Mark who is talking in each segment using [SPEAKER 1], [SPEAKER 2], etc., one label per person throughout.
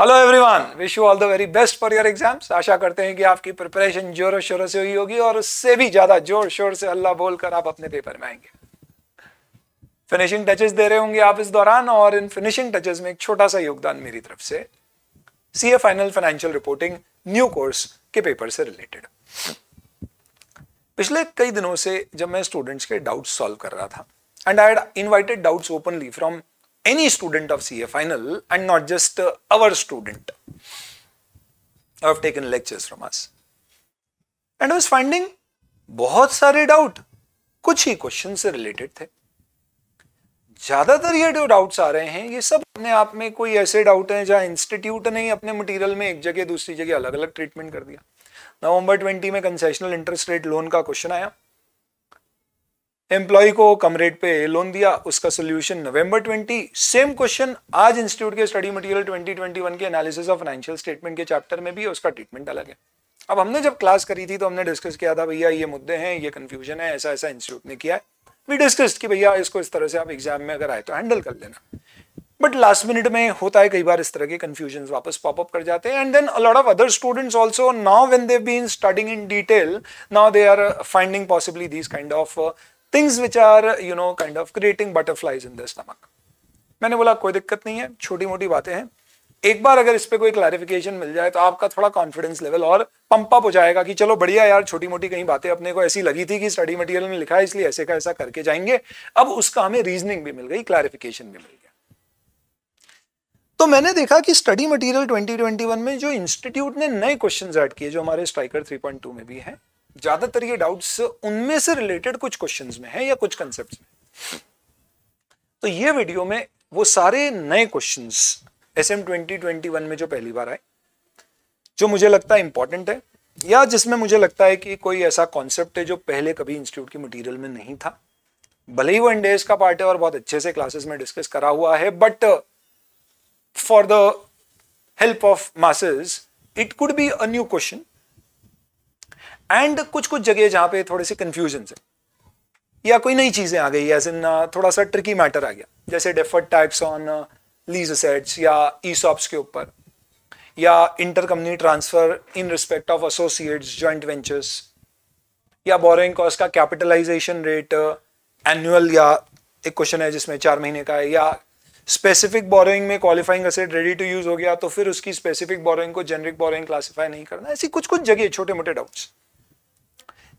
[SPEAKER 1] Hello everyone wish you all the very best for your exams आशा करते हैं कि आपकी प्रिपरेशन जोरों शोरों से हुई होगी और उससे भी ज्यादा जोर शोर से अल्लाह बोलकर आप अपने पेपर में आएंगे फिनिशिंग टचेस दे रहे होंगे आप इस दौरान और इन फिनिशिंग टचेस में एक छोटा सा योगदान मेरी तरफ से C A final financial reporting new course के पेपर से रिलेटेड पिछले कई दिनों से जब मैं स्टूडेंट्स के डाउट्स सॉल्व कर रहा था and I invited doubts openly from any student of CA final and not just uh, our student. who have taken lectures from us. And I was finding बहुत सारे डाउट कुछ ही question से related थे ज्यादातर ये जो डाउट्स आ रहे हैं ये सब अपने आप में कोई ऐसे डाउट हैं जहां इंस्टीट्यूट ने ही अपने मटेरियल में एक जगह दूसरी जगह अलग अलग ट्रीटमेंट कर दिया नवंबर 20 में कंसेशनल इंटरेस्ट रेट लोन का क्वेश्चन आया एम्प्लॉय को कम रेट पे लोन दिया उसका सोल्यूशन नवंबर 20 सेम क्वेश्चन आज इंस्टीट्यूट के स्टडी मटेरियल 2021 के एनालिसिस ऑफ फाइनेंशियल स्टेटमेंट के चैप्टर में भी है उसका ट्रीटमेंट अलग है अब हमने जब क्लास करी थी तो हमने डिस्कस किया था भैया ये मुद्दे हैं ये कन्फ्यूजन है ऐसा ऐसा इंस्टीट्यूट ने किया है वी डिस्कस कि भैया इसको इस तरह से आप एग्जाम में अगर आए तो हैंडल कर लेना बट लास्ट मिनट में होता है कई बार इस तरह के कंफ्यूजन वापस पॉपअप कर जाते हैं and then a lot of other students also now when they've been studying in detail now they are finding possibly these kind of things which are you know kind of creating butterflies in the stomach मैंने बोला कोई दिक्कत नहीं है छोटी मोटी बातें हैं एक बार अगर इस पर कोई क्लैरिफिकेशन मिल जाए तो आपका थोड़ा कॉन्फिडेंस लेवल और पंप अप हो जाएगा कि चलो बढ़िया यार छोटी मोटी कहीं बातें अपने को ऐसी लगी थी कि स्टडी मटेरियल में लिखा है इसलिए ऐसे का ऐसा करके जाएंगे अब उसका हमें रीजनिंग भी मिल गई क्लैरिफिकेशन भी मिल गया तो मैंने देखा कि स्टडी मटेरियल 2021 में जो इंस्टीट्यूट ने नए क्वेश्चन ऐड किए जो हमारे स्ट्राइकर 3.2 में भी है ज्यादातर ये डाउट्स उनमें से रिलेटेड कुछ क्वेश्चंस में है या कुछ कंसेप्ट में तो ये वीडियो में वो सारे नए questions S M twenty twenty one में जो पहली बार आए जो मुझे लगता है इंपॉर्टेंट है या जिसमें मुझे लगता है कि कोई ऐसा कॉन्सेप्ट है जो पहले कभी इंस्टीट्यूट के मटेरियल में नहीं था भले ही वो डेज का पार्ट है और बहुत अच्छे से क्लासेस में डिस्कस करा हुआ है but for the help of masses it could be a new question and कुछ कुछ जगह जहां पे थोड़े से कन्फ्यूजन है या कोई नई चीज़ें आ गई एज इन uh, थोड़ा सा ट्रिकी मैटर आ गया जैसे deferred tax on lease assets या ई सॉप्स के ऊपर या inter company transfer in respect of associates joint ventures या बोरिंग कॉस्ट का कैपिटलाइजेशन रेट एनुअल या एक क्वेश्चन है जिसमें चार महीने का है या स्पेसिफिक बोरिंग में qualifying asset ready to use हो गया तो फिर उसकी स्पेसिफिक बोरिंग को जेनरिक बोरिंग क्लासीफाई नहीं करना ऐसी कुछ कुछ जगह छोटे मोटे डाउट्स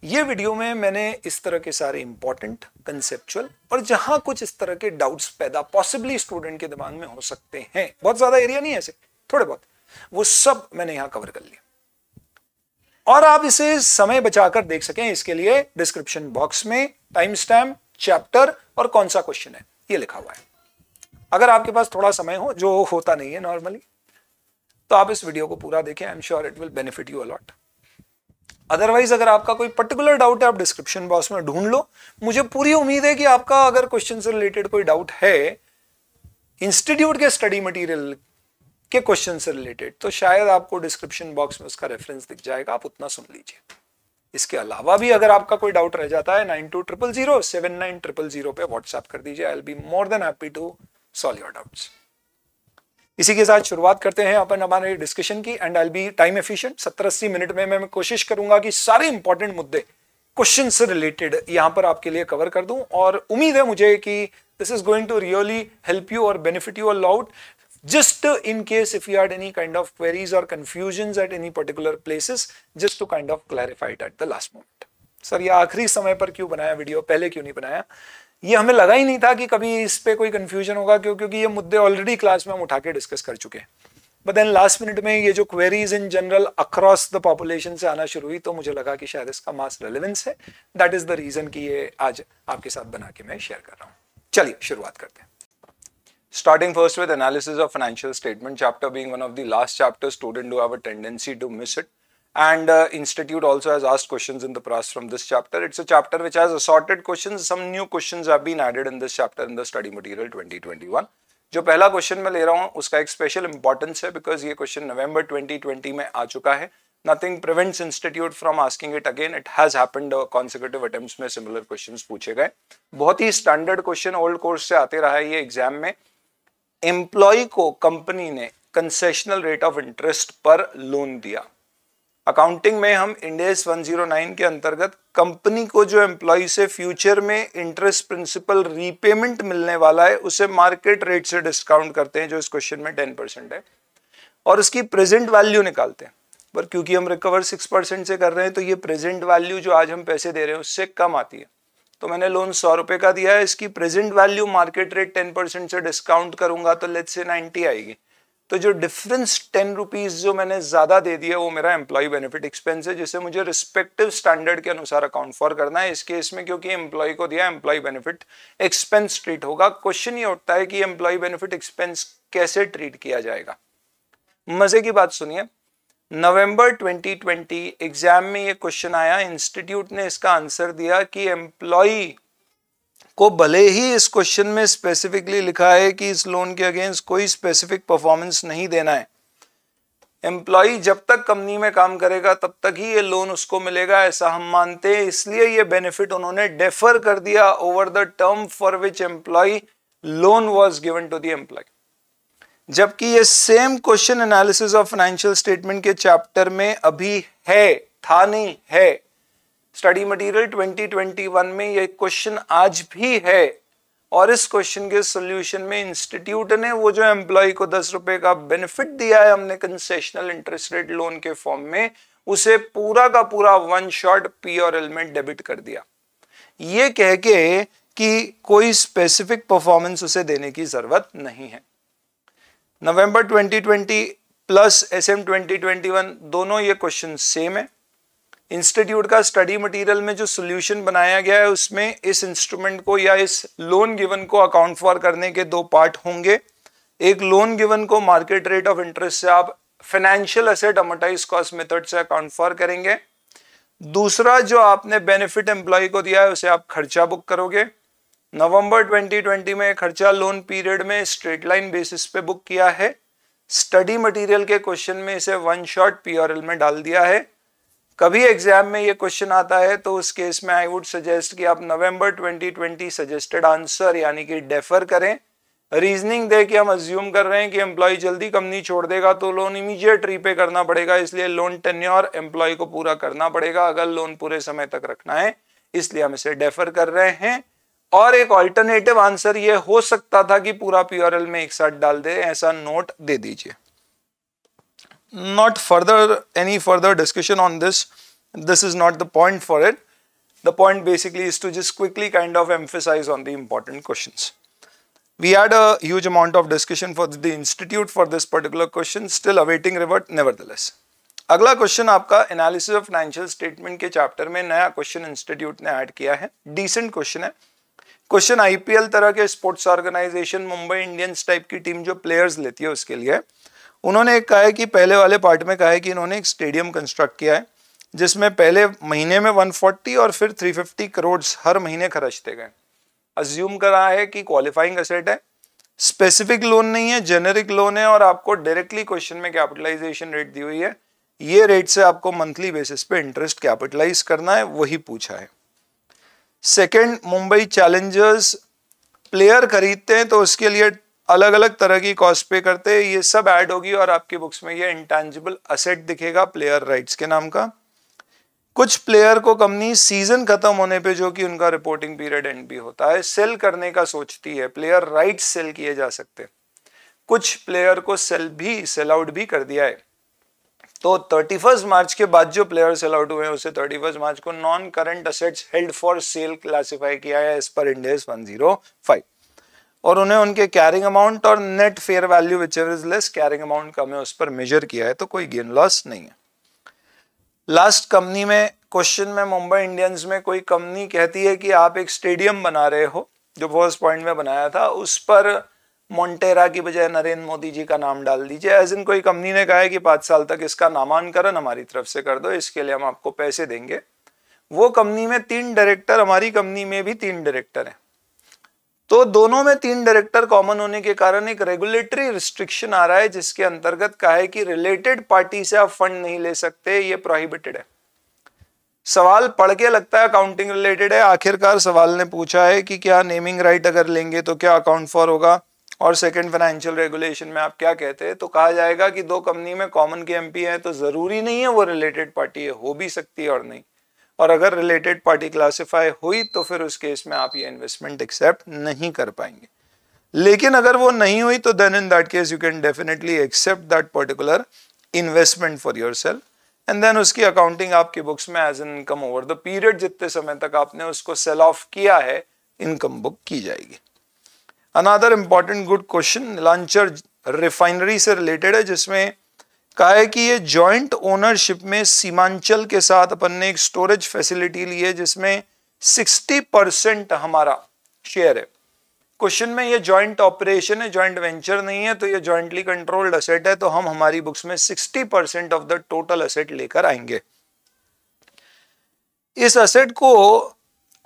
[SPEAKER 1] ये वीडियो में मैंने इस तरह के सारे इंपॉर्टेंट कंसेप्चुअल और जहां कुछ इस तरह के डाउट्स पैदा पॉसिबली स्टूडेंट के दिमाग में हो सकते हैं बहुत ज्यादा एरिया नहीं है ऐसे थोड़े बहुत वो सब मैंने यहां कवर कर लिया और आप इसे समय बचाकर देख सकें इसके लिए डिस्क्रिप्शन बॉक्स में टाइम स्टैम्प चैप्टर और कौन सा क्वेश्चन है ये लिखा हुआ है अगर आपके पास थोड़ा समय हो जो होता नहीं है नॉर्मली तो आप इस वीडियो को पूरा देखें I am sure it will benefit you a lot otherwise अगर आपका कोई पर्टिकुलर डाउट है आप डिस्क्रिप्शन बॉक्स में ढूंढ लो मुझे पूरी उम्मीद है कि आपका अगर क्वेश्चन से रिलेटेड कोई डाउट है इंस्टीट्यूट के स्टडी मटेरियल के क्वेश्चन से रिलेटेड तो शायद आपको डिस्क्रिप्शन बॉक्स में उसका रेफरेंस दिख जाएगा आप उतना सुन लीजिए इसके अलावा भी अगर आपका कोई डाउट रह जाता है nine two triple zero seven nine triple zero पे व्हाट्सएप कर दीजिए I will be more than happy to solve your doubts इसी के साथ शुरुआत करते हैं अपन हमारे डिस्कशन की and I be time efficient सत्तर अस्सी मिनट में मैं कोशिश करूंगा कि सारे इंपॉर्टेंट मुद्दे क्वेश्चन से रिलेटेड यहां पर आपके लिए कवर कर दूं और उम्मीद है मुझे कि this is going to really help you और benefit you all out just in case if you had any kind of queries और confusion at any particular places just to kind of clarified at the last moment sir यह आखिरी समय पर क्यों बनाया video पहले क्यों नहीं बनाया ये हमें लगा ही नहीं था कि कभी इस पर कोई कन्फ्यूजन होगा क्यों क्योंकि ये मुद्दे ऑलरेडी क्लास में हम उठा के डिस्कस कर चुके हैं बट देन लास्ट मिनट में ये जो queries in general across the population से आना शुरू हुई तो मुझे लगा कि शायद इसका मास रेलिवेंस है दैट इज द रीजन कि ये आज आपके साथ बना के मैं शेयर कर रहा हूँ चलिए शुरुआत करते हैं starting first with analysis of financial statement chapter being one of the last chapters students do have a tendency to miss it and uh, institute also has asked questions in the past from this chapter it's a chapter which has assorted questions some new questions have been added in this chapter in the study material 2021 जो पहला question मैं ले रहा हूँ उसका एक special importance है because ये क्वेश्चन नवंबर 2020 में आ चुका है nothing prevents institute from asking it again it has happened consecutive attempts में सिमिलर क्वेश्चंस पूछे गए बहुत ही स्टैंडर्ड क्वेश्चन ओल्ड कोर्स से आते रहा है ये एग्जाम में एम्प्लॉय को कंपनी ने कंसेशनल रेट ऑफ इंटरेस्ट पर लोन दिया अकाउंटिंग में हम इंडेस 109 के अंतर्गत कंपनी को जो एम्प्लॉय से फ्यूचर में इंटरेस्ट प्रिंसिपल रीपेमेंट मिलने वाला है उसे मार्केट रेट से डिस्काउंट करते हैं जो इस क्वेश्चन में 10 परसेंट है और उसकी प्रेजेंट वैल्यू निकालते हैं पर क्योंकि हम रिकवर 6 परसेंट से कर रहे हैं तो ये प्रेजेंट वैल्यू जो आज हम पैसे दे रहे हैं उससे कम आती है तो मैंने लोन सौ रुपए का दिया है इसकी present value market rate ten percent से डिस्काउंट करूंगा तो लेट से नाइन्टी आएगी तो जो डिफरेंस टेन रुपीज़ जो मैंने ज़्यादा दे दिया वो मेरा एम्प्लॉय बेनिफिट एक्सपेंस है जिसे मुझे रिस्पेक्टिव स्टैंडर्ड के अनुसार अकाउंट फॉर करना है इस केस में क्योंकि एम्प्लॉय को दिया एम्प्लॉय बेनिफिट एक्सपेंस ट्रीट होगा क्वेश्चन ये उठता है कि एम्प्लॉय बेनिफिट एक्सपेंस कैसे ट्रीट किया जाएगा मज़े की बात सुनिए नवंबर 2020 एग्जाम में ये क्वेश्चन आया इंस्टीट्यूट ने इसका आंसर दिया कि एम्प्लॉय को भले ही इस क्वेश्चन में स्पेसिफिकली लिखा है कि इस लोन के अगेंस्ट कोई स्पेसिफिक परफॉर्मेंस नहीं देना है एम्प्लॉय जब तक कंपनी में काम करेगा तब तक ही ये लोन उसको मिलेगा ऐसा हम मानते हैं इसलिए ये बेनिफिट उन्होंने डेफर कर दिया over the term for which employ loan was given to the employ जबकि ये same question analysis of financial statement के चैप्टर में अभी है था नहीं है स्टडी मटेरियल 2021 में ये क्वेश्चन आज भी है और इस क्वेश्चन के सोल्यूशन में इंस्टीट्यूट ने वो जो एम्प्लॉय को दस रुपए का बेनिफिट दिया है हमने कंसेशनल इंटरेस्ट रेट लोन के फॉर्म में उसे पूरा का पूरा वन शॉट पी और एल में डेबिट कर दिया ये कह के कि कोई स्पेसिफिक परफॉर्मेंस उसे देने की जरूरत नहीं है नवंबर 2020 प्लस एस एम दोनों ये क्वेश्चन सेम है इंस्टीट्यूट का स्टडी मटेरियल में जो सोल्यूशन बनाया गया है उसमें इस इंस्ट्रूमेंट को या इस लोन गिवन को अकाउंट फॉर करने के दो पार्ट होंगे एक लोन गिवन को मार्केट रेट ऑफ इंटरेस्ट से आप financial asset amortised cost method से अकाउंट फॉर करेंगे दूसरा जो आपने बेनिफिट एम्प्लॉय को दिया है उसे आप खर्चा बुक करोगे नवंबर 2020 में खर्चा लोन पीरियड में स्ट्रेट लाइन बेसिस पे बुक किया है स्टडी मटेरियल के क्वेश्चन में इसे वन शॉट पीआरएल में डाल दिया है कभी एग्जाम में ये क्वेश्चन आता है तो उस केस में आई वुड सजेस्ट कि आप नवंबर 2020 सजेस्टेड आंसर यानी कि डेफर करें रीजनिंग दे कि हम अज्यूम कर रहे हैं कि एम्प्लॉय जल्दी कंपनी छोड़ देगा तो लोन इमीजिएट रीपे करना पड़ेगा इसलिए लोन टेन्योर एम्प्लॉय को पूरा करना पड़ेगा अगर लोन पूरे समय तक रखना है इसलिए हम इसे डेफर कर रहे हैं और एक ऑल्टरनेटिव आंसर ये हो सकता था कि पूरा पीआरएल में एक साथ डाल दे ऐसा नोट दे दीजिए not further any further discussion on this. This is not the point for it. The point basically is to just quickly kind of emphasize on the important questions. We had a huge amount of discussion for the institute for this particular question, still awaiting revert nevertheless. अगला question आपका analysis of financial statement के chapter में नया question institute ने add किया है decent question है question IPL तरह के sports organisation Mumbai Indians type की टीम जो प्लेयर्स लेती है उसके लिए है उन्होंने एक कहा है कि पहले वाले पार्ट में कहा है कि इन्होंने एक स्टेडियम कंस्ट्रक्ट किया है जिसमें पहले महीने में 140 और फिर 350 करोड़ हर महीने खर्चते गए अज्यूम करा है कि क्वालिफाइंग असेट है स्पेसिफिक लोन नहीं है जेनेरिक लोन है और आपको डायरेक्टली क्वेश्चन में कैपिटलाइजेशन रेट दी हुई है ये रेट से आपको मंथली बेसिस पे इंटरेस्ट कैपिटलाइज करना है वही पूछा है सेकेंड मुंबई चैलेंजर्स प्लेयर खरीदते हैं तो उसके लिए अलग अलग तरह की कॉस्ट पे करते हैं ये सब ऐड होगी और आपकी बुक्स में ये इंटेंजिबल असेट दिखेगा प्लेयर राइट्स के नाम का कुछ प्लेयर को कंपनी सीजन खत्म होने पे जो कि उनका रिपोर्टिंग पीरियड एंड भी होता है सेल करने का सोचती है प्लेयर राइट्स सेल किए जा सकते कुछ प्लेयर को सेल भी सेल आउट भी कर दिया है तो थर्टी मार्च के बाद जो प्लेयर सेल आउट हुए हैं उसे थर्टी मार्च को non current assets held for sale classify किया है as per Ind AS one zero five और उन्हें उनके कैरिंग अमाउंट और net fair value whichever is less carrying amount का हमें उस पर मेजर किया है तो कोई गेन लॉस नहीं है लास्ट कंपनी में क्वेश्चन में मुंबई इंडियंस में कोई कंपनी कहती है कि आप एक स्टेडियम बना रहे हो जो फर्स्ट पॉइंट में बनाया था उस पर मोन्टेरा की बजाय नरेंद्र मोदी जी का नाम डाल दीजिए एज इन कोई कंपनी ने कहा है कि पाँच साल तक इसका नामांकरण हमारी तरफ से कर दो इसके लिए हम आपको पैसे देंगे वो कंपनी में तीन डायरेक्टर हमारी कंपनी में भी तीन डायरेक्टर हैं तो दोनों में तीन डायरेक्टर कॉमन होने के कारण एक रेगुलेटरी रिस्ट्रिक्शन आ रहा है जिसके अंतर्गत कहा है कि रिलेटेड पार्टी से आप फंड नहीं ले सकते ये प्रोहिबिटेड है सवाल पढ़ के लगता है अकाउंटिंग रिलेटेड है आखिरकार सवाल ने पूछा है कि क्या नेमिंग राइट अगर लेंगे तो क्या अकाउंट फॉर होगा और सेकंड फाइनेंशियल रेगुलेशन में आप क्या कहते हैं तो कहा जाएगा कि दो कंपनी में कॉमन के एमपी हैं तो ज़रूरी नहीं है वो रिलेटेड पार्टी है हो भी सकती है और नहीं और अगर रिलेटेड पार्टी क्लासीफाई हुई तो फिर उस केस में आप ये इन्वेस्टमेंट एक्सेप्ट नहीं कर पाएंगे लेकिन अगर वो नहीं हुई तो then in that case you can definitely accept that particular investment for yourself and then उसकी अकाउंटिंग आपकी बुक्स में as an income over the period जितने समय तक आपने उसको सेल ऑफ किया है इनकम बुक की जाएगी अनादर इंपॉर्टेंट गुड क्वेश्चन लांचर रिफाइनरी से रिलेटेड है जिसमें कहा है कि ये जॉइंट ओनरशिप में सीमांचल के साथ अपन ने एक स्टोरेज फैसिलिटी ली है जिसमें 60 परसेंट हमारा शेयर है क्वेश्चन में ये जॉइंट ऑपरेशन है जॉइंट वेंचर नहीं है तो ये जॉइंटली कंट्रोल्ड असेट है तो हम हमारी बुक्स में 60 percent of the total asset लेकर आएंगे इस असेट को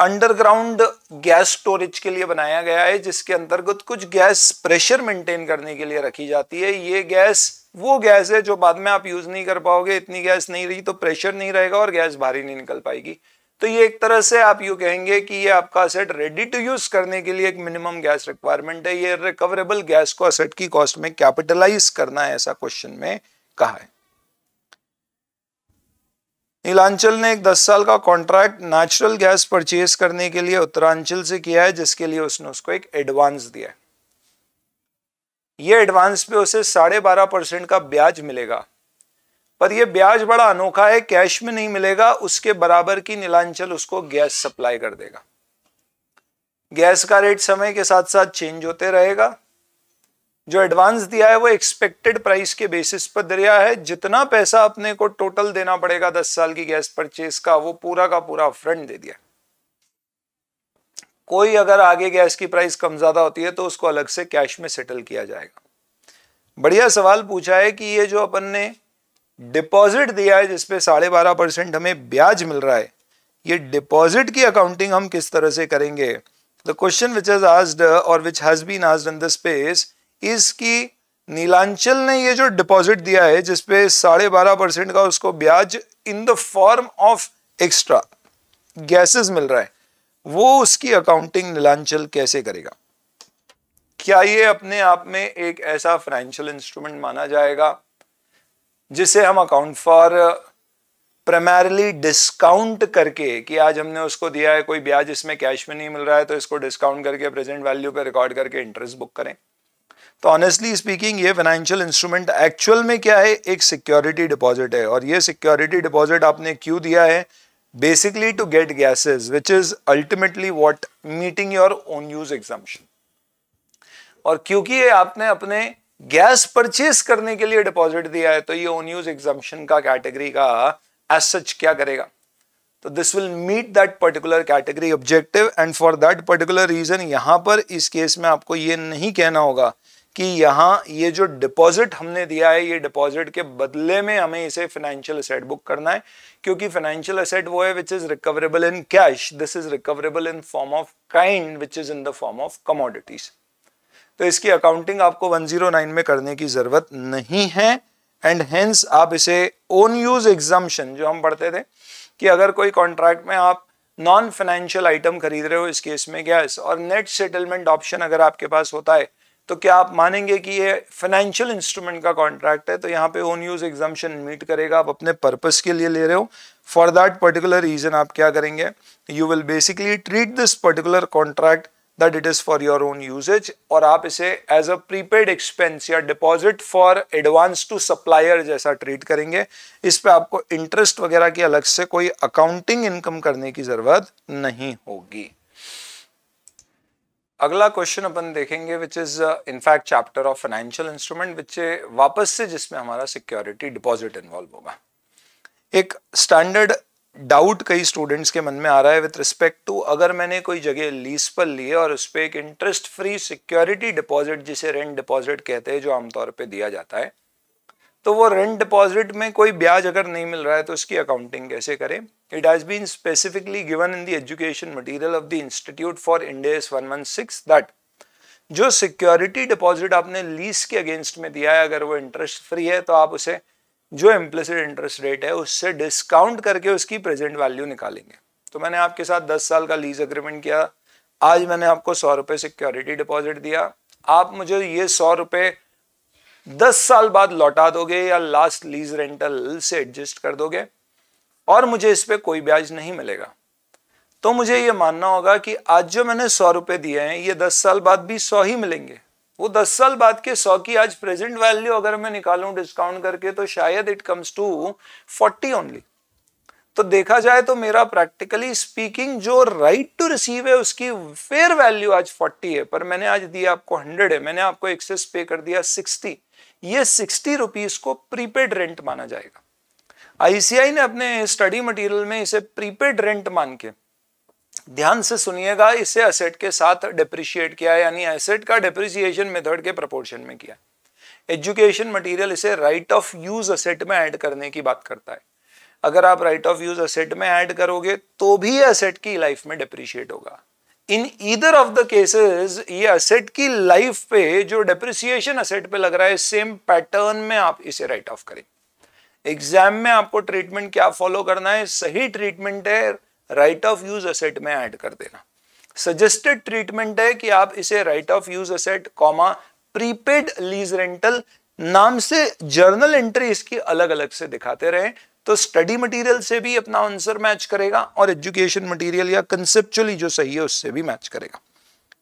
[SPEAKER 1] अंडरग्राउंड गैस स्टोरेज के लिए बनाया गया है जिसके अंतर्गत कुछ गैस प्रेशर मेंटेन करने के लिए रखी जाती है ये गैस वो गैस है जो बाद में आप यूज नहीं कर पाओगे इतनी गैस नहीं रही तो प्रेशर नहीं रहेगा और गैस भारी नहीं निकल पाएगी तो ये एक तरह से आप यू कहेंगे कि ये आपका असेट रेडी टू यूज करने के लिए एक मिनिमम गैस रिक्वायरमेंट है ये रिकवरेबल गैस को असेट की कॉस्ट में कैपिटलाइज करना है ऐसा क्वेश्चन में कहा है नीलांचल ने एक 10 साल का कॉन्ट्रैक्ट नेचुरल गैस परचेज करने के लिए उत्तरांचल से किया है जिसके लिए उसने उसको एक एडवांस दिया है ये एडवांस पे उसे साढ़े बारह परसेंट का ब्याज मिलेगा पर यह ब्याज बड़ा अनोखा है कैश में नहीं मिलेगा उसके बराबर की नीलांचल उसको गैस सप्लाई कर देगा गैस का रेट समय के साथ साथ चेंज होते रहेगा जो एडवांस दिया है वो एक्सपेक्टेड प्राइस के बेसिस पर दिया है जितना पैसा अपने को टोटल देना पड़ेगा दस साल की गैस परचेज का वो पूरा का पूरा फ्रंट दे दिया कोई अगर आगे गैस की प्राइस कम ज्यादा होती है तो उसको अलग से कैश में सेटल किया जाएगा बढ़िया सवाल पूछा है कि ये जो अपन ने डिपॉजिट दिया है जिसपे साढ़े बारह परसेंट हमें ब्याज मिल रहा है ये डिपॉजिट की अकाउंटिंग हम किस तरह से करेंगे द क्वेश्चन विच इज आज और विच हैज बीन आज इन द स्पेस इसकी नीलांचल ने ये जो डिपॉजिट दिया है जिसपे साढ़े बारह परसेंट का उसको ब्याज in the form of extra gases मिल रहा है वो उसकी अकाउंटिंग नीलांचल कैसे करेगा क्या ये अपने आप में एक ऐसा फाइनेंशियल इंस्ट्रूमेंट माना जाएगा जिसे हम अकाउंट फॉर प्राइमरली डिस्काउंट करके कि आज हमने उसको दिया है कोई ब्याज इसमें कैश में नहीं मिल रहा है तो इसको डिस्काउंट करके प्रेजेंट वैल्यू पे रिकॉर्ड करके इंटरेस्ट बुक करें तो ऑनेस्टली स्पीकिंग ये फाइनेंशियल इंस्ट्रूमेंट एक्चुअल में क्या है एक सिक्योरिटी डिपॉजिट है और ये सिक्योरिटी डिपॉजिट आपने क्यों दिया है basically to get gases which is ultimately what meeting your own use example और क्योंकि ये आपने अपने गैस परचेस करने के लिए डिपॉजिट दिया है तो ये ओन यूज एग्जामेशन का कैटेगरी का एज सच क्या करेगा तो this will meet that particular category objective and for that particular reason यहां पर इस केस में आपको ये नहीं कहना होगा कि यहाँ ये जो डिपॉजिट हमने दिया है ये डिपॉजिट के बदले में हमें इसे फाइनेंशियल असेट बुक करना है क्योंकि फाइनेंशियल असेट वो है which is recoverable in cash this is recoverable in form of kind which is in the form of commodities तो इसकी अकाउंटिंग आपको 109 में करने की जरूरत नहीं है एंड हेंस आप इसे ओन यूज एग्जाम्शन जो हम पढ़ते थे कि अगर कोई कॉन्ट्रैक्ट में आप नॉन फाइनेंशियल आइटम खरीद रहे हो इस केस में गैस और नेट सेटलमेंट ऑप्शन अगर आपके पास होता है तो क्या आप मानेंगे कि ये फाइनेंशियल इंस्ट्रूमेंट का कॉन्ट्रैक्ट है तो यहाँ पे ओन यूज एग्जामेशन मीट करेगा आप अपने पर्पस के लिए ले रहे हो फॉर दैट पर्टिकुलर रीजन आप क्या करेंगे you will basically treat this particular contract that it is for your own usage और आप इसे एज अ प्रीपेड एक्सपेंस या deposit for advance to supplier जैसा ट्रीट करेंगे इस पर आपको इंटरेस्ट वगैरह की अलग से कोई अकाउंटिंग इनकम करने की ज़रूरत नहीं होगी अगला क्वेश्चन अपन देखेंगे which is in fact chapter of financial instrument which वापस से जिसमें हमारा सिक्योरिटी डिपॉजिट इन्वॉल्व होगा एक स्टैंडर्ड डाउट कई स्टूडेंट्स के मन में आ रहा है विथ रिस्पेक्ट टू अगर मैंने कोई जगह लीज पर ली है और उस पर एक इंटरेस्ट फ्री सिक्योरिटी डिपॉजिट जिसे रेंट डिपॉजिट कहते हैं जो आमतौर पर दिया जाता है तो वो रेंट डिपॉजिट में कोई ब्याज अगर नहीं मिल रहा है तो उसकी अकाउंटिंग कैसे करें it has been specifically given in the education material of the institute for Ind AS one one six that जो सिक्योरिटी डिपॉजिट आपने लीज के अगेंस्ट में दिया है अगर वो इंटरेस्ट फ्री है तो आप उसे जो इम्प्लिसिट इंटरेस्ट रेट है उससे डिस्काउंट करके उसकी प्रेजेंट वैल्यू निकालेंगे तो मैंने आपके साथ दस साल का लीज एग्रीमेंट किया आज मैंने आपको सौ रुपये सिक्योरिटी डिपॉजिट दिया आप मुझे ये सौ रुपये दस साल बाद लौटा दोगे या लास्ट लीज रेंटल से एडजस्ट कर दोगे और मुझे इस पर कोई ब्याज नहीं मिलेगा तो मुझे ये मानना होगा कि आज जो मैंने सौ रुपए दिए हैं ये दस साल बाद भी सौ ही मिलेंगे वो दस साल बाद के सौ की आज प्रेजेंट वैल्यू अगर मैं निकालूं डिस्काउंट करके तो शायद it comes to forty only तो देखा जाए तो मेरा प्रैक्टिकली स्पीकिंग जो राइट टू रिसीव है उसकी फेयर वैल्यू आज फोर्टी है पर मैंने आज दिया आपको हंड्रेड है मैंने आपको एक्सेस पे कर दिया सिक्सटी ये सिक्सटी रुपीज को प्रीपेड रेंट माना जाएगा आईसीआई ने अपने स्टडी मटेरियल में इसे प्रीपेड रेंट मान के ध्यान से सुनिएगा इसे असेट के साथ डिप्रिशिएट किया है यानी एसेट का डिप्रिसिएशन मेथड के प्रपोर्शन में किया एजुकेशन मटेरियल इसे राइट ऑफ यूज असेट में ऐड करने की बात करता है अगर आप राइट ऑफ यूज असेट में ऐड करोगे तो भी असेट की लाइफ में डिप्रिशिएट होगा in either of the cases ये असेट की लाइफ पे जो डेप्रिसिएशन असेट पे लग रहा है सेम पैटर्न में आप इसे राइट ऑफ करें एग्जाम में आपको ट्रीटमेंट क्या फॉलो करना है सही ट्रीटमेंट है राइट ऑफ यूज असेट में ऐड कर देना सजेस्टेड ट्रीटमेंट है कि आप इसे right of use asset comma prepaid lease rental नाम से जर्नल एंट्री इसकी अलग अलग से दिखाते रहें तो स्टडी मटेरियल से भी अपना आंसर मैच करेगा और एजुकेशन मटेरियल या कंसेप्चुअली जो सही है उससे भी मैच करेगा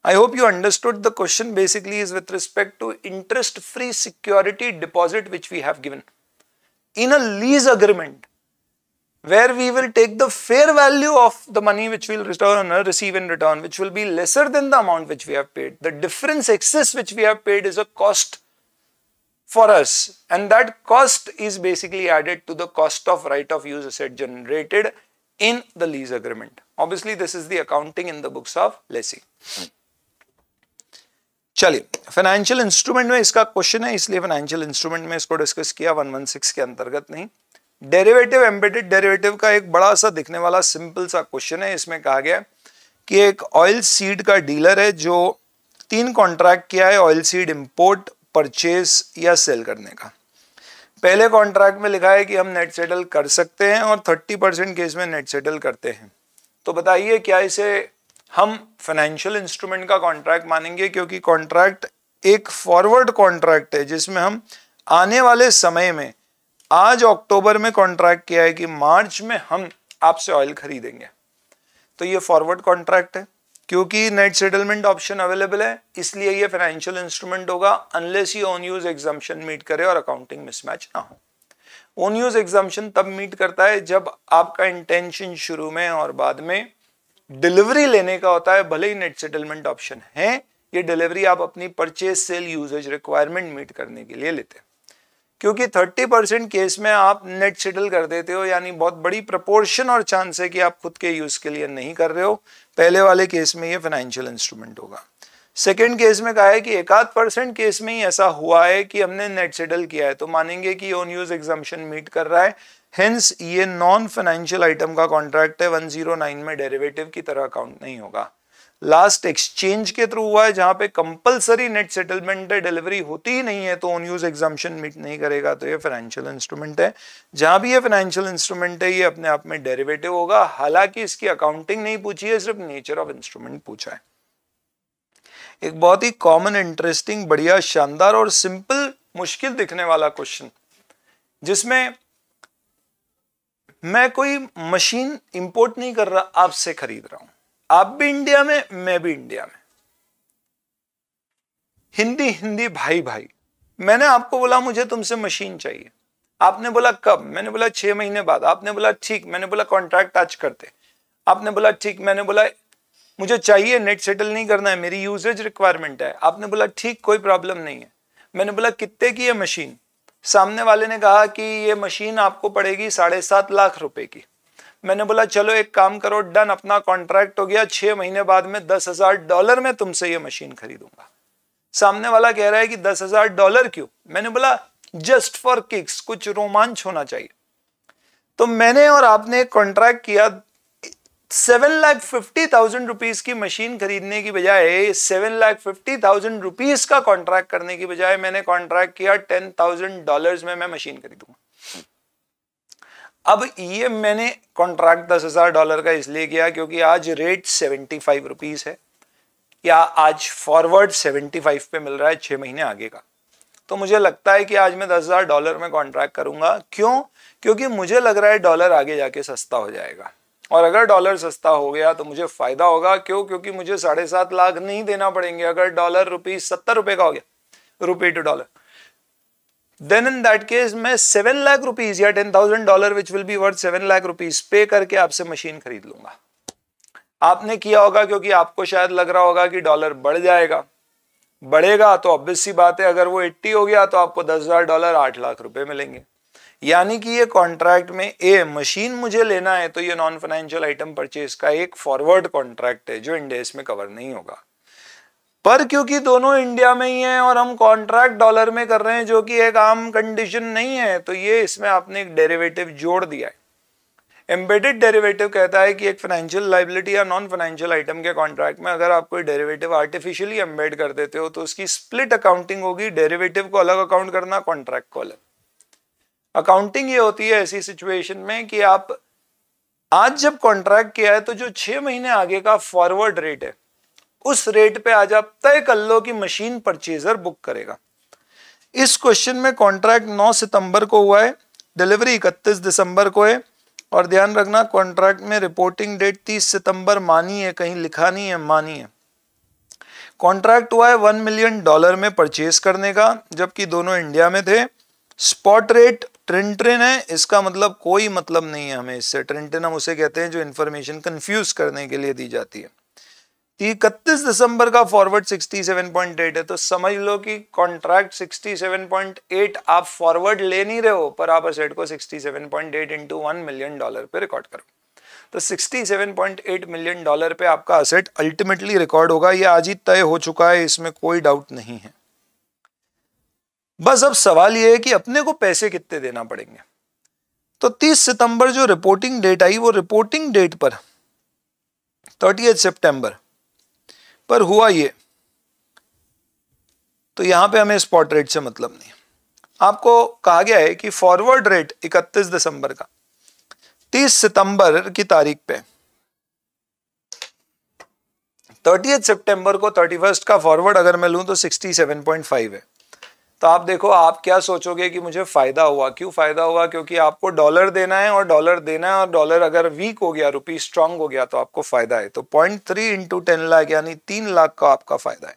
[SPEAKER 1] I hope you understood the question basically is with respect to interest free security deposit which we have given in a lease agreement where we will take the fair value of the money which we'll return or receive in return, which will be lesser than the amount which we have paid. The difference excess which we have paid is a cost for us and that cost is basically added to the cost of right of use asset generated in the lease agreement. Obviously, this is the accounting in the books of lessee. चलिए financial instrument में इसका question है इसलिए financial instrument में इसको discuss किया 116 के अंतर्गत नहीं डेरिवेटिव एम्बेडेड डेरिवेटिव का एक बड़ा सा दिखने वाला सिंपल सा क्वेश्चन है इसमें कहा गया कि एक ऑयल सीड का डीलर है जो तीन कॉन्ट्रैक्ट किया है ऑयल सीड इंपोर्ट परचेज या सेल करने का पहले कॉन्ट्रैक्ट में लिखा है कि हम नेट सेटल कर सकते हैं और 30 परसेंट केस में नेट सेटल करते हैं तो बताइए क्या इसे हम फाइनेंशियल इंस्ट्रूमेंट का कॉन्ट्रैक्ट मानेंगे क्योंकि कॉन्ट्रैक्ट एक फॉरवर्ड कॉन्ट्रैक्ट है जिसमें हम आने वाले समय में आज अक्टूबर में कॉन्ट्रैक्ट किया है कि मार्च में हम आपसे ऑयल खरीदेंगे तो ये फॉरवर्ड कॉन्ट्रैक्ट है क्योंकि नेट सेटलमेंट ऑप्शन अवेलेबल है इसलिए ये फाइनेंशियल इंस्ट्रूमेंट होगा अनलेस ये ऑन यूज एग्जाम्शन मीट करे और अकाउंटिंग मिसमैच ना हो ऑन यूज एग्जाम्शन तब मीट करता है जब आपका इंटेंशन शुरू में और बाद में डिलीवरी लेने का होता है भले ही नेट सेटलमेंट ऑप्शन है ये डिलीवरी आप अपनी purchase sale usages requirement meet करने के लिए लेते हैं क्योंकि 30 परसेंट केस में आप नेट सेटल कर देते हो यानी बहुत बड़ी प्रपोर्शन और चांस है कि आप खुद के यूज़ के लिए नहीं कर रहे हो पहले वाले केस में ये फाइनेंशियल इंस्ट्रूमेंट होगा सेकेंड केस में कहा है कि एकाध परसेंट केस में ही ऐसा हुआ है कि हमने नेट सेटल किया है तो मानेंगे कि ओन यूज एग्जामेशन मीट कर रहा है हेंस ये नॉन फाइनेंशियल आइटम का कॉन्ट्रैक्ट है 109 में डेरिवेटिव की तरह अकाउंट नहीं होगा लास्ट एक्सचेंज के थ्रू हुआ है जहां पे कंपलसरी नेट सेटलमेंट है डिलीवरी होती ही नहीं है तो ऑन यूज एग्जामेशन मीट नहीं करेगा तो ये फाइनेंशियल इंस्ट्रूमेंट है जहां भी ये फाइनेंशियल इंस्ट्रूमेंट है ये अपने आप में डेरिवेटिव होगा हालांकि इसकी अकाउंटिंग नहीं पूछी है सिर्फ नेचर ऑफ इंस्ट्रूमेंट पूछा है एक बहुत ही कॉमन इंटरेस्टिंग बढ़िया शानदार और सिंपल मुश्किल दिखने वाला क्वेश्चन जिसमें मैं कोई मशीन इंपोर्ट नहीं कर रहा आपसे खरीद रहा हूं आप भी इंडिया में मैं भी इंडिया में हिंदी हिंदी भाई भाई मैंने आपको बोला मुझे तुमसे मशीन चाहिए आपने बोला कब मैंने बोला छह महीने बाद आपने बोला ठीक मैंने बोला कॉन्ट्रैक्ट टच करते आपने बोला ठीक मैंने बोला मुझे चाहिए नेट सेटल नहीं करना है मेरी यूजेज रिक्वायरमेंट है आपने बोला ठीक कोई प्रॉब्लम नहीं है मैंने बोला कितने की है मशीन सामने वाले ने कहा कि ये मशीन आपको पड़ेगी साढ़े सात लाख रुपए की मैंने बोला चलो एक काम करो डन अपना कॉन्ट्रैक्ट हो गया छह महीने बाद में दस हजार डॉलर में तुमसे ये मशीन खरीदूंगा सामने वाला कह रहा है कि दस हजार डॉलर क्यों मैंने बोला जस्ट फॉर किक्स कुछ रोमांच होना चाहिए तो मैंने और आपने कॉन्ट्रैक्ट किया seven lakh fifty thousand rupees की मशीन खरीदने की बजाय seven lakh fifty thousand rupees का कॉन्ट्रैक्ट करने की बजाय मैंने कॉन्ट्रैक्ट किया टेन थाउजेंड डॉलर में मैं मशीन खरीदूंगा अब ये e मैंने कॉन्ट्रैक्ट दस हज़ार डॉलर का इसलिए किया क्योंकि आज रेट सेवेंटी फाइव रुपीज़ है या आज फॉरवर्ड सेवेंटी फाइव पे मिल रहा है छः महीने आगे का तो मुझे लगता है कि आज मैं दस हज़ार डॉलर में कॉन्ट्रैक्ट करूंगा क्यों क्योंकि मुझे लग रहा है डॉलर आगे जाके सस्ता हो जाएगा और अगर डॉलर सस्ता हो गया तो मुझे फ़ायदा होगा क्यों क्योंकि मुझे साढ़े सात लाख नहीं देना पड़ेंगे अगर डॉलर रुपीज़ सत्तर रुपये का हो गया रुपये to dollar then in that case मैं सेवन लाख रुपीज या ten thousand dollar which will be worth seven lakh rupees पे करके आपसे मशीन खरीद लूंगा आपने किया होगा क्योंकि आपको शायद लग रहा होगा कि डॉलर बढ़ जाएगा बढ़ेगा तो ऑब्वियस सी बात है अगर वो 80 हो गया तो आपको दस हज़ार डॉलर आठ लाख रुपए मिलेंगे यानी कि ये कॉन्ट्रैक्ट में ए मशीन मुझे लेना है तो ये नॉन फाइनेंशियल आइटम परचेज का एक फॉरवर्ड कॉन्ट्रैक्ट है जो इंडेस में कवर नहीं होगा पर क्योंकि दोनों इंडिया में ही हैं और हम कॉन्ट्रैक्ट डॉलर में कर रहे हैं जो कि एक आम कंडीशन नहीं है तो ये इसमें आपने एक डेरिवेटिव जोड़ दिया है एम्बेडेड डेरिवेटिव कहता है कि एक फाइनेंशियल लाइबिलिटी या नॉन फाइनेंशियल आइटम के कॉन्ट्रैक्ट में अगर आप कोई डेरिवेटिव आर्टिफिशियली एम्बेड कर देते हो तो उसकी स्प्लिट अकाउंटिंग होगी डेरिवेटिव को अलग अकाउंट करना कॉन्ट्रैक्ट को अलग अकाउंटिंग ये होती है ऐसी सिचुएशन में कि आप आज जब कॉन्ट्रैक्ट किया है तो जो छह महीने आगे का फॉरवर्ड रेट है उस रेट पे आज आप तय कर लो कि मशीन परचेजर बुक करेगा इस क्वेश्चन में कॉन्ट्रैक्ट 9 सितंबर को हुआ है डिलीवरी 31 दिसंबर को है और ध्यान रखना कॉन्ट्रैक्ट में रिपोर्टिंग डेट 30 सितंबर मानी है कहीं लिखा नहीं है मानी है कॉन्ट्रैक्ट हुआ है वन मिलियन डॉलर में परचेज करने का जबकि दोनों इंडिया में थे स्पॉट रेट ट्रिंट्रिन है इसका मतलब कोई मतलब नहीं है हमें इससे ट्रेन हम उसे कहते हैं जो इन्फॉर्मेशन कन्फ्यूज करने के लिए दी जाती है तो इकतीस दिसंबर का फॉरवर्ड 67.8 है तो समझ लो कि कॉन्ट्रैक्ट 67.8 आप फॉरवर्ड ले नहीं रहे हो पर आप असेट को 67.8 seven point eight into one million dollar पे रिकॉर्ड करो तो 67.8 मिलियन डॉलर पे आपका असेट अल्टीमेटली रिकॉर्ड होगा ये आज ही तय हो चुका है इसमें कोई डाउट नहीं है बस अब सवाल ये है कि अपने को पैसे कितने देना पड़ेंगे तो 30 सितंबर जो रिपोर्टिंग डेट आई वो रिपोर्टिंग डेट पर 30 सितंबर पर हुआ ये तो यहां पे हमें स्पॉट रेट से मतलब नहीं आपको कहा गया है कि फॉरवर्ड रेट 31 दिसंबर का 30 सितंबर की तारीख पे 30 सितंबर को 31 का फॉरवर्ड अगर मैं लू तो 67.5 है तो आप देखो आप क्या सोचोगे कि मुझे फ़ायदा हुआ क्यों फ़ायदा हुआ क्योंकि आपको डॉलर देना है और डॉलर देना है और डॉलर अगर वीक हो गया रुपी स्ट्रांग हो गया तो आपको फ़ायदा है तो point three into ten lakh यानी तीन लाख का आपका फ़ायदा है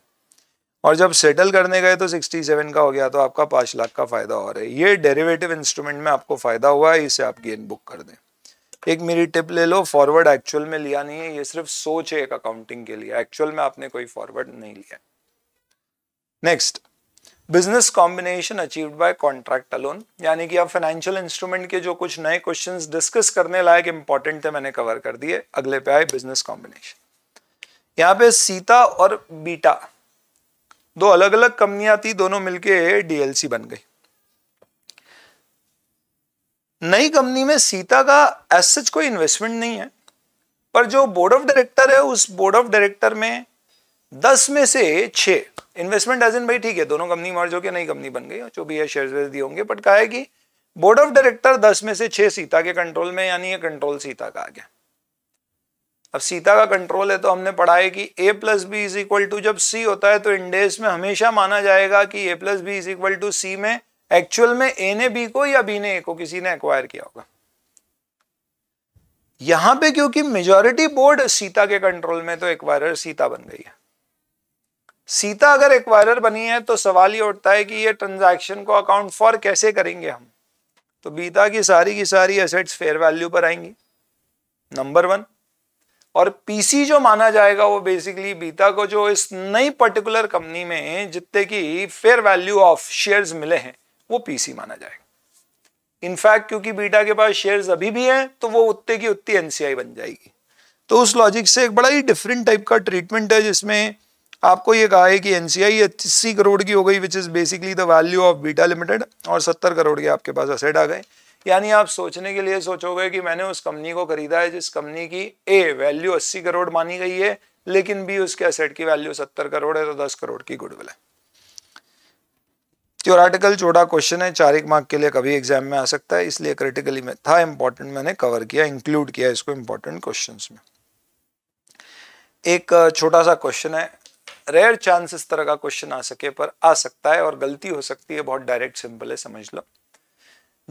[SPEAKER 1] और जब सेटल करने गए तो सिक्सटी सेवन का हो गया तो आपका पांच लाख का फ़ायदा और है ये डेरिवेटिव इंस्ट्रूमेंट में आपको फ़ायदा हुआ है इसे आप गेन बुक कर दें एक मेरी टिप ले लो फॉरवर्ड एक्चुअल में लिया नहीं है ये सिर्फ सोच है एक अकाउंटिंग के लिए एक्चुअल में आपने कोई फॉरवर्ड नहीं लिया next business combination achieve by contract alone यानी कि आप फाइनेंशियल इंस्ट्रूमेंट के जो कुछ नए क्वेश्चन डिस्कस करने लायक इंपॉर्टेंट थे मैंने कवर कर दिए अगले पे आए बिजनेस कॉम्बिनेशन यहाँ पे सीता और बीटा दो अलग अलग कंपनियां थी दोनों मिलके डीएलसी बन गई नई कंपनी में सीता का एस कोई इन्वेस्टमेंट नहीं है पर जो बोर्ड ऑफ डायरेक्टर है उस बोर्ड ऑफ डायरेक्टर में दस में से छ इन्वेस्टमेंट एज इन भाई ठीक है दोनों कंपनी मर्ज हो गया नई कंपनी बन गई जो भी है शेयर वेयर दिए होंगे बट कहा है कि बोर्ड ऑफ डायरेक्टर दस में से छह सीता के कंट्रोल में यानी ये कंट्रोल सीता का आ गया अब सीता का कंट्रोल है तो हमने पढ़ा है कि A plus B is equal to जब सी होता है तो इंडेस में हमेशा माना जाएगा कि A plus B is equal to C में एक्चुअल में ए ने बी को या बी ने ए को किसी ने एक्वायर किया होगा यहां पे क्योंकि मेजॉरिटी बोर्ड सीता के कंट्रोल में तो एक्वायर सीता बन गई है सीता अगर एक्वायरर बनी है तो सवाल ये उठता है कि ये ट्रांजैक्शन को अकाउंट फॉर कैसे करेंगे हम तो बीता की सारी की सारी एसेट्स फेयर वैल्यू पर आएंगी नंबर वन और पीसी जो माना जाएगा वो बेसिकली बीता को जो इस नई पर्टिकुलर कंपनी में जितने की फेयर वैल्यू ऑफ शेयर्स मिले हैं वो पीसी माना जाएगा इनफैक्ट क्योंकि बीटा के पास शेयर्स अभी भी हैं तो वो उतने की उतनी एनसीआई बन जाएगी तो उस लॉजिक से एक बड़ा ही डिफरेंट टाइप का ट्रीटमेंट है जिसमें आपको ये कहा है कि एन सी करोड़ की हो गई which is basically the value of Beta Limited और सत्तर करोड़ के आपके पास असेट आ गए यानी आप सोचने के लिए सोचोगे कि मैंने उस कंपनी को खरीदा है जिस कंपनी की ए वैल्यू अस्सी करोड़ मानी गई है लेकिन बी उसके असेट की वैल्यू सत्तर करोड़ है तो दस करोड़ की गुडविल है थियोराटिकल छोटा क्वेश्चन है चार एक मार्क के लिए कभी एग्जाम में आ सकता है इसलिए क्रिटिकली में था इंपॉर्टेंट मैंने कवर किया इंक्लूड किया इसको इंपॉर्टेंट क्वेश्चन में एक छोटा सा क्वेश्चन है रेयर चांस इस तरह का क्वेश्चन आ सके पर आ सकता है और गलती हो सकती है बहुत डायरेक्ट सिंपल है समझ लो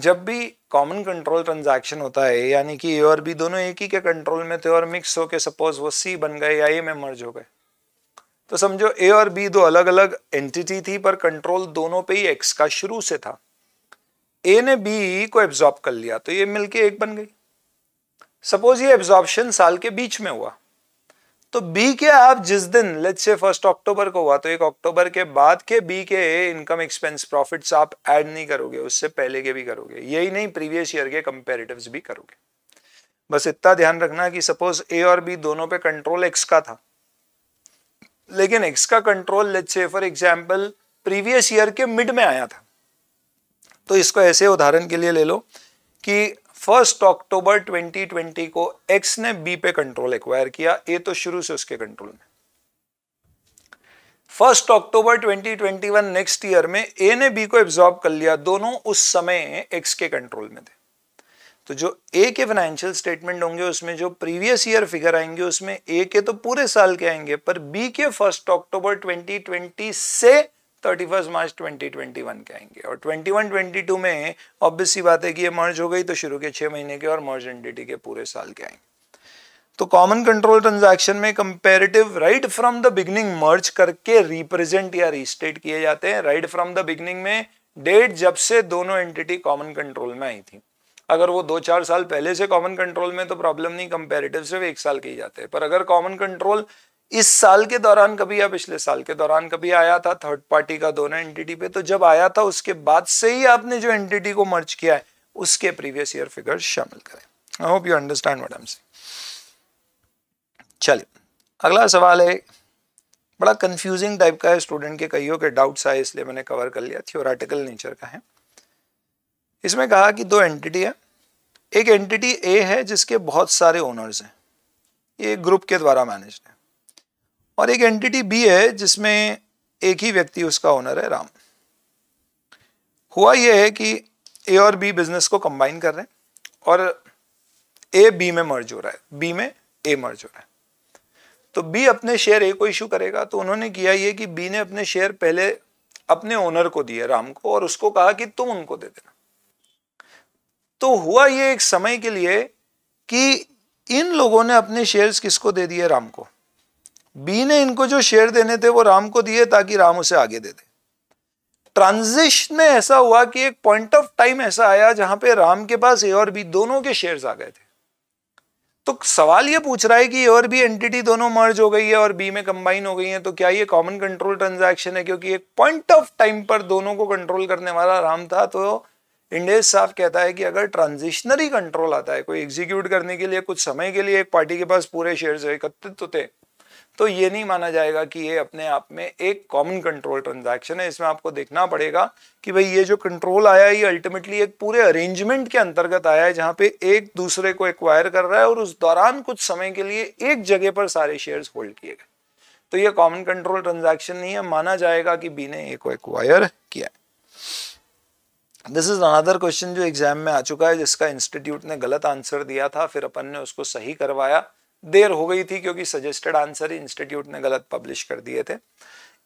[SPEAKER 1] जब भी कॉमन कंट्रोल ट्रांजैक्शन होता है यानी कि ए और बी दोनों एक ही के कंट्रोल में थे और मिक्स होके सपोज वो सी बन गए या ए में मर्ज हो गए तो समझो ए और बी दो अलग अलग एंटिटी थी पर कंट्रोल दोनों पे ही एक्स का शुरू से था ए ने बी को एब्जॉर्ब कर लिया तो ये मिलके एक बन गई सपोज ये एब्जॉर्बशन साल के बीच में हुआ तो बी के आप जिस दिन लेट्स से फर्स्ट अक्टूबर को हुआ तो एक अक्टूबर के बाद के बी के इनकम एक्सपेंस प्रॉफिट्स आप ऐड नहीं करोगे उससे पहले के भी करोगे यही नहीं प्रीवियस ईयर के कंपेरेटिव भी करोगे बस इतना ध्यान रखना कि सपोज ए और बी दोनों पे कंट्रोल एक्स का था लेकिन एक्स का control let's say for example previous year के मिड में आया था तो इसको ऐसे उदाहरण के लिए ले लो कि फर्स्ट अक्टूबर 2020 को एक्स ने बी पे कंट्रोल एक्वायर किया ए तो शुरू से उसके कंट्रोल में फर्स्ट अक्टूबर 2021 नेक्स्ट ईयर में ए ने बी को एब्जॉर्ब कर लिया दोनों उस समय एक्स के कंट्रोल में थे तो जो ए के फाइनेंशियल स्टेटमेंट होंगे उसमें जो प्रीवियस ईयर फिगर आएंगे उसमें ए के तो पूरे साल के आएंगे पर बी के फर्स्ट अक्टूबर 2020 से thirty first March twenty twenty one के आएंगे और ट्वेंटी वन ट्वेंटी टू में ऑब्वियस सी बात है कि ये मर्ज हो गई तो शुरू के छह महीने के और मर्ज एंटिटी के पूरे साल के आएंगे तो कॉमन कंट्रोल ट्रांजैक्शन में comparative right from the beginning merge करके रिप्रेजेंट या रिस्टेट किए जाते हैं राइट फ्रॉम द बिगनिंग में डेट जब से दोनों एंटिटी कॉमन कंट्रोल में आई थी अगर वो दो चार साल पहले से कॉमन कंट्रोल में तो प्रॉब्लम नहीं कंपेरेटिव सिर्फ एक साल के ही जाते हैं पर अगर कॉमन कंट्रोल इस साल के दौरान कभी या पिछले साल के दौरान कभी आया था थर्ड पार्टी का दोनों एंटिटी पे तो जब आया था उसके बाद से ही आपने जो एंटिटी को मर्ज किया है उसके प्रीवियस ईयर फिगर शामिल करें I hope you understand madam से चलिए अगला सवाल है बड़ा कंफ्यूजिंग टाइप का है स्टूडेंट के कईयों के डाउट्स आए इसलिए मैंने कवर कर लिया थियोराटिकल नेचर का है इसमें कहा कि दो एंटिटी है एक एंटिटी ए है जिसके बहुत सारे ओनर्स हैं ये ग्रुप के द्वारा मैनेज है और एक एंटिटी बी है जिसमें एक ही व्यक्ति उसका ओनर है राम हुआ यह है कि ए और बी बिजनेस को कंबाइन कर रहे हैं और ए बी में मर्ज हो रहा है बी में ए मर्ज हो रहा है तो बी अपने शेयर ए को इशू करेगा तो उन्होंने किया ये कि बी ने अपने शेयर पहले अपने ओनर को दिए राम को और उसको कहा कि तुम उनको दे देना तो हुआ ये एक समय के लिए कि इन लोगों ने अपने शेयर्स किसको दे दिए राम को बी ने इनको जो शेयर देने थे वो राम को दिए ताकि राम उसे आगे दे दे ट्रांजिशन में ऐसा हुआ कि एक पॉइंट ऑफ टाइम ऐसा आया जहां पे राम के पास ए और बी दोनों के शेयर्स आ गए थे तो सवाल ये पूछ रहा है कि ए और बी एंटिटी दोनों मर्ज हो गई है और बी में कंबाइन हो गई है तो क्या ये कॉमन कंट्रोल ट्रांजैक्शन है क्योंकि एक पॉइंट ऑफ टाइम पर दोनों को कंट्रोल करने वाला राम था तो इंडेज साफ कहता है कि अगर ट्रांजिशनरी कंट्रोल आता है कोई एग्जीक्यूट करने के लिए कुछ समय के लिए एक पार्टी के पास पूरे शेयर एकत्रित होते हैं तो ये नहीं माना जाएगा कि ये अपने आप में एक कॉमन कंट्रोल ट्रांजैक्शन है इसमें आपको देखना पड़ेगा कि भाई ये जो कंट्रोल आया है ये अल्टीमेटली एक पूरे अरेंजमेंट के अंतर्गत आया है जहां पे एक दूसरे को एक्वायर कर रहा है और उस दौरान कुछ समय के लिए एक जगह पर सारे शेयर्स होल्ड किए गए तो ये कॉमन कंट्रोल ट्रांजेक्शन नहीं है माना जाएगा कि बी ने ए को एक्वायर किया है दिस इज अनदर क्वेश्चन जो एग्जाम में आ चुका है जिसका इंस्टीट्यूट ने गलत आंसर दिया था फिर अपन ने उसको सही करवाया देर हो गई थी क्योंकि सजेस्टेड आंसर ही इंस्टीट्यूट ने गलत पब्लिश कर दिए थे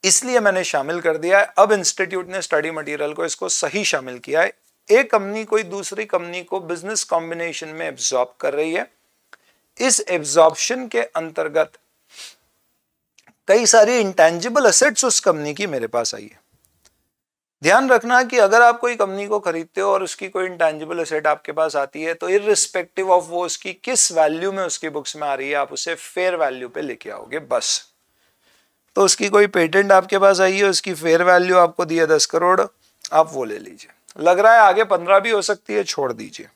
[SPEAKER 1] इसलिए मैंने शामिल कर दिया है अब इंस्टीट्यूट ने स्टडी मटेरियल को इसको सही शामिल किया है एक कंपनी कोई दूसरी कंपनी को बिजनेस कॉम्बिनेशन में एब्जॉर्ब कर रही है इस एब्जॉर्बन के अंतर्गत कई सारी इंटेंजिबल असेट्स उस कंपनी की मेरे पास आई है ध्यान रखना कि अगर आप कोई कंपनी को खरीदते हो और उसकी कोई इंटेंजिबल असेट आपके पास आती है तो इरिस्पेक्टिव ऑफ वो उसकी किस वैल्यू में उसकी बुक्स में आ रही है आप उसे फेयर वैल्यू पे लेके आओगे बस तो उसकी कोई पेटेंट आपके पास आई है उसकी फेयर वैल्यू आपको दी है दस करोड़ आप वो ले लीजिए लग रहा है आगे पंद्रह भी हो सकती है छोड़ दीजिए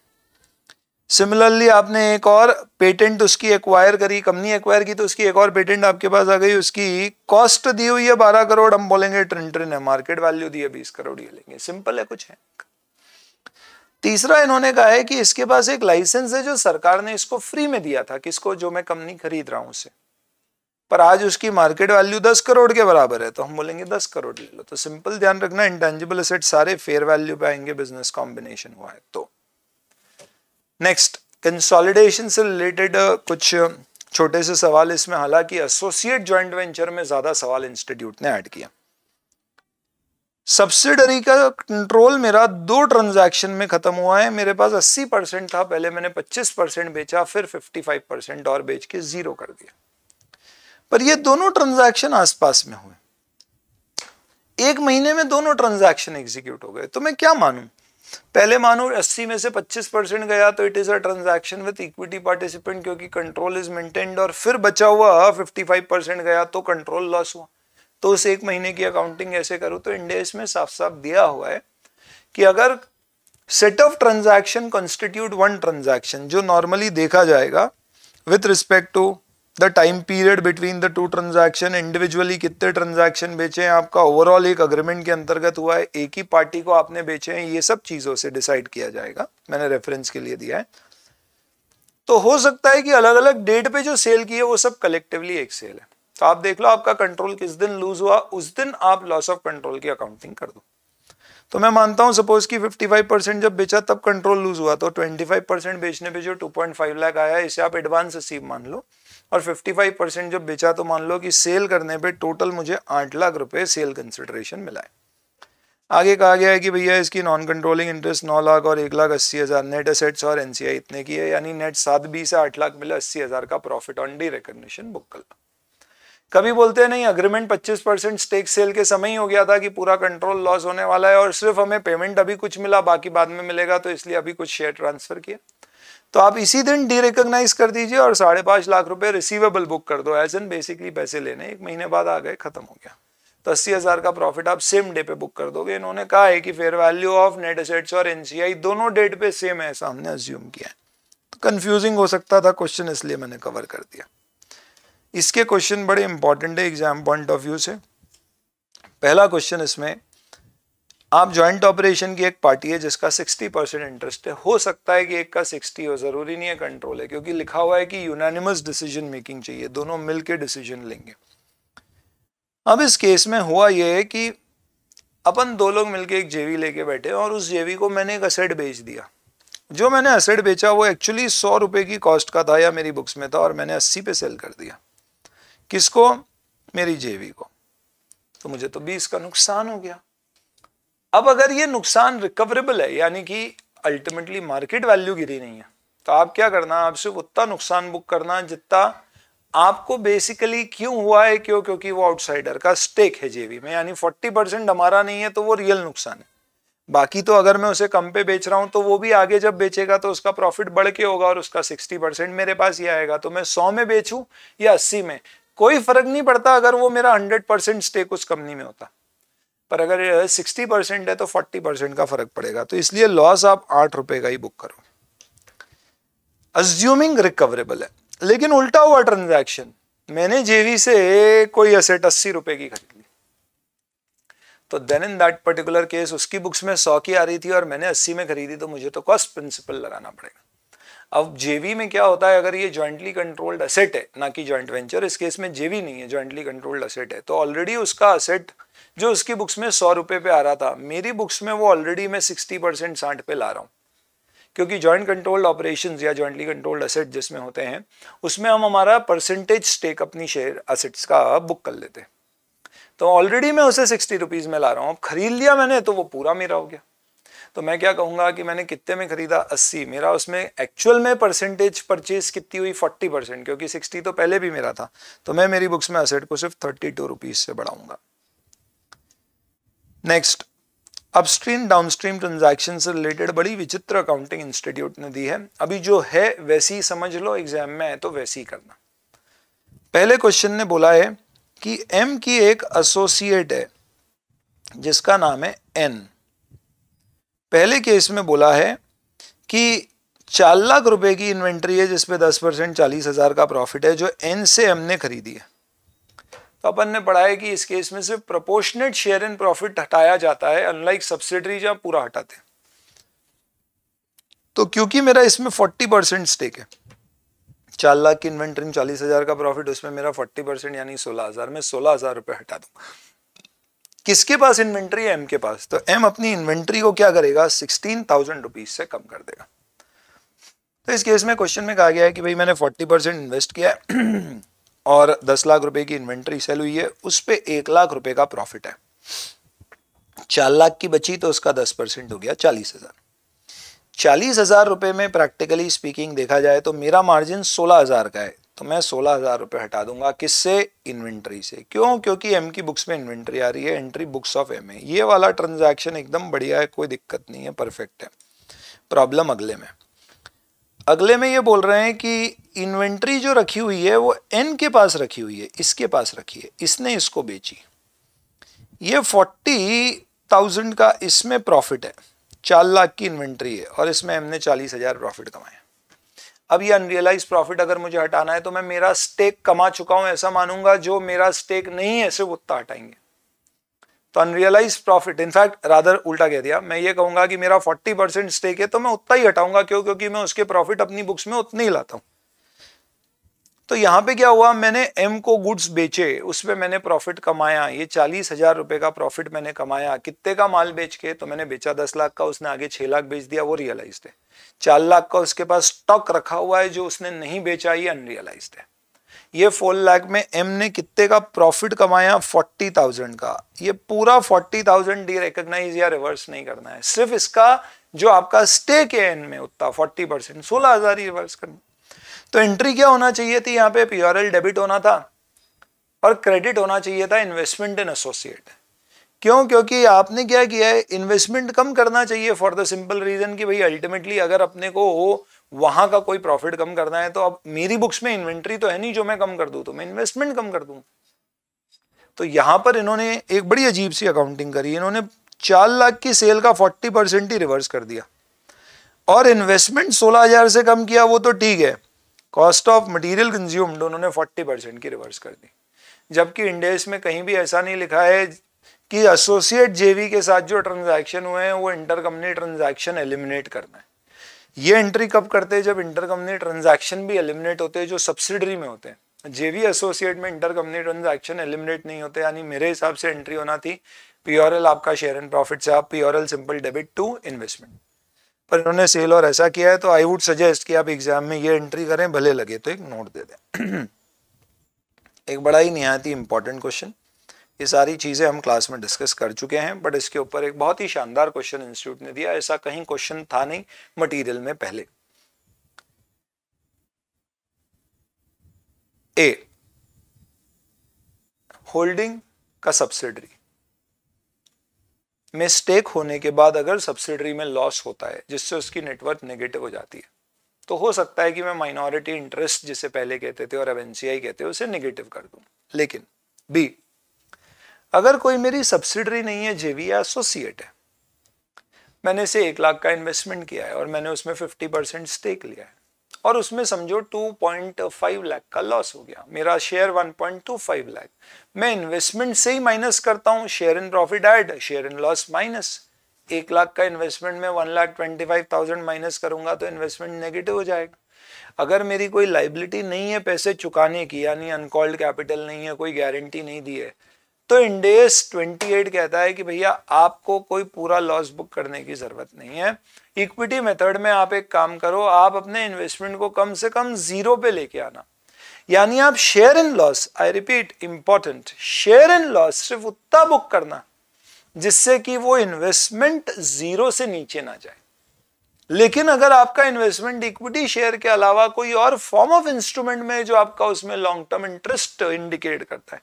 [SPEAKER 1] सिमिलरली आपने एक और पेटेंट उसकी एक्वायर करी कंपनी एक्वायर की तो उसकी एक और पेटेंट आपके पास आ गई उसकी कॉस्ट दी हुई है बारह करोड़ हम बोलेंगे ट्रिन ट्रिन है मार्केट वैल्यू दी है बीस करोड़ ये लेंगे सिंपल है कुछ है तीसरा इन्होंने कहा है कि इसके पास एक लाइसेंस है जो सरकार ने इसको फ्री में दिया था किसको जो मैं कंपनी खरीद रहा हूं उसे पर आज उसकी मार्केट वैल्यू दस करोड़ के बराबर है तो हम बोलेंगे दस करोड़ ले लो तो सिंपल ध्यान रखना इंटेंजिबल असेट सारे फेयर वैल्यू पे आएंगे बिजनेस कॉम्बिनेशन हुआ है तो नेक्स्ट कंसोलिडेशन से रिलेटेड uh, कुछ uh, छोटे से सवाल इसमें हालांकि एसोसिएट ज्वाइंट वेंचर में ज्यादा सवाल इंस्टीट्यूट ने ऐड किया सब्सिडरी का कंट्रोल मेरा दो ट्रांजैक्शन में खत्म हुआ है मेरे पास 80 परसेंट था पहले मैंने 25 परसेंट बेचा फिर 55 परसेंट और बेच के जीरो कर दिया पर ये दोनों ट्रांजैक्शन आसपास में हुए एक महीने में दोनों ट्रांजैक्शन एग्जीक्यूट हो गए तो मैं क्या मानूं पहले मानो 80 में से 25 परसेंट गया तो it is a transaction with equity participant क्योंकि कंट्रोल इज मेंटेन्ड और फिर बचा हुआ 55 परसेंट गया तो कंट्रोल लॉस हुआ तो उस एक महीने की अकाउंटिंग ऐसे करूं तो इंडेस में साफ साफ दिया हुआ है कि अगर set of transaction constitute one transaction जो नॉर्मली देखा जाएगा with respect to the time period between the two transaction individually कितने ट्रांजैक्शन बेचे हैं आपका ओवरऑल एक अग्रीमेंट के अंतर्गत हुआ है एक ही पार्टी को आपने बेचे हैं ये सब चीज़ों से डिसाइड किया जाएगा मैंने रेफरेंस के लिए दिया है तो हो सकता है कि अलग अलग डेट पे जो सेल की है वो सब कलेक्टिवली एक सेल है तो आप देख लो आपका कंट्रोल किस दिन लूज हुआ उस दिन आप लॉस ऑफ कंट्रोल की अकाउंटिंग कर दो तो मैं मानता हूं सपोज कि 55 परसेंट जब बेचा तब कंट्रोल लूज हुआ तो 25 परसेंट बेचने पे जो 2.5 लाख आया इसे आप एडवांस रिसीव मान लो और 55 परसेंट जब बेचा तो मान लो कि सेल करने पे टोटल मुझे आठ लाख रुपए सेल कंसिडरेशन मिला है आगे कहा गया है कि भैया इसकी नॉन कंट्रोलिंग इंटरेस्ट नौ लाख और एक लाख अस्सी हज़ार नेट असेट्स और एन इतने की है यानी नेट सात बी से आठ लाख मिला अस्सी हज़ार का profit on derecognition book करना कभी बोलते हैं नहीं अग्रीमेंट 25 परसेंट स्टेक सेल के समय ही हो गया था कि पूरा कंट्रोल लॉस होने वाला है और सिर्फ हमें पेमेंट अभी कुछ मिला बाकी बाद में मिलेगा तो इसलिए अभी कुछ शेयर ट्रांसफर किया तो आप इसी दिन डी रिकोगनाइज कर दीजिए और साढ़े पाँच लाख रुपए रिसीवेबल बुक कर दो एज एन बेसिकली पैसे लेने एक महीने बाद आ गए खत्म हो गया तो अस्सी हज़ार का प्रॉफिट आप सेम डे पे बुक कर दोगे इन्होंने कहा है कि fair value of net assets और एनसीआई दोनों डेट पे सेम है ऐसा हमने अज्यूम किया है तो कन्फ्यूजिंग हो सकता था क्वेश्चन इसलिए मैंने कवर कर दिया इसके क्वेश्चन बड़े इंपॉर्टेंट है एग्जाम पॉइंट ऑफ व्यू से पहला क्वेश्चन इसमें आप जॉइंट ऑपरेशन की एक पार्टी है जिसका 60 परसेंट इंटरेस्ट है हो सकता है कि एक का 60 हो ज़रूरी नहीं है कंट्रोल है क्योंकि लिखा हुआ है कि यूनानिमस डिसीजन मेकिंग चाहिए दोनों मिल के डिसीजन लेंगे अब इस केस में हुआ यह है कि अपन दो लोग मिलके एक जेवी लेके बैठे और उस जेवी को मैंने एक असेट बेच दिया जो मैंने असेट बेचा वो एक्चुअली सौ रुपये की कॉस्ट का था या मेरी बुक्स में था और मैंने अस्सी पे सेल कर दिया किसको मेरी जेवी को तो मुझे तो बीस का नुकसान हो गया अब अगर ये नुकसान रिकवरेबल है यानी कि अल्टीमेटली मार्केट वैल्यू गिरी नहीं है तो आप क्या करना आप सिर्फ उतना नुकसान बुक करना जितना आपको बेसिकली क्यों हुआ है क्यों क्योंकि वो आउटसाइडर का स्टेक है जेवी में यानी 40 परसेंट हमारा नहीं है तो वो रियल नुकसान है बाकी तो अगर मैं उसे कम पे बेच रहा हूँ तो वो भी आगे जब बेचेगा तो उसका प्रॉफिट बढ़ के होगा और उसका 60 परसेंट मेरे पास ही आएगा तो मैं 100 में बेचूं या 80 में कोई फर्क नहीं पड़ता अगर वो मेरा 100 परसेंट स्टेक उस कंपनी में होता पर अगर सिक्सटी परसेंट है तो फोर्टी परसेंट का फर्क पड़ेगा तो इसलिए लॉस आप आठ रुपए का ही बुक करो अज्यूमिंग रिकवरेबल है लेकिन उल्टा हुआ ट्रांजैक्शन मैंने जेवी से कोई असेट अस्सी रुपए की खरीद ली तो then in that particular case उसकी बुक्स में सौ की आ रही थी और मैंने अस्सी में खरीदी तो मुझे तो कॉस्ट प्रिंसिपल लगाना पड़ेगा अब जेवी में क्या होता है अगर ये जॉइंटली कंट्रोल्ड असेट है ना कि जॉइंट वेंचर इस केस में जेवी नहीं है जॉइंटली कंट्रोल्ड असेट है तो ऑलरेडी उसका असेट जो उसकी बुक्स में सौ रुपये पे आ रहा था मेरी बुक्स में वो ऑलरेडी मैं सिक्सटी परसेंट साठ पे ला रहा हूँ क्योंकि जॉइंट कंट्रोल्ड ऑपरेशन या जॉइंटली कंट्रोल्ड असेट जिसमें होते हैं उसमें हम हमारा परसेंटेज स्टेक अपनी शेयर असेट्स का बुक कर लेते हैं तो ऑलरेडी मैं उसे सिक्सटी रुपीज़ में ला रहा हूँ अब खरीद लिया मैंने तो वो पूरा मेरा हो गया तो मैं क्या कहूँगा कि मैंने कितने में खरीदा अस्सी मेरा उसमें एक्चुअल में परसेंटेज परचेज कितनी हुई फोर्टी परसेंट क्योंकि सिक्सटी तो पहले भी मेरा था तो मैं मेरी बुक्स में असेट को सिर्फ थर्टी टू रुपीज़ से बढ़ाऊंगा नेक्स्ट अपस्ट्रीम डाउनस्ट्रीम ट्रांजैक्शन से रिलेटेड बड़ी विचित्र अकाउंटिंग इंस्टीट्यूट ने दी है अभी जो है वैसी समझ लो एग्जाम में है तो वैसी करना पहले क्वेश्चन ने बोला है कि एम की एक एसोसिएट है जिसका नाम है एन पहले केस में बोला है कि चार लाख रुपए की इन्वेंट्री है जिसपे दस परसेंट चालीस हज़ार का प्रॉफिट है जो एन से हमने खरीदी है तो अपन ने पढ़ा है कि इस केस में सिर्फ प्रोपोर्शनेट शेयर इन प्रॉफिट हटाया जाता है अनलाइक सब्सिडरी जहाँ पूरा हटाते हैं तो क्योंकि मेरा इसमें फोर्टी परसेंट स्टेक है चार लाख की इन्वेंट्री में चालीस हज़ार का प्रॉफिट उसमें मेरा फोर्टी परसेंट यानी सोलह हज़ार में सोलह हज़ार रुपये हटा दूँ किसके पास इन्वेंट्री है एम के पास तो एम अपनी इन्वेंट्री को क्या करेगा सिक्सटीन थाउजेंड रुपीज से कम कर देगा तो इस केस में क्वेश्चन में कहा गया है कि भाई मैंने फोर्टी परसेंट इन्वेस्ट किया है और दस लाख रुपए की इन्वेंट्री सेल हुई है उस पर एक लाख रुपए का प्रॉफिट है चार लाख की बची तो उसका दस परसेंट हो गया चालीस हजार चालीस हजार रुपए में प्रैक्टिकली स्पीकिंग देखा जाए तो मेरा मार्जिन सोलह हजार का है तो मैं सोलह हज़ार रुपये हटा दूंगा किससे इन्वेंट्री से क्यों क्योंकि एम की बुक्स में इन्वेंट्री आ रही है entry books of M A ये वाला ट्रांजैक्शन एकदम बढ़िया है कोई दिक्कत नहीं है परफेक्ट है प्रॉब्लम अगले में अगले में ये बोल रहे हैं कि इन्वेंट्री जो रखी हुई है वो एन के पास रखी हुई है इसके पास रखी है इसने इसको बेची ये फोर्टी थाउजेंड का इसमें प्रॉफिट है चार लाख की इन्वेंट्री है और इसमें हमने चालीस हज़ार प्रॉफिट कमाया अब ये अनरियलाइज प्रॉफिट अगर मुझे हटाना है तो मैं मेरा स्टेक कमा चुका हूं ऐसा मानूंगा जो मेरा स्टेक नहीं है सिर्फ उतना हटाएंगे तो अनरियलाइज प्रॉफिट इनफैक्ट राधर उल्टा कह दिया मैं ये कहूंगा कि मेरा 40 परसेंट स्टेक है तो मैं उतना ही हटाऊंगा क्यों क्योंकि मैं उसके प्रॉफिट अपनी बुक्स में उतनी ही लाता हूँ तो यहाँ पे क्या हुआ मैंने एम को गुड्स बेचे उस पर मैंने प्रॉफिट कमाया ये चालीस हजार रुपये का प्रॉफिट मैंने कमाया कितने का माल बेच के तो मैंने बेचा दस लाख का उसने आगे छः लाख बेच दिया वो रियलाइज है चार लाख का उसके पास स्टॉक रखा हुआ है जो उसने नहीं बेचा ये अनरियलाइज है ये फोर लाख में एम ने कितने का प्रॉफिट कमाया फोर्टी थाउजेंड का ये पूरा फोर्टी थाउजेंड डी रिकग्नाइज या रिवर्स नहीं करना है सिर्फ इसका जो आपका स्टेक है एन में उतना फोर्टी परसेंट सोलह हजार ही रिवर्स करना तो एंट्री क्या होना चाहिए थी यहाँ पे पीआरएल डेबिट होना था और क्रेडिट होना चाहिए था इन्वेस्टमेंट इन एसोसिएट क्यों क्योंकि आपने क्या किया है इन्वेस्टमेंट कम करना चाहिए फॉर द सिंपल रीजन कि भाई अल्टीमेटली अगर अपने को हो वहां का कोई प्रॉफिट कम करना है तो अब मेरी बुक्स में इन्वेंट्री तो है नहीं जो मैं कम कर दू तो मैं इन्वेस्टमेंट कम कर दू तो यहां पर इन्होंने एक बड़ी अजीब सी अकाउंटिंग करी इन्होंने चार लाख की सेल का फोर्टी परसेंट ही रिवर्स कर दिया और इन्वेस्टमेंट सोलह हजार से कम किया वो तो ठीक है कॉस्ट ऑफ मटेरियल कंज्यूम्ड उन्होंने 40 परसेंट की रिवर्स कर दी जबकि इंडेस में कहीं भी ऐसा नहीं लिखा है कि एसोसिएट जेवी के साथ जो ट्रांजैक्शन हुए हैं वो इंटर कंपनी ट्रांजैक्शन एलिमिनेट करना है ये एंट्री कब करते हैं जब इंटर कंपनी ट्रांजैक्शन भी एलिमिनेट होते हैं जो सब्सिडरी में होते हैं जेवी एसोसिएट में इंटर कंपनी ट्रांजैक्शन एलिमिनेट नहीं होते यानी मेरे हिसाब से एंट्री होना थी पीओरएल आपका शेयर एंड प्रॉफिट से आप P or L simple debit to investment पर इन्होंने सेल और ऐसा किया है तो आई वुड सजेस्ट कि आप एग्ज़ाम में ये एंट्री करें भले लगे तो एक नोट दे दें एक बड़ा ही नहायत ही क्वेश्चन ये सारी चीज़ें हम क्लास में डिस्कस कर चुके हैं बट इसके ऊपर एक बहुत ही शानदार क्वेश्चन इंस्टीट्यूट ने दिया ऐसा कहीं क्वेश्चन था नहीं मटीरियल में पहले ए होल्डिंग का सब्सिडरी में स्टेक होने के बाद अगर सब्सिडरी में लॉस होता है जिससे उसकी नेटवर्थ नेगेटिव हो जाती है तो हो सकता है कि मैं माइनॉरिटी इंटरेस्ट जिसे पहले कहते थे और अब एनसीआई कहते उसे निगेटिव कर दूं लेकिन बी अगर कोई मेरी सब्सिडरी नहीं है जेवी या एसोसिएट है मैंने इसे एक लाख का इन्वेस्टमेंट किया है और मैंने उसमें फिफ्टी परसेंट स्टेक लिया है और उसमें समझो 2.5 लाख का लॉस हो गया मेरा शेयर 1.25 लाख मैं इन्वेस्टमेंट से ही माइनस करता हूँ share in profit add share in loss minus एक लाख का इन्वेस्टमेंट में one lakh twenty five thousand minus करूंगा तो इन्वेस्टमेंट नेगेटिव हो जाएगा अगर मेरी कोई लाइबिलिटी नहीं है पैसे चुकाने की यानी अनकॉल्ड कैपिटल नहीं है कोई गारंटी नहीं दी है तो इंडेस 28 कहता है कि भैया आपको कोई पूरा लॉस बुक करने की जरूरत नहीं है इक्विटी मेथड में आप एक काम करो आप अपने इन्वेस्टमेंट को कम से कम जीरो पे लेके आना यानी आप share in loss I repeat important share in loss सिर्फ उतना बुक करना जिससे कि वो इन्वेस्टमेंट जीरो से नीचे ना जाए लेकिन अगर आपका इन्वेस्टमेंट इक्विटी शेयर के अलावा कोई और फॉर्म ऑफ इंस्ट्रूमेंट में जो आपका उसमें लॉन्ग टर्म इंटरेस्ट इंडिकेट करता है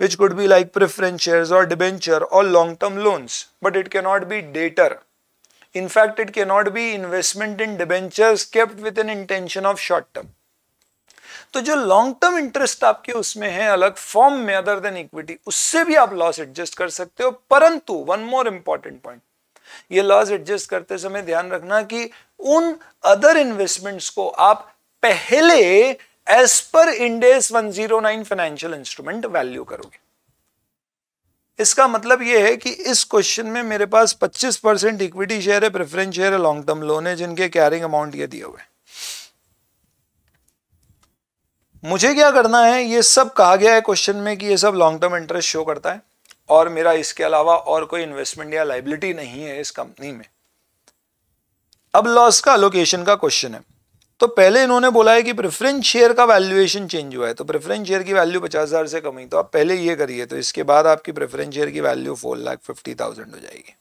[SPEAKER 1] which could be like preference shares or debenture or long term loans, but it cannot be debtor. In fact, it cannot be investment in debentures kept with an intention of short term. तो जो long term interest आपके उसमें है अलग form में other than equity उससे भी आप लॉस एडजस्ट कर सकते हो परंतु वन मोर इंपॉर्टेंट पॉइंट ये लॉस एडजस्ट करते समय ध्यान रखना कि उन अदर इन्वेस्टमेंट्स को आप पहले as per इंडेस 109 financial instrument value करोगे इसका मतलब यह है कि इस क्वेश्चन में मेरे पास 25 परसेंट इक्विटी शेयर है प्रेफरेंस शेयर है लॉन्ग टर्म लोन है जिनके कैरिंग अमाउंट ये दिए हुए मुझे क्या करना है ये सब कहा गया है क्वेश्चन में कि ये सब लॉन्ग टर्म इंटरेस्ट शो करता है और मेरा इसके अलावा और कोई इन्वेस्टमेंट या लाइबिलिटी नहीं है इस कंपनी में अब लॉस का अलोकेशन का क्वेश्चन है तो पहले इन्होंने बोला है कि प्रेफरेंस शेयर का वैल्यूएशन चेंज हुआ है तो प्रेफरेंस शेयर की वैल्यू पचास हज़ार से कम ही तो आप पहले ये करिए तो इसके बाद आपकी प्रेफरेंस शेयर की value four lakh fifty thousand हो जाएगी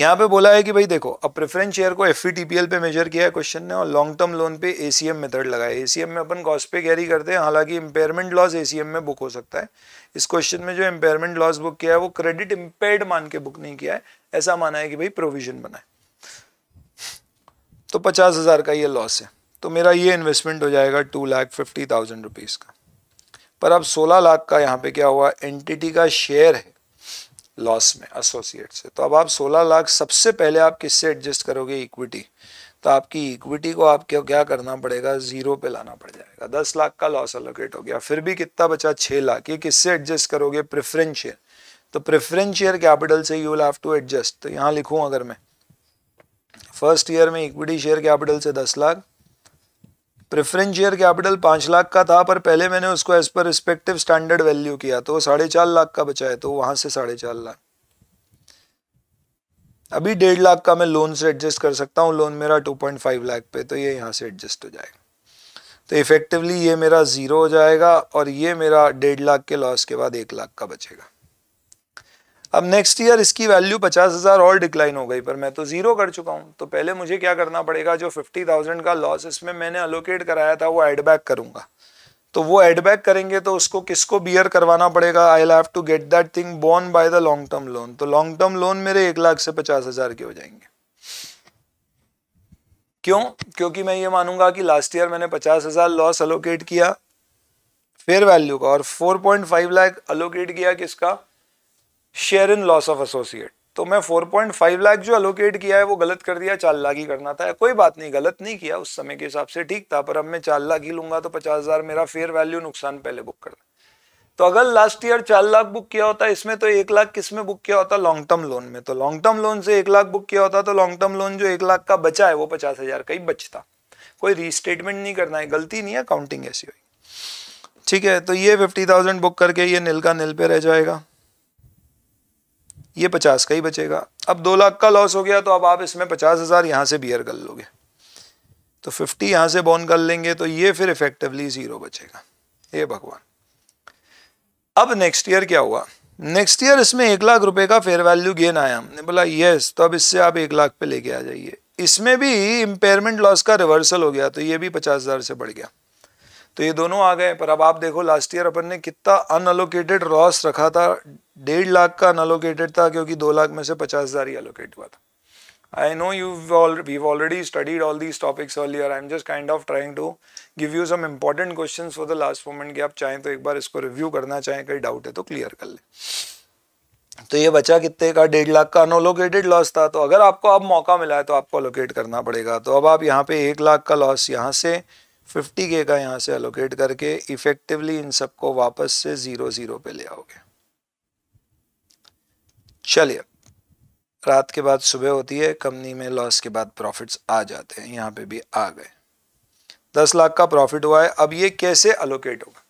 [SPEAKER 1] यहाँ पे बोला है कि भाई देखो अब प्रेफरेंस शेयर को एफ e पे मेजर किया है क्वेश्चन ने और लॉन्ग टर्म लोन पे ए मेथड लगाया ए में अपन कॉस्ट पे कैरी करते हैं हालांकि इम्पेयरमेंट लॉस ए में बुक हो सकता है इस क्वेश्चन में जो इम्पेयरमेंट लॉस बुक किया है वो क्रेडिट इम्पेयर्ड मान के बुक नहीं किया है ऐसा माना है कि भाई प्रोविजन बनाए तो पचास हज़ार का ये लॉस है तो मेरा ये इन्वेस्टमेंट हो जाएगा two lakh fifty thousand rupees का पर अब सोलह लाख का यहाँ पे क्या हुआ एंटिटी का शेयर है लॉस में एसोसिएट से तो अब आप सोलह लाख सबसे पहले आप किससे एडजस्ट करोगे इक्विटी तो आपकी इक्विटी को आप क्या क्या करना पड़ेगा ज़ीरो पे लाना पड़ जाएगा दस लाख का लॉस अलोकेट हो गया फिर भी कितना बचा छः लाख ये किससे एडजस्ट करोगे प्रेफरेंस शेयर तो प्रेफरेंस शेयर कैपिटल से you will have to adjust तो यहाँ लिखूँ अगर मैं फर्स्ट ईयर में इक्विटी शेयर कैपिटल से दस लाख प्रेफरेंस शेयर कैपिटल पाँच लाख का था पर पहले मैंने उसको as per respective standard value किया तो साढ़े चार लाख का बचा है तो वहाँ से साढ़े चार लाख अभी डेढ़ लाख का मैं लोन से एडजस्ट कर सकता हूँ लोन मेरा टू पॉइंट फाइव लाख पे तो ये यहाँ से एडजस्ट हो जाएगा तो इफ़ेक्टिवली ये मेरा ज़ीरो हो जाएगा और ये मेरा डेढ़ लाख के लॉस के बाद एक लाख का बचेगा अब नेक्स्ट ईयर इसकी वैल्यू पचास हज़ार और डिक्लाइन हो गई पर मैं तो ज़ीरो कर चुका हूँ तो पहले मुझे क्या करना पड़ेगा जो फिफ्टी थाउजेंड का लॉस इसमें मैंने अलोकेट कराया था वो एड बैक तो वो एड बैक करेंगे तो उसको किसको बियर करवाना पड़ेगा I have to get that thing borne by the long term loan तो लॉन्ग टर्म लोन मेरे एक लाख से पचास हज़ार के हो जाएंगे क्यों क्योंकि मैं ये मानूंगा कि लास्ट ईयर मैंने पचास हज़ार लॉस अलोकेट किया फेयर वैल्यू का और four point five lakh allocate किया किसका share in loss of associate तो मैं 4.5 लाख जो एलोकेट किया है वो गलत कर दिया चार लाख ही करना था कोई बात नहीं गलत नहीं किया उस समय के हिसाब से ठीक था पर अब मैं चार लाख ही लूंगा तो पचास हज़ार मेरा फेयर वैल्यू नुकसान पहले बुक करना तो अगर लास्ट ईयर चार लाख बुक किया होता इसमें तो एक लाख किस में बुक किया होता लॉन्ग टर्म लोन में तो लॉन्ग टर्म लोन से एक लाख बुक किया होता तो लॉन्ग टर्म लोन जो एक लाख का बचा है वो पचास हज़ार का ही बचता कोई रीस्टेटमेंट नहीं करना है गलती नहीं है काउंटिंग ऐसी हुई ठीक है तो ये फिफ्टी थाउजेंड बुक करके ये नील का नील पे रह जाएगा ये पचास का ही बचेगा अब दो लाख का लॉस हो गया तो अब आप इसमें पचास हज़ार यहाँ से बियर कर लोगे तो फिफ्टी यहाँ से बॉन कर लेंगे तो ये फिर इफेक्टिवली ज़ीरो बचेगा ये भगवान अब नेक्स्ट ईयर क्या हुआ नेक्स्ट ईयर इसमें एक लाख रुपए का फेयर वैल्यू गेन आया हमने बोला यस तो अब इससे आप एक लाख पे लेके आ जाइए इसमें भी इम्पेयरमेंट लॉस का रिवर्सल हो गया तो ये भी पचास हज़ार से बढ़ गया तो ये दोनों आ गए पर अब आप देखो लास्ट ईयर अपन ने कितना अनअलोकेटेड रॉस रखा था डेढ़ लाख का अनअलोकेटेड था क्योंकि दो लाख में से पचास हज़ार ही अलोकेट हुआ था I know you we already studied all these topics year I am just kind of trying to give you some important question for the last moment कि आप चाहें तो एक बार इसको रिव्यू करना चाहें कहीं डाउट है तो क्लियर कर ले तो ये बचा कितने का डेढ़ लाख का अनोलोकेटेड लॉस था तो अगर आपको अब मौका मिला है तो आपको अलोकेट करना पड़ेगा तो अब आप यहाँ पे एक लाख का लॉस यहाँ से फिफ्टी के का यहाँ से एलोकेट करके इफेक्टिवली इन सबको वापस से ज़ीरो ज़ीरो पे ले आओगे चलिए रात के बाद सुबह होती है कंपनी में लॉस के बाद प्रॉफिट्स आ जाते हैं यहाँ पे भी आ गए दस लाख का प्रॉफिट हुआ है अब ये कैसे अलोकेट होगा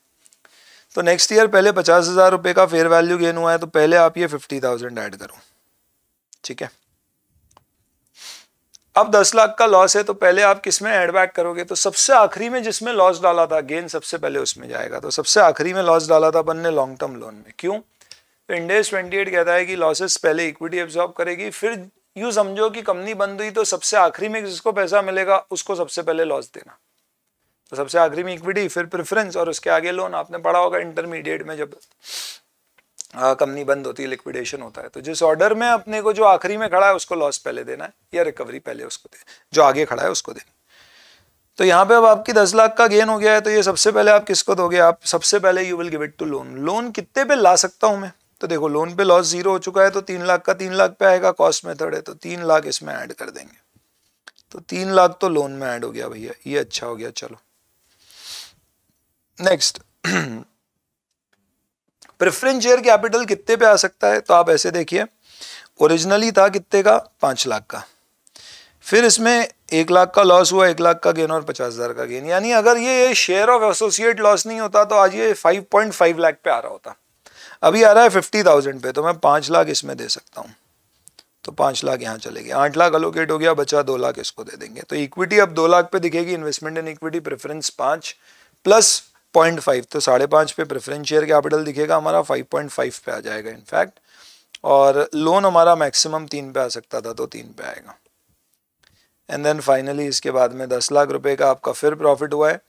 [SPEAKER 1] तो नेक्स्ट ईयर पहले पचास हज़ार रुपये का फेयर वैल्यू गेन हुआ है तो पहले आप ये फिफ्टी थाउजेंड ऐड करो ठीक है अब दस लाख का लॉस है तो पहले आप किस में एडबैक करोगे तो सबसे आखिरी में जिसमें लॉस डाला था गेन सबसे पहले उसमें जाएगा तो सबसे आखिरी में लॉस डाला था अपन ने लॉन्ग टर्म लोन में क्यों तो इंडेस एट कहता है कि लॉसेस पहले इक्विटी एब्जॉर्ब करेगी फिर यूँ समझो कि कंपनी बंद हुई तो सबसे आखिरी में जिसको पैसा मिलेगा उसको सबसे पहले लॉस देना तो सबसे आखिरी में इक्विटी फिर प्रेफरेंस और उसके आगे लोन आपने पढ़ा होगा इंटरमीडिएट में जब कंपनी बंद होती है लिक्विडेशन होता है तो जिस ऑर्डर में अपने को जो आखिरी में खड़ा है उसको लॉस पहले देना है या रिकवरी पहले उसको दे जो आगे खड़ा है उसको देना तो यहाँ पे अब आपकी दस लाख का गेन हो गया है तो ये सबसे पहले आप किसको दोगे आप सबसे पहले you will give it to loan loan कितने पे ला सकता हूँ मैं तो देखो लोन पे लॉस जीरो हो चुका है तो तीन लाख का तीन लाख पे आएगा कॉस्ट मेथड है तो तीन लाख इसमें ऐड कर देंगे तो तीन लाख तो लोन में ऐड हो गया भैया ये अच्छा हो गया चलो नेक्स्ट प्रेफरेंस शेयर कैपिटल कितने पे आ सकता है तो आप ऐसे देखिए ओरिजिनली था कितने का पाँच लाख का फिर इसमें एक लाख का लॉस हुआ एक लाख का गेन और पचास हज़ार का गेन यानी अगर ये शेयर ऑफ एसोसिएट लॉस नहीं होता तो आज ये फाइव पॉइंट फाइव लाख पे आ रहा होता अभी आ रहा है फिफ्टी थाउजेंड पे तो मैं पाँच लाख इसमें दे सकता हूँ तो पाँच लाख यहाँ चले गए आठ लाख अलोकेट हो गया बचा दो लाख इसको दे देंगे तो इक्विटी अब दो लाख पे दिखेगी इन्वेस्टमेंट इन इक्विटी प्रेफरेंस पाँच प्लस पॉइंट फाइव तो साढ़े पाँच पे प्रेफरेंस शेयर कैपिटल दिखेगा हमारा फाइव पॉइंट फाइव पे आ जाएगा इनफैक्ट और लोन हमारा मैक्सिमम तीन पे आ सकता था तो तीन पे आएगा एंड देन फाइनली इसके बाद में दस लाख रुपए का आपका फिर प्रॉफिट हुआ है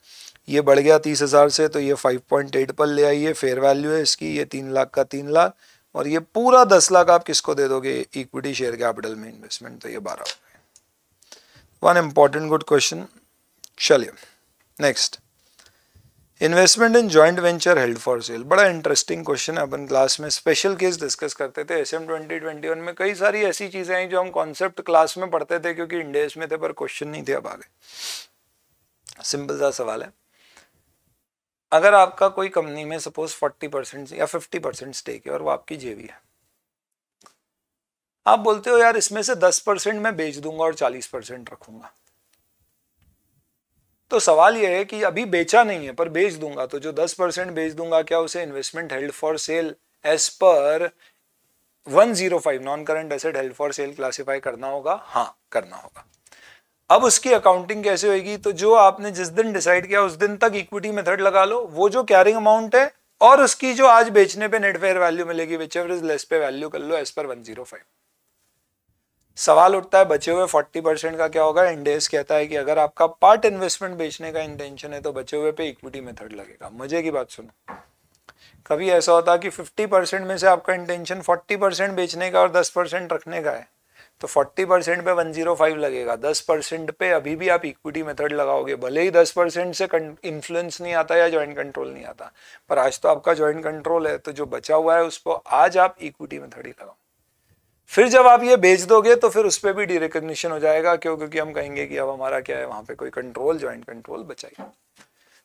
[SPEAKER 1] ये बढ़ गया तीस हज़ार से तो ये फाइव पॉइंट एट पर ले आइए फेयर वैल्यू है इसकी ये तीन लाख का तीन लाख और ये पूरा दस लाख आप किसको दे दोगे इक्विटी शेयर कैपिटल में इन्वेस्टमेंट तो ये बारह वन इम्पॉर्टेंट गुड क्वेश्चन चलिए next investment in joint venture held for sale बड़ा इंटरेस्टिंग क्वेश्चन है अपन क्लास में स्पेशल केस डिस्कस करते थे S M twenty twenty one में कई सारी ऐसी चीज़ें आई जो हम कॉन्सेप्ट क्लास में पढ़ते थे क्योंकि इंडेस में थे पर क्वेश्चन नहीं थे अब आगे सिंपल सा सवाल है अगर आपका कोई कंपनी में सपोज फोर्टी परसेंट या फिफ्टी परसेंट स्टेक है और वो आपकी जेवी है आप बोलते हो यार इसमें से दस परसेंट मैं बेच दूंगा और चालीस परसेंट रखूंगा तो सवाल यह है कि अभी बेचा नहीं है पर बेच दूंगा तो जो दस परसेंट बेच दूंगा क्या उसे investment held for sale as पर 105 non current asset held for sale classify करना होगा हाँ करना होगा अब उसकी अकाउंटिंग कैसे होगी तो जो आपने जिस दिन डिसाइड किया उस दिन तक इक्विटी मेथड लगा लो वो जो कैरिंग अमाउंट है और उसकी जो आज बेचने पे नेट फेयर वैल्यू मिलेगी विच एवर इज लेस पे वैल्यू कर लो एज पर वन जीरो फाइव सवाल उठता है बचे हुए फोर्टी परसेंट का क्या होगा इंडेस कहता है कि अगर आपका पार्ट इन्वेस्टमेंट बेचने का इंटेंशन है तो बचे हुए पे इक्विटी मेथड लगेगा मजे की बात सुनो कभी ऐसा होता कि 50 परसेंट में से आपका इंटेंशन 40 परसेंट बेचने का और 10 परसेंट रखने का है तो 40 परसेंट पे 105 लगेगा 10 परसेंट पे अभी भी आप इक्विटी मेथड लगाओगे भले ही 10 परसेंट से इन्फ्लुएंस नहीं आता या जॉइंट कंट्रोल नहीं आता पर आज तो आपका जॉइंट कंट्रोल है तो जो बचा हुआ है उसको आज आप इक्विटी मेथड ही लगाओ फिर जब आप ये बेच दोगे तो फिर उस पर भी डी हो जाएगा क्यों क्योंकि हम कहेंगे कि अब हमारा क्या है वहाँ पे कोई कंट्रोल ज्वाइंट कंट्रोल बचाएगा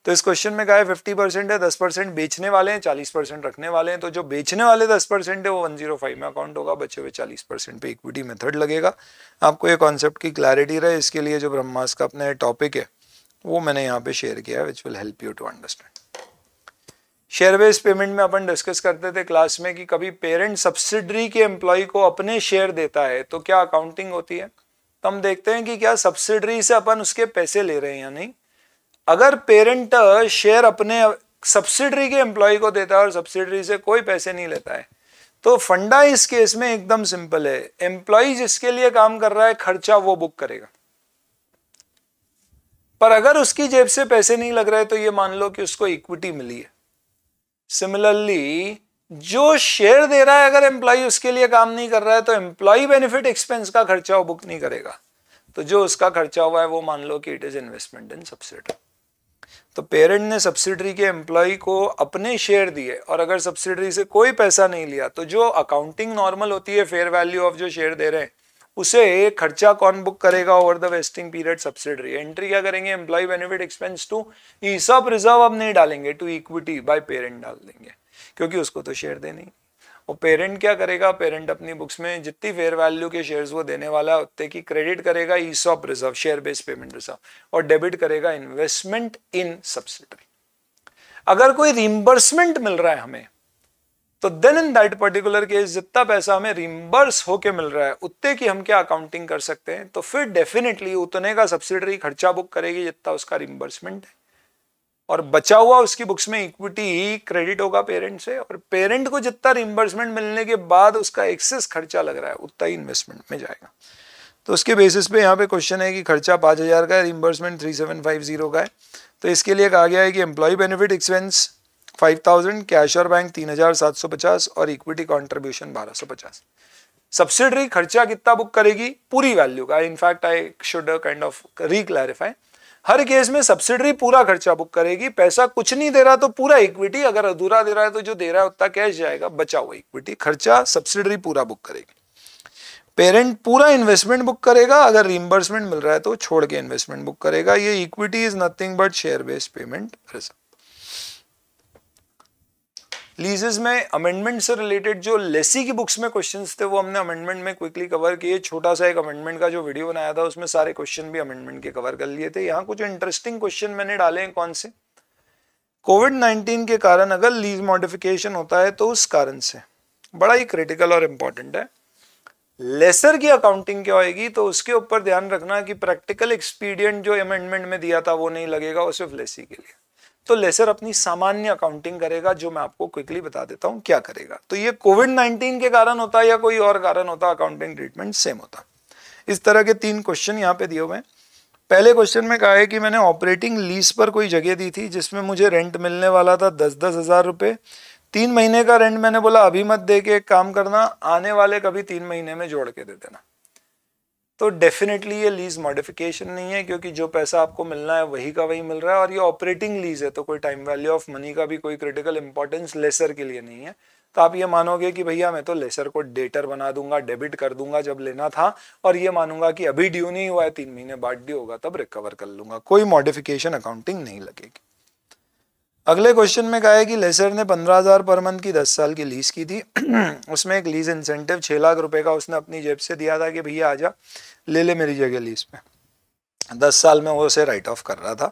[SPEAKER 1] तो इस क्वेश्चन में कहा है फिफ्टी परसेंट है दस परसेंट बेचने वाले हैं चालीस परसेंट रखने वाले हैं तो जो बेचने वाले दस परसेंट है वो वन जीरो फाइव में अकाउंट होगा बचे हुए चालीस परसेंट पे इक्विटी मेथड लगेगा आपको ये कॉन्सेप्ट की क्लैरिटी रहे इसके लिए जो ब्रह्मास का अपना टॉपिक है वो मैंने यहाँ पे शेयर किया है which will help you to understand share based payment में अपन डिस्कस करते थे क्लास में कि कभी पेरेंट सब्सिडरी के एम्प्लॉय को अपने शेयर देता है तो क्या अकाउंटिंग होती है तो हम देखते हैं कि क्या सब्सिडरी से अपन उसके पैसे ले रहे हैं या नहीं अगर पेरेंट शेयर अपने सब्सिडरी के एम्प्लॉय को देता है और सब्सिडरी से कोई पैसे नहीं लेता है तो फंडा इस केस में एकदम सिंपल है एम्प्लॉय जिसके लिए काम कर रहा है खर्चा वो बुक करेगा पर अगर उसकी जेब से पैसे नहीं लग रहे तो ये मान लो कि उसको इक्विटी मिली है सिमिलरली जो शेयर दे रहा है अगर एम्प्लॉय उसके लिए काम नहीं कर रहा है तो एम्प्लॉय बेनिफिट एक्सपेंस का खर्चा वो बुक नहीं करेगा तो जो उसका खर्चा हुआ है वो मान लो कि it is investment in subsidiary तो पेरेंट ने सब्सिडरी के एम्प्लॉय को अपने शेयर दिए और अगर सब्सिडरी से कोई पैसा नहीं लिया तो जो अकाउंटिंग नॉर्मल होती है फेयर वैल्यू ऑफ जो शेयर दे रहे हैं उसे खर्चा कौन बुक करेगा over the vesting period subsidiary entry क्या करेंगे employee benefit expense to ESOP reserve अब नहीं डालेंगे टू इक्विटी बाय पेरेंट डाल देंगे क्योंकि उसको तो शेयर देनी और पेरेंट क्या करेगा पेरेंट अपनी बुक्स में जितनी फेयर वैल्यू के शेयर्स वो देने वाला है उतने की क्रेडिट करेगा ESOP reserve share based payment reserve और डेबिट करेगा इन्वेस्टमेंट इन सब्सिडरी अगर कोई रिम्बर्समेंट मिल रहा है हमें तो then in that particular case जितना पैसा हमें रिम्बर्स होके मिल रहा है उतने की हम क्या अकाउंटिंग कर सकते हैं तो फिर डेफिनेटली उतने का सब्सिडरी खर्चा बुक करेगी जितना उसका रिमबर्समेंट है और बचा हुआ उसकी बुक्स में इक्विटी ही क्रेडिट होगा पेरेंट से और पेरेंट को जितना रिमबर्समेंट मिलने के बाद उसका एक्सेस खर्चा लग रहा है उतना ही इन्वेस्टमेंट में जाएगा तो उसके बेसिस पे यहाँ पे क्वेश्चन है कि खर्चा पाँच हज़ार का है reimbursement three seven five zero का है तो इसके लिए कहा गया है कि employ benefit expense five thousand cash और बैंक तीन हजार सात सौ पचास और इक्विटी कॉन्ट्रीब्यूशन बारह सौ पचास सब्सिडरी खर्चा कितना बुक करेगी पूरी वैल्यू का in fact I should kind of reclarify हर केस में सब्सिडरी पूरा खर्चा बुक करेगी पैसा कुछ नहीं दे रहा तो पूरा इक्विटी अगर अधूरा दे रहा है तो जो दे रहा है उतना कैश जाएगा बचा हुआ इक्विटी खर्चा सब्सिडरी पूरा बुक करेगी पेरेंट पूरा इन्वेस्टमेंट बुक करेगा अगर रिमबर्समेंट मिल रहा है तो छोड़ के इन्वेस्टमेंट बुक करेगा ये equity is nothing but share based payment reserve leases में अमेंडमेंट से रिलेटेड जो लेसी की बुक्स में क्वेश्चंस थे वो हमने अमेंडमेंट में क्विकली कवर किए छोटा सा एक अमेंडमेंट का जो वीडियो बनाया था उसमें सारे क्वेश्चन भी अमेंडमेंट के कवर कर लिए थे यहाँ कुछ इंटरेस्टिंग क्वेश्चन मैंने डाले हैं कौन से कोविड नाइन्टीन के कारण अगर लीज मॉडिफिकेशन होता है तो उस कारण से बड़ा ही क्रिटिकल और इम्पॉर्टेंट है लेसर की अकाउंटिंग क्या होगी तो उसके ऊपर ध्यान रखना कि प्रैक्टिकल एक्सपीडियंट जो अमेंडमेंट में दिया था वो नहीं लगेगा और सिर्फ लेसी के लिए तो लेसर अपनी सामान्य अकाउंटिंग करेगा जो मैं आपको क्विकली बता देता हूं क्या करेगा तो ये कोविड नाइन्टीन के कारण होता है या कोई और कारण होता अकाउंटिंग ट्रीटमेंट सेम होता इस तरह के तीन क्वेश्चन यहाँ पे दिए हुए हैं पहले क्वेश्चन में कहा है कि मैंने ऑपरेटिंग लीज पर कोई जगह दी थी जिसमें मुझे रेंट मिलने वाला था दस दस हज़ार रुपये तीन महीने का रेंट मैंने बोला अभी मत दे के एक काम करना आने वाले कभी तीन महीने में जोड़ के दे देना तो डेफिनेटली ये लीज मॉडिफिकेशन नहीं है क्योंकि जो पैसा आपको मिलना है वही का वही मिल रहा है और ये ऑपरेटिंग लीज है तो कोई टाइम वैल्यू ऑफ मनी का भी कोई क्रिटिकल इंपॉर्टेंस लेसर के लिए नहीं है तो आप ये मानोगे कि भैया मैं तो लेसर को डेटर बना दूंगा डेबिट कर दूंगा जब लेना था और ये मानूंगा कि अभी ड्यू नहीं हुआ है तीन महीने बाद ड्यू होगा तब रिकवर कर लूंगा कोई मॉडिफिकेशन अकाउंटिंग नहीं लगेगी अगले क्वेश्चन में कहा है कि लेसर ने पंद्रह हज़ार पर मंथ की दस साल की लीज की थी उसमें एक लीज इंसेंटिव छह लाख रुपए का उसने अपनी जेब से दिया था कि भैया आजा ले ले मेरी जगह लीज पे दस साल में वो उसे राइट ऑफ कर रहा था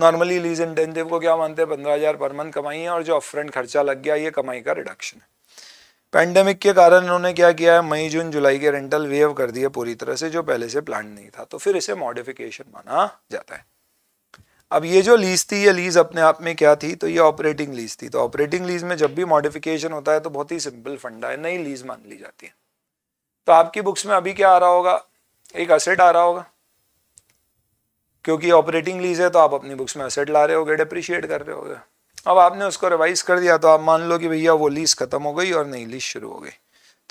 [SPEAKER 1] नॉर्मली लीज इंटेंटिव को क्या मानते हैं पंद्रह हज़ार पर मंथ कमाई है और जो अपफ्रंट खर्चा लग गया ये कमाई का रिडक्शन है पैंडेमिक के कारण इन्होंने क्या किया है मई जून जुलाई के रेंटल वेव कर दिए पूरी तरह से जो पहले से प्लान नहीं था तो फिर इसे मॉडिफिकेशन माना जाता है अब ये जो लीज थी ये लीज अपने आप में क्या थी तो ये ऑपरेटिंग लीज थी तो ऑपरेटिंग लीज में जब भी मॉडिफिकेशन होता है तो बहुत ही सिंपल फंडा है नई लीज मान ली जाती है तो आपकी बुक्स में अभी क्या आ रहा होगा एक असेट आ रहा होगा क्योंकि ऑपरेटिंग लीज है तो आप अपनी बुक्स में असेट ला रहे हो गए डिप्रिशिएट कर रहे हो अब आपने उसको रिवाइज कर दिया तो आप मान लो कि भैया वो लीज खत्म हो गई और नई लीज शुरू हो गई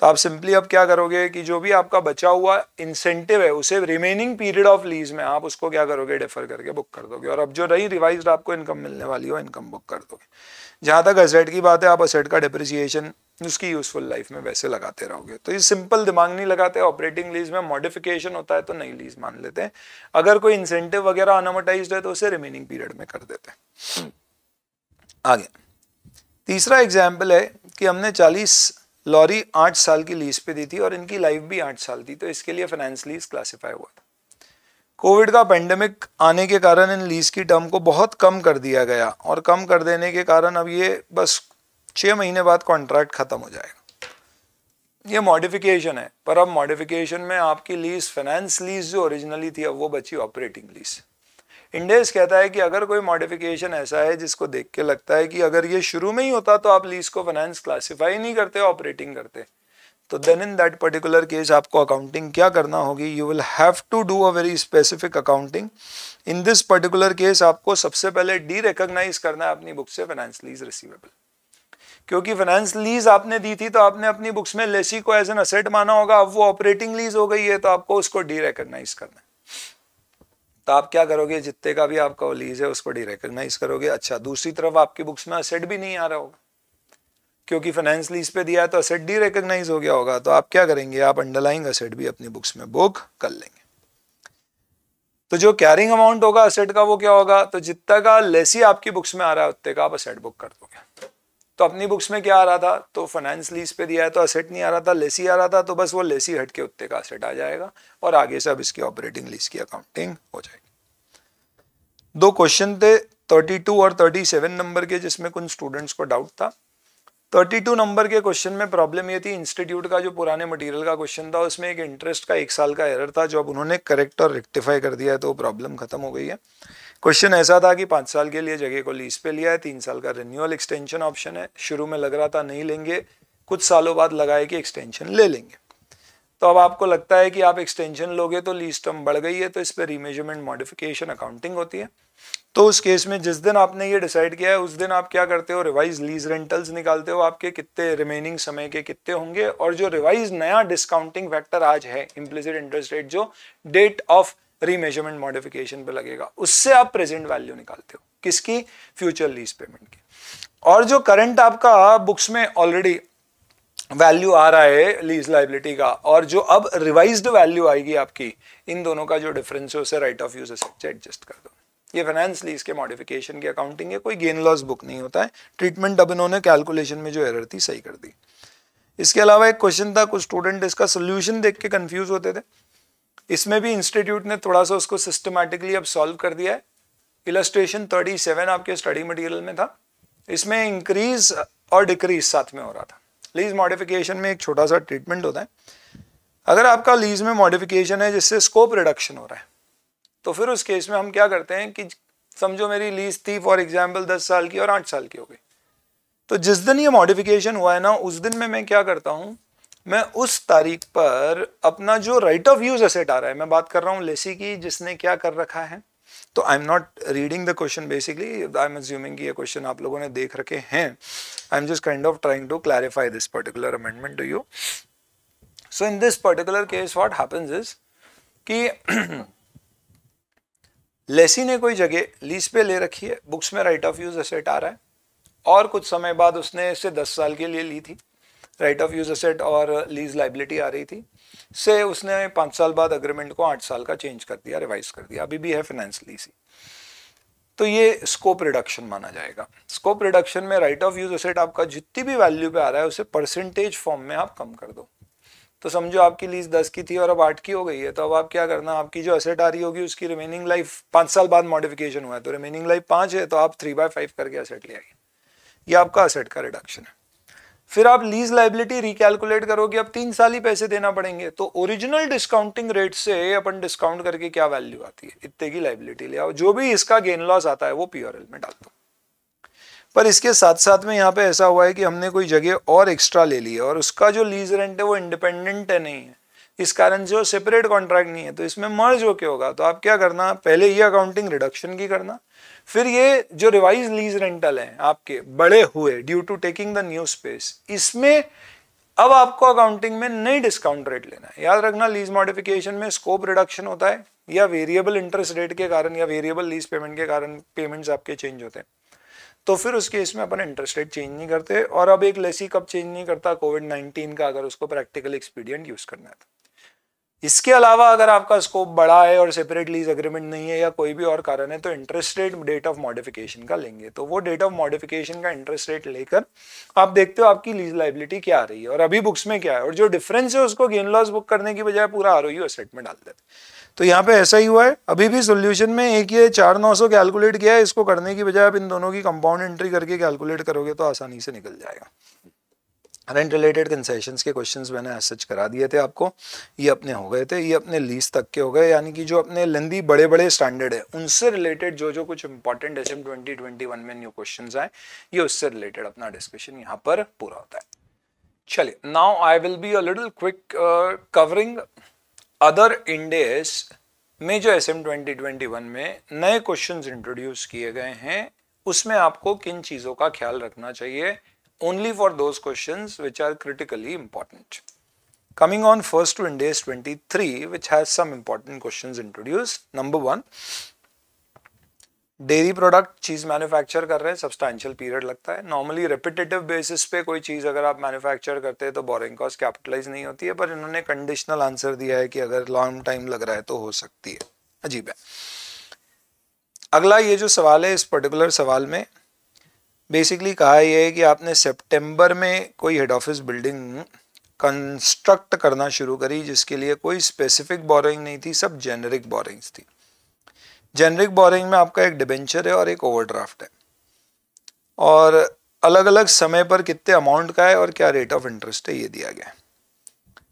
[SPEAKER 1] तो आप सिंपली अब क्या करोगे कि जो भी आपका बचा हुआ इंसेंटिव है उसे रिमेनिंग पीरियड ऑफ लीज में आप उसको क्या करोगे डेफर करके बुक कर दोगे और अब जो रही रिवाइज आपको इनकम मिलने वाली हो इनकम बुक कर दोगे जहाँ तक असेट की बात है आप असेट का डिप्रिसिएशन उसकी यूजफुल लाइफ में वैसे लगाते रहोगे तो ये सिंपल दिमाग नहीं लगाते ऑपरेटिंग लीज में मॉडिफिकेशन होता है तो नई लीज मान लेते हैं अगर कोई इंसेंटिव वगैरह अनोमोटाइज है तो उसे रिमेनिंग पीरियड में कर देते हैं आगे तीसरा एग्जाम्पल है कि हमने चालीस लॉरी आठ साल की लीज पे दी थी और इनकी लाइफ भी आठ साल थी तो इसके लिए फाइनेंस लीज क्लासीफाई हुआ था कोविड का पेंडेमिक आने के कारण इन लीज की टर्म को बहुत कम कर दिया गया और कम कर देने के कारण अब ये बस छः महीने बाद कॉन्ट्रैक्ट ख़त्म हो जाएगा ये मॉडिफिकेशन है पर अब मॉडिफिकेशन में आपकी लीज फाइनेंस लीज जो ओरिजिनली थी अब वो बची ऑपरेटिंग लीज़ इंडेस कहता है कि अगर कोई मॉडिफिकेशन ऐसा है जिसको देख के लगता है कि अगर ये शुरू में ही होता तो आप लीज को फाइनेंस क्लासीफाई नहीं करते ऑपरेटिंग करते तो then in that particular case आपको अकाउंटिंग क्या करना होगी you will have to do a very specific accounting in this particular case आपको सबसे पहले डी रिकोगनाइज करना है अपनी बुक से फाइनेंस लीज रिसीवेबल क्योंकि फाइनेंस लीज आपने दी थी तो आपने अपनी बुक्स में लेसी को एज एन असेट माना होगा अब वो ऑपरेटिंग लीज हो गई है तो आपको उसको डी रिकोगनाइज करना है तो आप क्या करोगे जितने का भी आपका लीज है उसको डिरेकग्नाइज करोगे अच्छा दूसरी तरफ आपकी बुक्स में असेट भी नहीं आ रहा होगा क्योंकि फाइनेंस लीज पे दिया है तो असेट डी रेकग्नाइज हो गया होगा तो आप क्या करेंगे आप अंडरलाइंग असेट भी अपनी बुक्स में बुक कर लेंगे तो जो कैरिंग अमाउंट होगा असेट का वो क्या होगा तो जितना का लेस ही आपकी बुक्स में आ रहा है उतने का आप असेट बुक कर दोगे तो अपनी बुक्स में क्या आ रहा था तो फाइनेंस लीज पे दिया है तो असेट नहीं आ रहा था लेसी आ रहा था तो बस वो लेसी हट के उत्ते का असेट आ जाएगा और आगे से अब इसकी ऑपरेटिंग लीज की अकाउंटिंग हो जाएगी दो क्वेश्चन थे 32 और 37 नंबर के जिसमें कुछ स्टूडेंट्स को डाउट था 32 नंबर के क्वेश्चन में प्रॉब्लम ये थी इंस्टीट्यूट का जो पुराने मटेरियल का क्वेश्चन था उसमें एक इंटरेस्ट का एक साल का एरर था जो अब उन्होंने करेक्ट और रेक्टिफाई कर दिया है तो प्रॉब्लम खत्म हो गई है क्वेश्चन ऐसा था कि पाँच साल के लिए जगह को लीज पे लिया है तीन साल का रिन्यूअल एक्सटेंशन ऑप्शन है शुरू में लग रहा था नहीं लेंगे कुछ सालों बाद लगाए कि एक्सटेंशन ले लेंगे तो अब आपको लगता है कि आप एक्सटेंशन लोगे तो लीज टर्म बढ़ गई है तो इस पर रीमेजरमेंट मॉडिफिकेशन अकाउंटिंग होती है तो उस केस में जिस दिन आपने ये डिसाइड किया है उस दिन आप क्या करते हो रिवाइज लीज रेंटल्स निकालते हो आपके कितने रिमेनिंग समय के कितने होंगे और जो रिवाइज नया डिस्काउंटिंग फैक्टर आज है इम्प्लिसिट इंटरेस्ट रेट जो डेट ऑफ रीमेजरमेंट मॉडिफिकेशन पे लगेगा उससे आप प्रेजेंट वैल्यू निकालते हो किसकी फ्यूचर लीज पेमेंट की और जो करंट आपका बुक्स में ऑलरेडी वैल्यू आ रहा है लीज लाइबिलिटी का और जो अब रिवाइज्ड वैल्यू आएगी आपकी इन दोनों का जो डिफरेंस है उसे राइट ऑफ यूज एडजस्ट कर दो ये फाइनेंस लीज के मॉडिफिकेशन की अकाउंटिंग है कोई गेन लॉस बुक नहीं होता है ट्रीटमेंट अब इन्होंने कैलकुलेशन में जो एरर थी सही कर दी इसके अलावा एक क्वेश्चन था कुछ स्टूडेंट इसका सोल्यूशन देख के कंफ्यूज होते थे इसमें भी इंस्टीट्यूट ने थोड़ा सा उसको सिस्टमेटिकली अब सॉल्व कर दिया है इलस्ट्रेशन 37 आपके स्टडी मटेरियल में था इसमें इंक्रीज और डिक्रीज साथ में हो रहा था लीज मॉडिफिकेशन में एक छोटा सा ट्रीटमेंट होता है अगर आपका लीज में मॉडिफिकेशन है जिससे स्कोप रिडक्शन हो रहा है तो फिर उस केस में हम क्या करते हैं कि समझो मेरी लीज थी फॉर एग्जाम्पल दस साल की और आठ साल की हो गई तो जिस दिन ये मॉडिफिकेशन हुआ है ना उस दिन में मैं क्या करता हूँ मैं उस तारीख पर अपना जो राइट ऑफ यूज असेट आ रहा है मैं बात कर रहा हूँ लेसी की जिसने क्या कर रखा है तो I am not reading the question basically I am assuming ये क्वेश्चन आप लोगों ने देख रखे हैं I am just kind of trying to clarify this particular amendment to you so in this particular case what happens is कि lessee ने कोई जगह लीज पे ले रखी है बुक्स में राइट ऑफ यूज असेट आ रहा है और कुछ समय बाद उसने इसे दस साल के लिए ली थी राइट ऑफ यूज असेट और लीज uh, लाइबिलिटी आ रही थी से उसने पाँच साल बाद अग्रीमेंट को आठ साल का चेंज कर दिया रिवाइज कर दिया अभी भी है फाइनेंस लीज तो ये स्कोप रिडक्शन माना जाएगा स्कोप रिडक्शन में राइट ऑफ यूज असेट आपका जितनी भी वैल्यू पे आ रहा है उसे परसेंटेज फॉर्म में आप कम कर दो तो समझो आपकी लीज दस की थी और अब आठ की हो गई है तो अब आप क्या करना आपकी जो असेट आ रही होगी उसकी रिमेनिंग लाइफ पाँच साल बाद मॉडिफिकेशन हुआ है तो रिमेनिंग लाइफ पाँच है तो आप थ्री बाय फाइव करके असेट ले आइए ये आपका असेट का रिडक्शन है फिर आप लीज लाइबिलिटी रिकैलकुलेट करोगे अब तीन साल ही पैसे देना पड़ेंगे तो ओरिजिनल डिस्काउंटिंग रेट से अपन डिस्काउंट करके क्या वैल्यू आती है इतने की लाइबिलिटी ले आओ जो भी इसका गेन लॉस आता है वो पी एल में डाल दो पर इसके साथ साथ में यहाँ पे ऐसा हुआ है कि हमने कोई जगह और एक्स्ट्रा ले ली है और उसका जो लीज रेंट है वो इंडिपेंडेंट है नहीं है इस कारण जो सेपरेट कॉन्ट्रैक्ट नहीं है तो इसमें मर्ज होके होगा तो आप क्या करना पहले ये अकाउंटिंग रिडक्शन की करना फिर ये जो रिवाइज लीज रेंटल हैं आपके बड़े हुए due to taking the new space इसमें अब आपको अकाउंटिंग में नई डिस्काउंट रेट लेना है याद रखना लीज मॉडिफिकेशन में स्कोप रिडक्शन होता है या वेरिएबल इंटरेस्ट रेट के कारण या वेरिएबल लीज पेमेंट के कारण पेमेंट्स आपके चेंज होते हैं तो फिर उसके इसमें अपन इंटरेस्ट रेट चेंज नहीं करते और अब एक लेसी कब चेंज नहीं करता कोविड नाइन्टीन का अगर उसको प्रैक्टिकल एक्सपीडियंट यूज करना है तो। इसके अलावा अगर आपका स्कोप बड़ा है और सेपरेट लीज एग्रीमेंट नहीं है या कोई भी और कारण है तो interest rate date of modification का लेंगे तो वो डेट ऑफ मॉडिफिकेशन का इंटरेस्ट रेट लेकर आप देखते हो आपकी लीज लाइबिलिटी क्या आ रही है और अभी बुक्स में क्या है और जो डिफरेंस है उसको गेन लॉस बुक करने की बजाय पूरा आर ओ में डाल देते तो यहाँ पे ऐसा ही हुआ है अभी भी सोल्यूशन में एक ये चार नौ सौ कैलकुलेट किया है इसको करने की बजाय आप इन दोनों की कंपाउंड एंट्री करके कैलकुलेट करोगे तो आसानी से निकल जाएगा रेंट रिलेटेड कंसेशन के क्वेश्चंस मैंने एस सच करा दिए थे आपको ये अपने हो गए थे ये अपने लीज तक के हो गए यानी कि जो अपने लंदी बड़े बड़े स्टैंडर्ड है उनसे रिलेटेड जो जो कुछ important S M twenty twenty one में न्यू क्वेश्चन आए ये उससे रिलेटेड अपना डिस्कशन यहाँ पर पूरा होता है चलिए now I will be a little quick covering other Ind AS में जो S M twenty twenty one में नए क्वेश्चन इंट्रोड्यूस किए गए हैं उसमें आपको किन चीज़ों का ख्याल रखना चाहिए only for those questions which are critically important. Coming on first to Index 23, which has some important questions introduced. Number one, dairy product cheese manufacture कर रहे हैं सब्सटैंशियल पीरियड लगता है नॉर्मली रिपीटेटिव बेसिस पे कोई चीज़ अगर आप मैन्युफैक्चर करते हैं तो बोरिंग कॉस्ट कैपिटलाइज नहीं होती है पर इन्होंने कंडीशनल आंसर दिया है कि अगर लॉन्ग टाइम लग रहा है तो हो सकती है अजीब है अगला ये जो सवाल है इस पर्टिकुलर सवाल में बेसिकली कहा यह है कि आपने सितंबर में कोई हेड ऑफिस बिल्डिंग कंस्ट्रक्ट करना शुरू करी जिसके लिए कोई स्पेसिफिक बोरिंग नहीं थी सब जेनरिक बोरिंग्स थी जेनरिक बोरिंग में आपका एक डिबेंचर है और एक ओवरड्राफ्ट है और अलग अलग समय पर कितने अमाउंट का है और क्या रेट ऑफ इंटरेस्ट है ये दिया गया है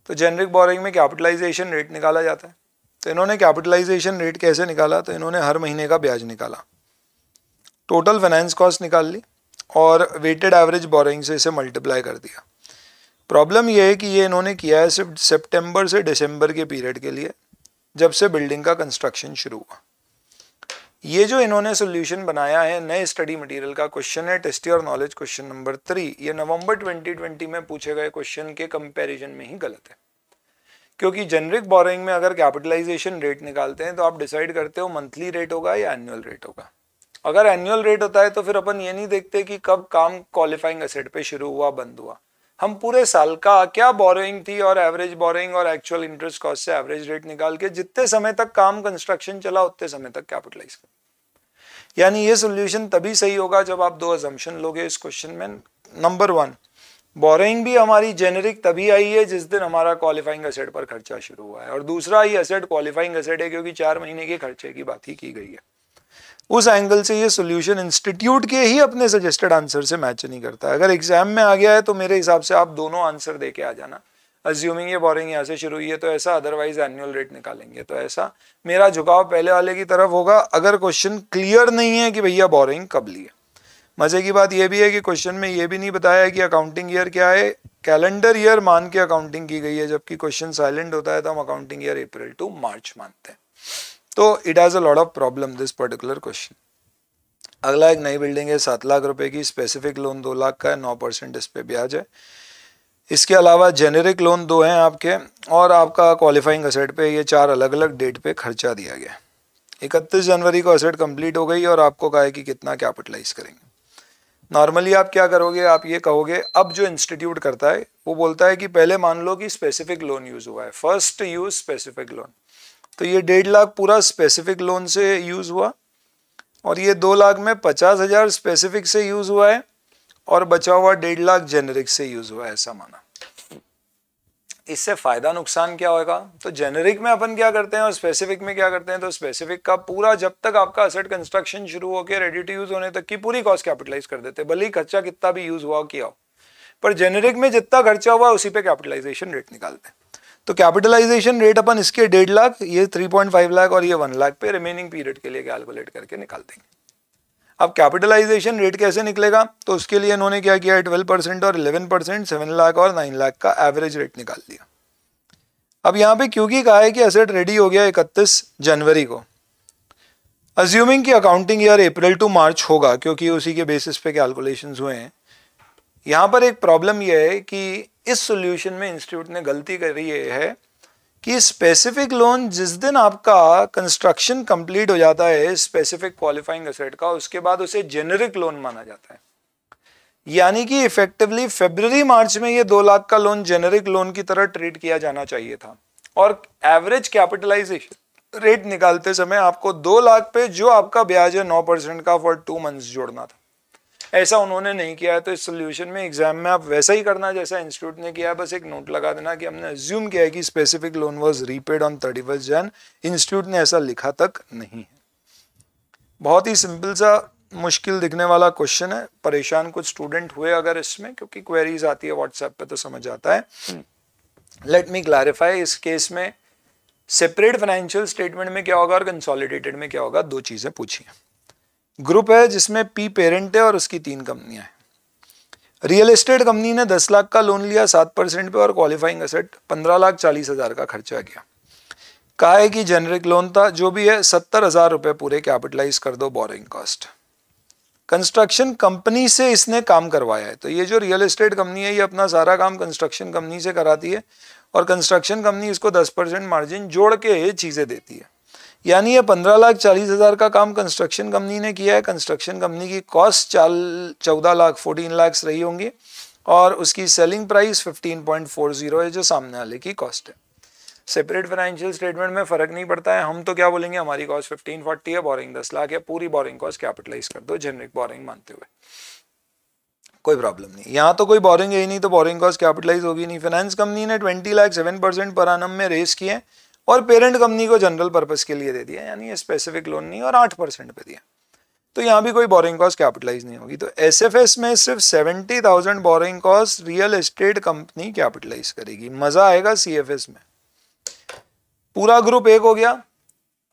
[SPEAKER 1] तो जेनरिक बोरिंग में कैपिटलाइजेशन रेट निकाला जाता है तो इन्होंने कैपिटलाइजेशन रेट कैसे निकाला तो इन्होंने हर महीने का ब्याज निकाला टोटल फाइनेंस कॉस्ट निकाल ली और वेटेड एवरेज बोरिंग से इसे मल्टीप्लाई कर दिया प्रॉब्लम यह है कि ये इन्होंने किया है सिर्फ सितंबर से दिसंबर के पीरियड के लिए जब से बिल्डिंग का कंस्ट्रक्शन शुरू हुआ ये जो इन्होंने सोल्यूशन बनाया है नए स्टडी मटेरियल का क्वेश्चन है टेस्टी और नॉलेज क्वेश्चन नंबर थ्री ये नवंबर 2020 में पूछे गए क्वेश्चन के कंपैरिजन में ही गलत है क्योंकि जेनरिक बोरिंग में अगर कैपिटलाइजेशन रेट निकालते हैं तो आप डिसाइड करते हो मंथली रेट होगा या एनुअल रेट होगा अगर एनुअल रेट होता है तो फिर अपन ये नहीं देखते कि कब काम क्वालिफाइंग एसेट पे शुरू हुआ बंद हुआ हम पूरे साल का क्या बोरोइंग थी और एवरेज बोरोइंग और एक्चुअल इंटरेस्ट कॉस्ट से एवरेज रेट निकाल के जितने समय तक काम कंस्ट्रक्शन चला उतने समय तक कैपिटलाइज कर यानी ये सोल्यूशन तभी सही होगा जब आप दो एजम्पन लोगे इस क्वेश्चन में नंबर वन बोरोइंग भी हमारी जेनेरिक तभी आई है जिस दिन हमारा क्वालिफाइंग एसेट पर खर्चा शुरू हुआ है और दूसरा ये एसेट क्वालिफाइंग एसेट है क्योंकि चार महीने के खर्चे की बात ही की गई है उस एंगल से ये सोल्यूशन इंस्टीट्यूट के ही अपने सजेस्टेड आंसर से मैच नहीं करता अगर एग्जाम में आ गया है तो मेरे हिसाब से आप दोनों आंसर दे के आ जाना अज्यूमिंग ये बोरिंग यहाँ से शुरू हुई है तो ऐसा अदरवाइज एनुअल रेट निकालेंगे तो ऐसा मेरा झुकाव पहले वाले की तरफ होगा अगर क्वेश्चन क्लियर नहीं है कि भैया बोरिंग कब लिए मज़े की बात यह भी है कि क्वेश्चन में ये भी नहीं बताया कि अकाउंटिंग ईयर क्या है कैलेंडर ईयर मान के अकाउंटिंग की गई है जबकि क्वेश्चन साइलेंट होता है तो हम accounting year April to March मानते हैं तो it has a lot of problem this particular question अगला एक नई बिल्डिंग है सात लाख रुपए की स्पेसिफिक लोन दो लाख का है नौ परसेंट इस पर ब्याज है इसके अलावा जेनेरिक लोन दो हैं आपके और आपका क्वालिफाइंग असेट पे ये चार अलग अलग डेट पे खर्चा दिया गया इकतीस जनवरी को असेट कंप्लीट हो गई और आपको कहा है कि कितना कैपिटलाइज करेंगे नॉर्मली आप क्या करोगे आप ये कहोगे अब जो इंस्टीट्यूट करता है वो बोलता है कि पहले मान लो कि स्पेसिफिक लोन यूज़ हुआ है फर्स्ट यूज़ स्पेसिफिक लोन तो ये डेढ़ लाख पूरा स्पेसिफिक लोन से यूज़ हुआ और ये दो लाख में पचास हज़ार स्पेसिफिक से यूज़ हुआ है और बचा हुआ डेढ़ लाख जेनरिक से यूज़ हुआ है ऐसा माना इससे फ़ायदा नुकसान क्या होगा तो जेनरिक में अपन क्या करते हैं और स्पेसिफिक में क्या करते हैं तो स्पेसिफिक का पूरा जब तक आपका असेट कंस्ट्रक्शन शुरू होकर रेडी टू यूज़ होने तक की पूरी कॉस्ट कैपिटलाइज कर देते हैं भले ही खर्चा कितना भी यूज़ हुआ किया हो पर जेनरिक में जितना खर्चा हुआ उसी पे कैपिटलाइजेशन रेट निकालते हैं तो कैपिटलाइजेशन रेट अपन इसके डेढ़ लाख ये थ्री पॉइंट फाइव लाख और ये वन लाख पे रिमेनिंग पीरियड के लिए कैलकुलेट करके निकाल देंगे अब कैपिटलाइजेशन रेट कैसे निकलेगा तो उसके लिए इन्होंने क्या किया ट्वेल्व परसेंट और इलेवन परसेंट सेवन लाख और नाइन लाख का एवरेज रेट निकाल दिया अब यहाँ पे क्योंकि कहा है कि असेट रेडी हो गया इकतीस जनवरी को अज्यूमिंग की accounting year April to March होगा क्योंकि उसी के बेसिस पे कैलकुलेशन हुए हैं यहाँ पर एक प्रॉब्लम यह है कि इस सॉल्यूशन में इंस्टीट्यूट ने गलती करी ये है कि स्पेसिफिक लोन जिस दिन आपका कंस्ट्रक्शन कंप्लीट हो जाता है स्पेसिफिक क्वालिफाइंग असेट का उसके बाद उसे जेनरिक लोन माना जाता है यानी कि इफेक्टिवली फेब्रवरी मार्च में ये दो लाख का लोन जेनरिक लोन की तरह ट्रीट किया जाना चाहिए था और एवरेज कैपिटलाइजेशन रेट निकालते समय आपको दो लाख पे जो आपका ब्याज है नौ परसेंट का फॉर टू मंथ्स जोड़ना था ऐसा उन्होंने नहीं किया तो इस सोल्यूशन में एग्जाम में आप वैसा ही करना जैसा इंस्टीट्यूट ने किया बस एक नोट लगा देना कि हमने एज्यूम किया है कि specific loan was repaid on thirty first Jan institute ने ऐसा लिखा तक नहीं है बहुत ही सिंपल सा मुश्किल दिखने वाला क्वेश्चन है परेशान कुछ स्टूडेंट हुए अगर इसमें क्योंकि क्वेरीज आती है व्हाट्सएप पे तो समझ आता है लेट मी क्लैरिफाई इस केस में सेपरेट फाइनेंशियल स्टेटमेंट में क्या होगा और कंसोलिडेटेड में क्या होगा दो चीज़ें पूछी हैं ग्रुप है जिसमें पी पेरेंट है और उसकी तीन कंपनियां हैं रियल एस्टेट कंपनी ने दस लाख का लोन लिया सात परसेंट पे और क्वालिफाइंग असेट पंद्रह लाख चालीस हज़ार का खर्चा किया कहा है कि जेनरिक लोन था जो भी है सत्तर हज़ार रुपये पूरे कैपिटलाइज कर दो बोरिंग कॉस्ट कंस्ट्रक्शन कंपनी से इसने काम करवाया है तो ये जो रियल एस्टेट कंपनी है ये अपना सारा काम कंस्ट्रक्शन कंपनी से कराती है और कंस्ट्रक्शन कंपनी इसको दस परसेंट मार्जिन जोड़ के चीज़ें देती है यानी ये पंद्रह लाख चालीस हज़ार का काम कंस्ट्रक्शन कंपनी ने किया है कंस्ट्रक्शन कंपनी की कॉस्ट चाल चौदह लाख फोर्टीन लाख रही होंगी और उसकी selling price fifteen point four zero है जो सामने वाले की कॉस्ट है सेपरेट फाइनेंशियल स्टेटमेंट में फ़र्क नहीं पड़ता है हम तो क्या बोलेंगे हमारी कॉस्ट फिफ्टीन फोर्टी है बोरिंग दस लाख है पूरी बोरिंग कॉस्ट कैपिटलाइज कर दो जेनरिक बोरिंग मानते हुए कोई प्रॉब्लम नहीं यहाँ तो कोई बोरिंग है ही नहीं तो बोरिंग कॉस्ट कैपिटलाइज होगी नहीं फाइनेंस कंपनी ने twenty lakh seven percent per annum में रेस किए और पेरेंट कंपनी को जनरल पर्पज के लिए दे दिया यानी स्पेसिफिक लोन नहीं और आठ परसेंट पे दिया तो यहाँ भी कोई बोरिंग कॉस्ट कैपिटलाइज नहीं होगी तो एस एफ एस में सिर्फ seventy thousand borrowing cost real estate company capitalize करेगी मजा आएगा सी एफ एस में पूरा ग्रुप एक हो गया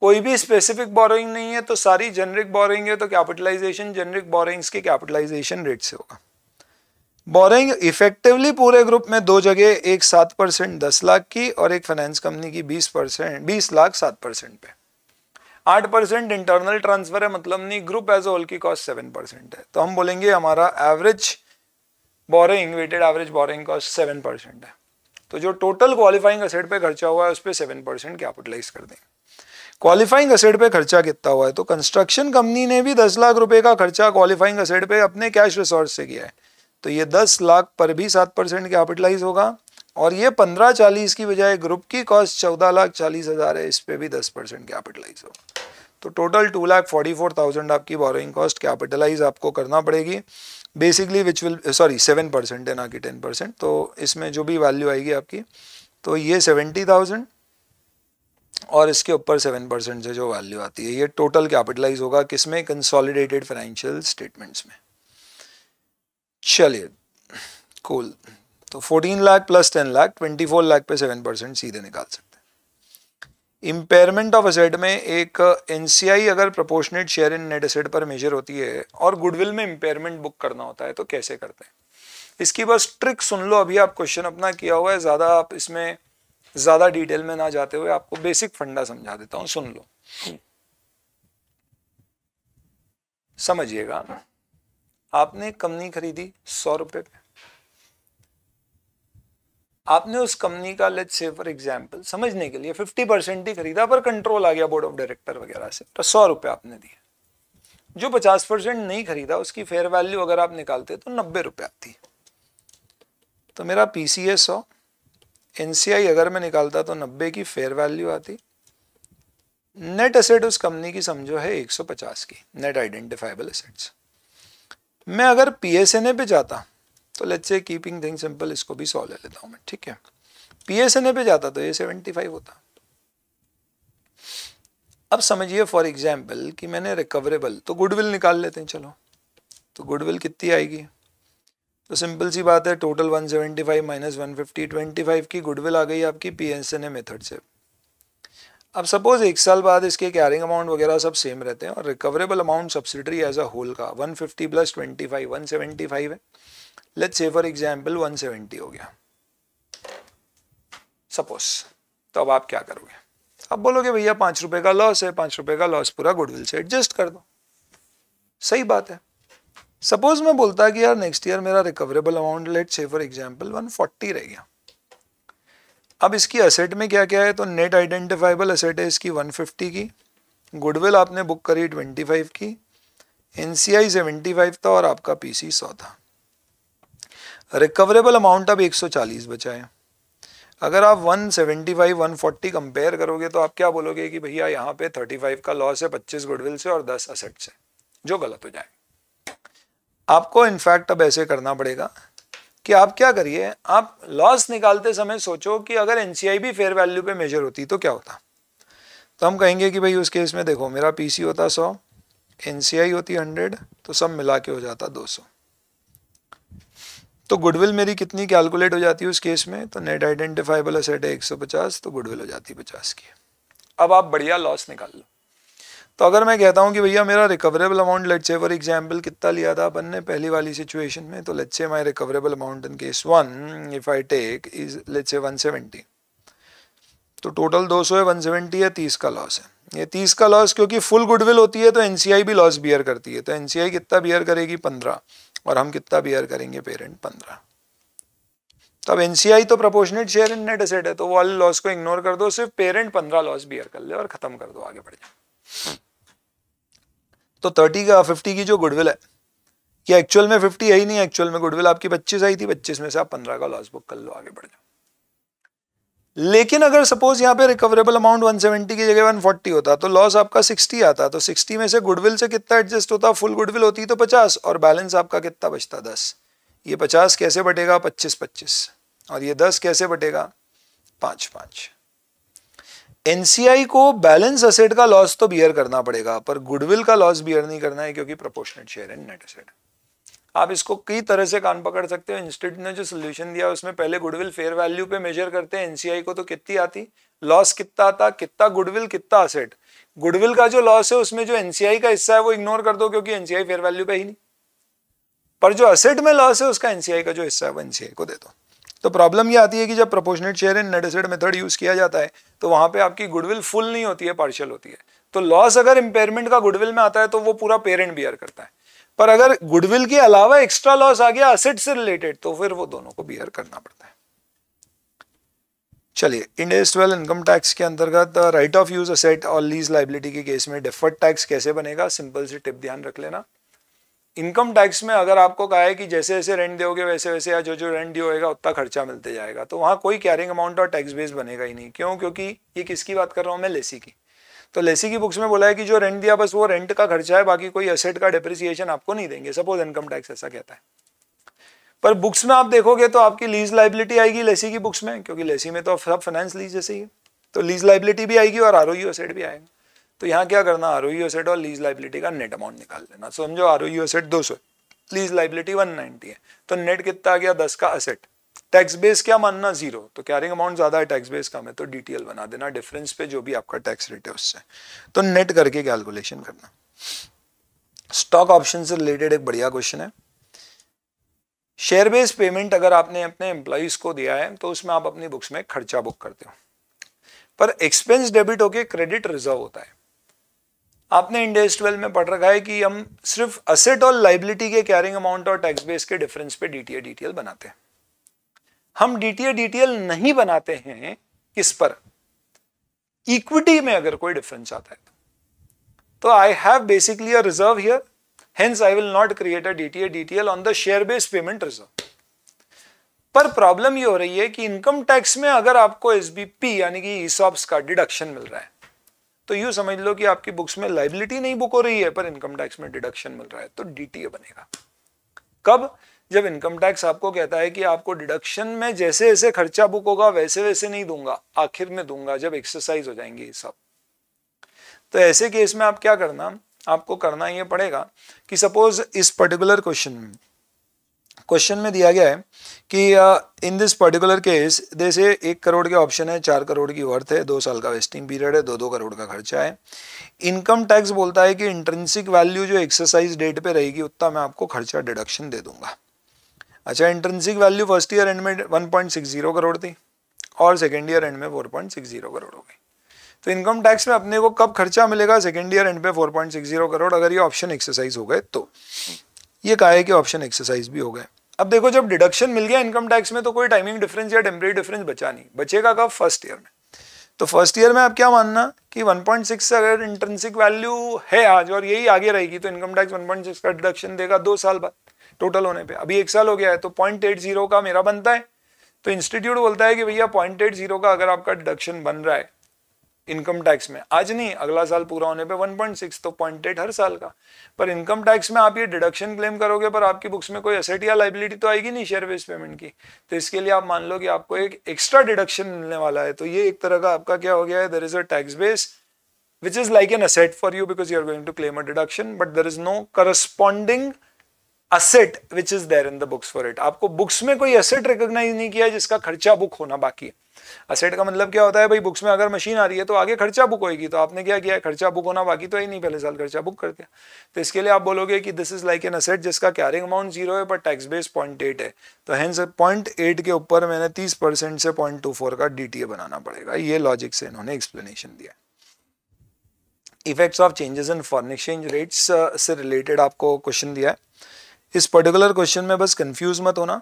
[SPEAKER 1] कोई भी स्पेसिफिक बोरिंग नहीं है तो सारी जेनरिक बोरिंग है तो कैपिटलाइजेशन जेनरिक बोरिंग्स की कैपिटलाइजेशन रेट से होगा बोरिंग इफेक्टिवली पूरे ग्रुप में दो जगह एक सात परसेंट दस लाख की और एक फाइनेंस कंपनी की बीस परसेंट बीस लाख सात परसेंट पे आठ परसेंट इंटरनल ट्रांसफर है मतलब नहीं ग्रुप एज होल की कॉस्ट सेवन परसेंट है तो हम बोलेंगे हमारा average borrowing weighted average borrowing cost seven percent है तो जो टोटल क्वालिफाइंग असेट पे खर्चा हुआ है उस पर सेवन परसेंट कैपिटलाइज कर देंगे क्वालिफाइंग असेट पे खर्चा कितना हुआ है तो कंस्ट्रक्शन कंपनी ने भी दस लाख रुपए का खर्चा क्वालिफाइंग असेट पे अपने कैश रिसोर्स से किया है तो ये दस लाख पर भी सात परसेंट कैपिटलाइज होगा और ये पंद्रह चालीस की बजाय ग्रुप की कॉस्ट चौदह लाख चालीस हज़ार है इस पर भी दस परसेंट कैपिटलाइज होगा तो total two lakh forty four thousand आपकी बोरोइंग कॉस्ट कैपिटलाइज आपको करना पड़ेगी basically which will sorry seven percent है ना कि टेन परसेंट तो इसमें जो भी वैल्यू आएगी आपकी तो ये सेवेंटी थाउजेंड और इसके ऊपर सेवन परसेंट से जो वैल्यू आती है ये टोटल कैपिटलाइज होगा किसमें कंसोलिडेटेड फाइनेंशियल स्टेटमेंट्स में चलिए कूल तो 14 लाख प्लस 10 लाख 24 लाख पे 7 परसेंट सीधे निकाल सकते हैं इंपेयरमेंट ऑफ असेट में एक एनसीआई अगर proportionate share in net asset पर मेजर होती है और गुडविल में इंपेयरमेंट बुक करना होता है तो कैसे करते हैं इसकी बस ट्रिक सुन लो अभी आप क्वेश्चन अपना किया हुआ है ज़्यादा आप इसमें ज़्यादा डिटेल में ना जाते हुए आपको बेसिक फंडा समझा देता हूँ सुन लो समझिएगा आपने कंपनी खरीदी सौ रुपए पे आपने उस कंपनी का लेट से फॉर एग्जाम्पल समझने के लिए फिफ्टी परसेंट ही खरीदा पर कंट्रोल आ गया बोर्ड ऑफ डायरेक्टर वगैरह से तो सौ रुपये आपने दिए जो पचास परसेंट नहीं खरीदा उसकी फेयर वैल्यू अगर आप निकालते तो नब्बे रुपये आती तो मेरा पी सी एस सौ एन सी आई अगर मैं निकालता तो नब्बे की फेयर वैल्यू आती नेट असेट उस कंपनी की समझो है एक सौ पचास की नेट आइडेंटिफाइबल असेट्स मैं अगर पी एस एन ए पे जाता तो let's say keeping thing simple इसको भी सॉल्व ले लेता हूँ मैं ठीक है पी एस एन ए पे जाता तो ये सेवेंटी फाइव होता अब समझिए फॉर एग्जाम्पल कि मैंने रिकवरेबल तो गुडविल निकाल लेते हैं चलो तो गुडविल कितनी आएगी तो सिंपल सी बात है total 175 seventy five minus one fifty twenty five की गुडविल आ गई आपकी P S N A method से अब सपोज एक साल बाद इसके कैरिंग अमाउंट वगैरह सब सेम रहते हैं और recoverable amount subsidiary as a whole का 150 plus twenty five one seventy five है let's say for example one seventy हो गया सपोज तो अब आप क्या करोगे अब बोलोगे भैया पाँच रुपये का लॉस है पाँच रुपये का लॉस पूरा गुडविल से एडजस्ट कर दो सही बात है सपोज मैं बोलता कि यार नेक्स्ट ईयर मेरा recoverable amount let's say for example one रह गया अब इसकी असेट में क्या क्या है तो नेट आइडेंटिफाइबल असेट है इसकी 150 की गुडविल आपने बुक करी 25 की N C I seventy five था और आपका पी सी सौ था रिकवरेबल अमाउंट अब 140 बचा है अगर आप 175 140 कंपेयर करोगे तो आप क्या बोलोगे कि भैया यहाँ पे 35 का लॉस है 25 गुडविल से और 10 असेट से जो गलत हो जाए आपको इनफैक्ट अब ऐसे करना पड़ेगा कि आप क्या करिए आप लॉस निकालते समय सोचो कि अगर एन भी फेयर वैल्यू पे मेजर होती तो क्या होता तो हम कहेंगे कि भाई उस केस में देखो मेरा पी होता सौ एन होती हंड्रेड तो सब मिला के हो जाता दो सौ तो गुडविल मेरी कितनी कैलकुलेट हो जाती है उस केस में तो नेट आइडेंटिफाइबल असेट है 150 तो गुडविल हो जाती है पचास की अब आप बढ़िया लॉस निकाल लो तो अगर मैं कहता हूँ कि भैया मेरा recoverable amount let's say for example कितना लिया था अपन ने पहली वाली सिचुएशन में तो let's say my recoverable amount in case one if I take is let's say one seventy तो टोटल दो सौ है वन सेवेंटी है तीस का लॉस है ये तीस का लॉस क्योंकि फुल गुडविल होती है तो एन भी लॉस बियर करती है तो एन कितना बियर करेगी पंद्रह और हम कितना बियर करेंगे पेरेंट पंद्रह तो अब एनसीआई तो proportionate share in net asset है तो वो वाले लॉस को इग्नोर कर दो सिर्फ पेरेंट पंद्रह लॉस बियर कर ले और खत्म कर दो आगे बढ़ जाए तो थर्टी का फिफ्टी की जो गुडविल है कि एक्चुअल में फिफ्टी है ही नहीं एक्चुअल में गुडविल आपकी पच्चीस आई थी पच्चीस में से आप पंद्रह का लॉस बुक कर लो आगे बढ़ जाओ लेकिन अगर सपोज यहाँ पे रिकवरेबल अमाउंट 170 की जगह 140 होता तो लॉस आपका 60 आता तो 60 में से गुडविल से कितना एडजस्ट होता फुल गुडविल होती तो 50 और बैलेंस आपका कितना बचता 10 ये 50 कैसे बटेगा 25 25 और ये 10 कैसे बटेगा पाँच पाँच एनसीआई को बैलेंस असेट का लॉस तो बियर करना पड़ेगा पर गुडविल का लॉस बियर नहीं करना है क्योंकि proportionate share and net asset आप इसको कई तरह से कान पकड़ सकते हो इंस्टीट्यूट ने जो सोल्यूशन दिया उसमें पहले गुडविल फेयर वैल्यू पे मेजर करते हैं एनसीआई को तो कितनी आती लॉस कितना आता कितना गुडविल कितना असेट गुडविल का जो लॉस है उसमें जो एनसीआई का हिस्सा है वो इग्नोर कर दो क्योंकि एनसीआई फेयर वैल्यू पे ही नहीं पर जो असेट में लॉस है उसका एनसीआई का जो हिस्सा है वो एनसीआई को दे दो तो प्रॉब्लम ये आती है कि जब प्रपोर्शनेट शेयर इन नडेसेड मेथड यूज़ किया जाता है तो वहाँ पे आपकी गुडविल फुल नहीं होती है पार्शियल होती है तो लॉस अगर इम्पेयरमेंट का गुडविल में आता है तो वो पूरा पेरेंट बियर करता है पर अगर गुडविल के अलावा एक्स्ट्रा लॉस आ गया असेट से रिलेटेड तो फिर वो दोनों को बियर करना पड़ता है चलिए इंडेस ट्वेल्व इनकम टैक्स के अंतर्गत राइट ऑफ यूज असेट और लीज लाइबिलिटी के केस में डिफर्ड टैक्स कैसे बनेगा सिंपल सी टिप ध्यान रख लेना इनकम टैक्स में अगर आपको कहा है कि जैसे जैसे रेंट दोगे वैसे वैसे या जो जो रेंट ड्यू उतना खर्चा मिलते जाएगा तो वहाँ कोई कैरिंग अमाउंट और टैक्स बेस बनेगा ही नहीं क्यों क्योंकि ये किसकी बात कर रहा हूँ मैं लेसी की तो लेसी की बुक्स में बोला है कि जो रेंट दिया बस वो रेंट का खर्चा है बाकी कोई असेट का डिप्रिसिएशन आपको नहीं देंगे सपोज इनकम टैक्स ऐसा कहता है पर बुक्स में आप देखोगे तो आपकी लीज लाइबिलिटी आएगी लेसी की बुक्स में क्योंकि लेसी में तो सब फाइनेंस लीज जैसे ही है तो लीज लाइबिलिटी भी आएगी और आर ओ असेट भी आएगा तो यहाँ क्या करना आर ओ एसेट और लीज लाइबिलिटी का नेट अमाउंट निकाल लेना समझो आर ओ एसेट दो सौ लीज लाइबिलिटी वन नाइनटी है तो नेट कितना आ गया दस का असेट टैक्स बेस क्या मानना जीरो तो कैरिंग अमाउंट ज्यादा है टैक्स बेस कम है तो डिटेल बना देना डिफरेंस पे जो भी आपका टैक्स रेट है उससे तो नेट करके कैलकुलेशन करना स्टॉक ऑप्शन से रिलेटेड एक बढ़िया क्वेश्चन है शेयर बेस पेमेंट अगर आपने अपने एम्प्लॉज को दिया है तो उसमें आप अपनी बुक्स में खर्चा बुक करते हो पर एक्सपेंस डेबिट होके क्रेडिट रिजर्व होता है आपने इंडेस ट्वेल्व में पढ़ रखा है कि हम सिर्फ असेट और लाइबिलिटी के कैरिंग अमाउंट और टैक्स बेस के डिफरेंस पे डीटीए डीटीएल बनाते हैं हम डीटीए डीटीएल नहीं बनाते हैं किस पर इक्विटी में अगर कोई डिफरेंस आता है तो I have basically a reserve here hence I will not create a D dtl on the share based payment reserve पर प्रॉब्लम ये हो रही है कि इनकम टैक्स में अगर आपको एस यानी कि ईसॉप्स का डिडक्शन मिल रहा है तो यू समझ लो कि आपकी बुक्स में लाइबिलिटी नहीं बुक हो रही है पर इनकम टैक्स में डिडक्शन मिल रहा है तो डी बनेगा कब जब इनकम टैक्स आपको कहता है कि आपको डिडक्शन में जैसे जैसे खर्चा बुक होगा वैसे वैसे नहीं दूंगा आखिर में दूंगा जब एक्सरसाइज हो जाएंगे ये सब तो ऐसे केस में आप क्या करना आपको करना ये पड़ेगा कि सपोज इस पर्टिकुलर क्वेश्चन में क्वेश्चन में दिया गया है कि इन दिस पर्टिकुलर केस जैसे एक करोड़ के ऑप्शन है चार करोड़ की वर्थ है दो साल का वेस्टिंग पीरियड है दो दो करोड़ का खर्चा है इनकम टैक्स बोलता है कि इंट्रेंसिक वैल्यू जो एक्सरसाइज डेट पे रहेगी उतना मैं आपको खर्चा डिडक्शन दे दूंगा अच्छा intrinsic value first year end में वन करोड़ थी और सेकेंड ईयर एंड में फोर करोड़ हो गई तो इनकम टैक्स में अपने को कब खर्चा मिलेगा सेकेंड ईयर एंड पे फोर करोड़ अगर ये ऑप्शन एक्सरसाइज हो गए तो ये है कि ऑप्शन एक्सरसाइज भी हो गए अब देखो जब डिडक्शन मिल गया इनकम टैक्स में तो कोई टाइमिंग डिफरेंस या टेम्प्रेरी डिफरेंस बचा नहीं बचेगा कब फर्स्ट ईयर में तो फर्स्ट ईयर में आप क्या मानना कि 1.6 से अगर इंटर्नसिक वैल्यू है आज और यही आगे रहेगी तो इनकम टैक्स 1.6 का डिडक्शन देगा दो साल बाद टोटल होने पे अभी एक साल हो गया है तो पॉइंट एट जीरो का मेरा बनता है तो इंस्टीट्यूट बोलता है कि भैया पॉइंट एट जीरो का अगर आपका डिडक्शन बन रहा है इनकम टैक्स में आज नहीं अगला साल पूरा होने पे 1.6 तो पॉइंट एट हर साल का पर इनकम टैक्स में आप ये डिडक्शन क्लेम करोगे पर आपकी बुक्स में कोई एसेट या लाइबिलिटी तो आएगी नहीं शेयर बेस पेमेंट की तो इसके लिए आप मान लो कि आपको एक एक्स्ट्रा डिडक्शन मिलने वाला है तो ये एक तरह का आपका क्या हो गया है there is a tax base which is like an asset for you because you are going to claim a deduction but there is no corresponding asset which is there in the books for it आपको books में कोई asset recognise नहीं किया जिसका खर्चा book होना बाकी है असेट का मतलब क्या होता है भाई बुक्स में अगर मशीन आ रही है तो आगे खर्चा बुक होएगी तो आपने क्या किया खर्चा बुक होना बाकी तो ही नहीं पहले साल खर्चा बुक कर दिया तो इसके लिए आप बोलोगे कि this is like an asset जिसका कैरिंग अमाउंट जीरो है पर टैक्स बेस पॉइंट एट है तो हैं पॉइंट एट के ऊपर मैंने तीस परसेंट से पॉइंट टू फोर का डी बनाना पड़ेगा ये लॉजिक से इन्होंने एक्सप्लेनेशन दिया effects of changes in foreign exchange rates से रिलेटेड आपको क्वेश्चन दिया है इस पर्टिकुलर क्वेश्चन में बस कंफ्यूज मत होना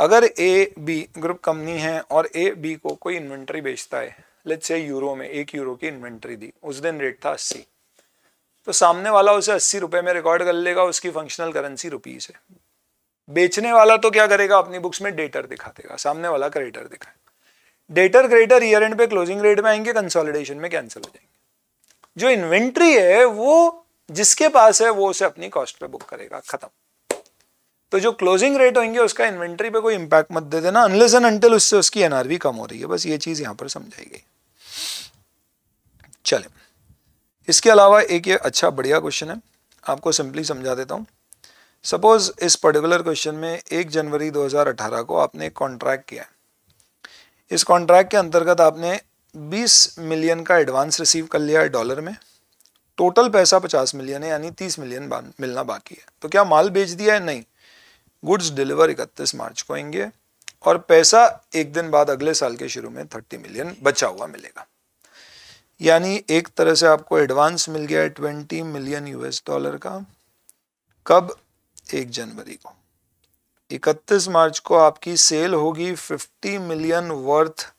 [SPEAKER 1] अगर ए बी ग्रुप कंपनी है और ए बी को कोई इन्वेंट्री बेचता है लेट से यूरो में एक यूरो की इन्वेंट्री दी उस दिन रेट था अस्सी तो सामने वाला उसे अस्सी रुपये में रिकॉर्ड कर लेगा उसकी फंक्शनल करेंसी रुपीज़ है बेचने वाला तो क्या करेगा अपनी बुक्स में डेटर दिखा देगा सामने वाला क्रेडिटर दिखाएगा डेटर क्रेडिटर ईयर एंड पे क्लोजिंग रेट में आएंगे कंसोलिडेशन में कैंसिल हो जाएंगे जो इन्वेंट्री है वो जिसके पास है वो उसे अपनी कॉस्ट पे बुक करेगा खत्म तो जो क्लोजिंग रेट होंगे उसका इन्वेंट्री पे कोई इम्पैक्ट मत दे देना अनलेस एंड अनटिल उससे उसकी एनआरवी कम हो रही है बस ये चीज़ यहाँ पर समझाई गई चले इसके अलावा एक ये अच्छा बढ़िया क्वेश्चन है आपको सिंपली समझा देता हूँ सपोज इस पर्टिकुलर क्वेश्चन में एक जनवरी 2018 को आपने एक कॉन्ट्रैक्ट किया है इस कॉन्ट्रैक्ट के अंतर्गत आपने 20 मिलियन का एडवांस रिसीव कर लिया है डॉलर में टोटल पैसा 50 मिलियन है यानी 30 मिलियन मिलना बाकी है तो क्या माल बेच दिया है नहीं गुड्स डिलीवर इकतीस मार्च को आएंगे और पैसा एक दिन बाद अगले साल के शुरू में थर्टी मिलियन बचा हुआ मिलेगा यानी एक तरह से आपको एडवांस मिल गया है ट्वेंटी मिलियन यूएस डॉलर का कब एक जनवरी को इकतीस मार्च को आपकी सेल होगी फिफ्टी मिलियन वर्थ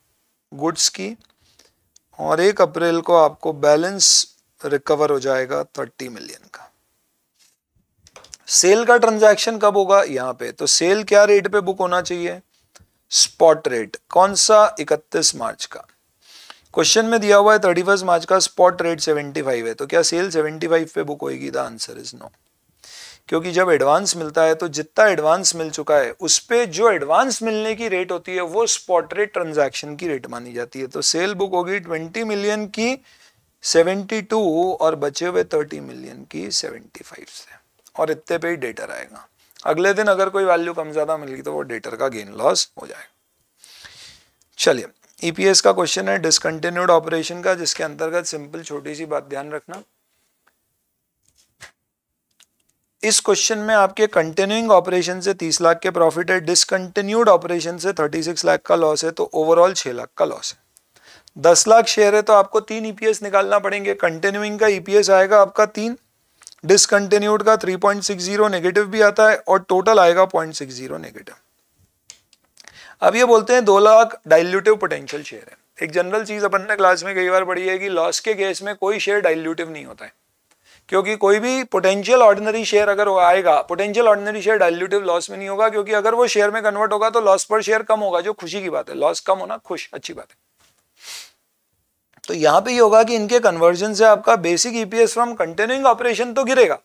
[SPEAKER 1] गुड्स की और एक अप्रैल को आपको बैलेंस रिकवर हो जाएगा थर्टी मिलियन का सेल का ट्रांजैक्शन कब होगा यहाँ पे तो सेल क्या रेट पे बुक होना चाहिए स्पॉट रेट कौन सा 31 मार्च का क्वेश्चन में दिया हुआ है थर्टी फर्स्ट मार्च का स्पॉट रेट 75 है तो क्या सेल 75 पे बुक होगी द आंसर इज नो क्योंकि जब एडवांस मिलता है तो जितना एडवांस मिल चुका है उस पर जो एडवांस मिलने की रेट होती है वो स्पॉट रेट ट्रांजेक्शन की रेट मानी जाती है तो सेल बुक होगी ट्वेंटी मिलियन की 72 और बचे हुए 30 मिलियन की 75 से और इतने पे ही डेटर आएगा अगले दिन अगर कोई वैल्यू कम ज़्यादा मिल गई तो वो डेटर का गेन लॉस हो जाएगा चलिए ईपीएस e का क्वेश्चन है डिसकंटिन्यूड ऑपरेशन का जिसके अंतर्गत सिंपल छोटी सी बात ध्यान रखना इस क्वेश्चन में आपके कंटिन्यूइंग ऑपरेशन से 30 लाख के प्रॉफिट है डिसकंटिन्यूड ऑपरेशन से 36 लाख का लॉस है तो ओवरऑल 6 लाख का लॉस है 10 लाख शेयर है तो आपको तीन ईपीएस e निकालना पड़ेंगे कंटिन्यूइंग का ईपीएस e आएगा आपका तीन डिसकंटिन्यूड का 3.60 नेगेटिव भी आता है और टोटल आएगा 0.60 नेगेटिव अब ये बोलते हैं दो लाख डाइल्यूटिव पोटेंशियल शेयर है एक जनरल चीज अपन ने क्लास में कई बार पढ़ी है कि लॉस के केस में कोई शेयर डाइल्यूटिव नहीं होता है क्योंकि कोई भी पोटेंशियल ऑर्डिनरी शेयर अगर आएगा potential ordinary share dilutive loss में नहीं होगा क्योंकि अगर वो शेयर में कन्वर्ट होगा तो लॉस पर शेयर कम होगा जो खुशी की बात है लॉस कम होना खुश अच्छी बात है तो यहां पे ये यह होगा कि इनके कन्वर्जन से आपका basic EPS from continuing operation तो गिरेगा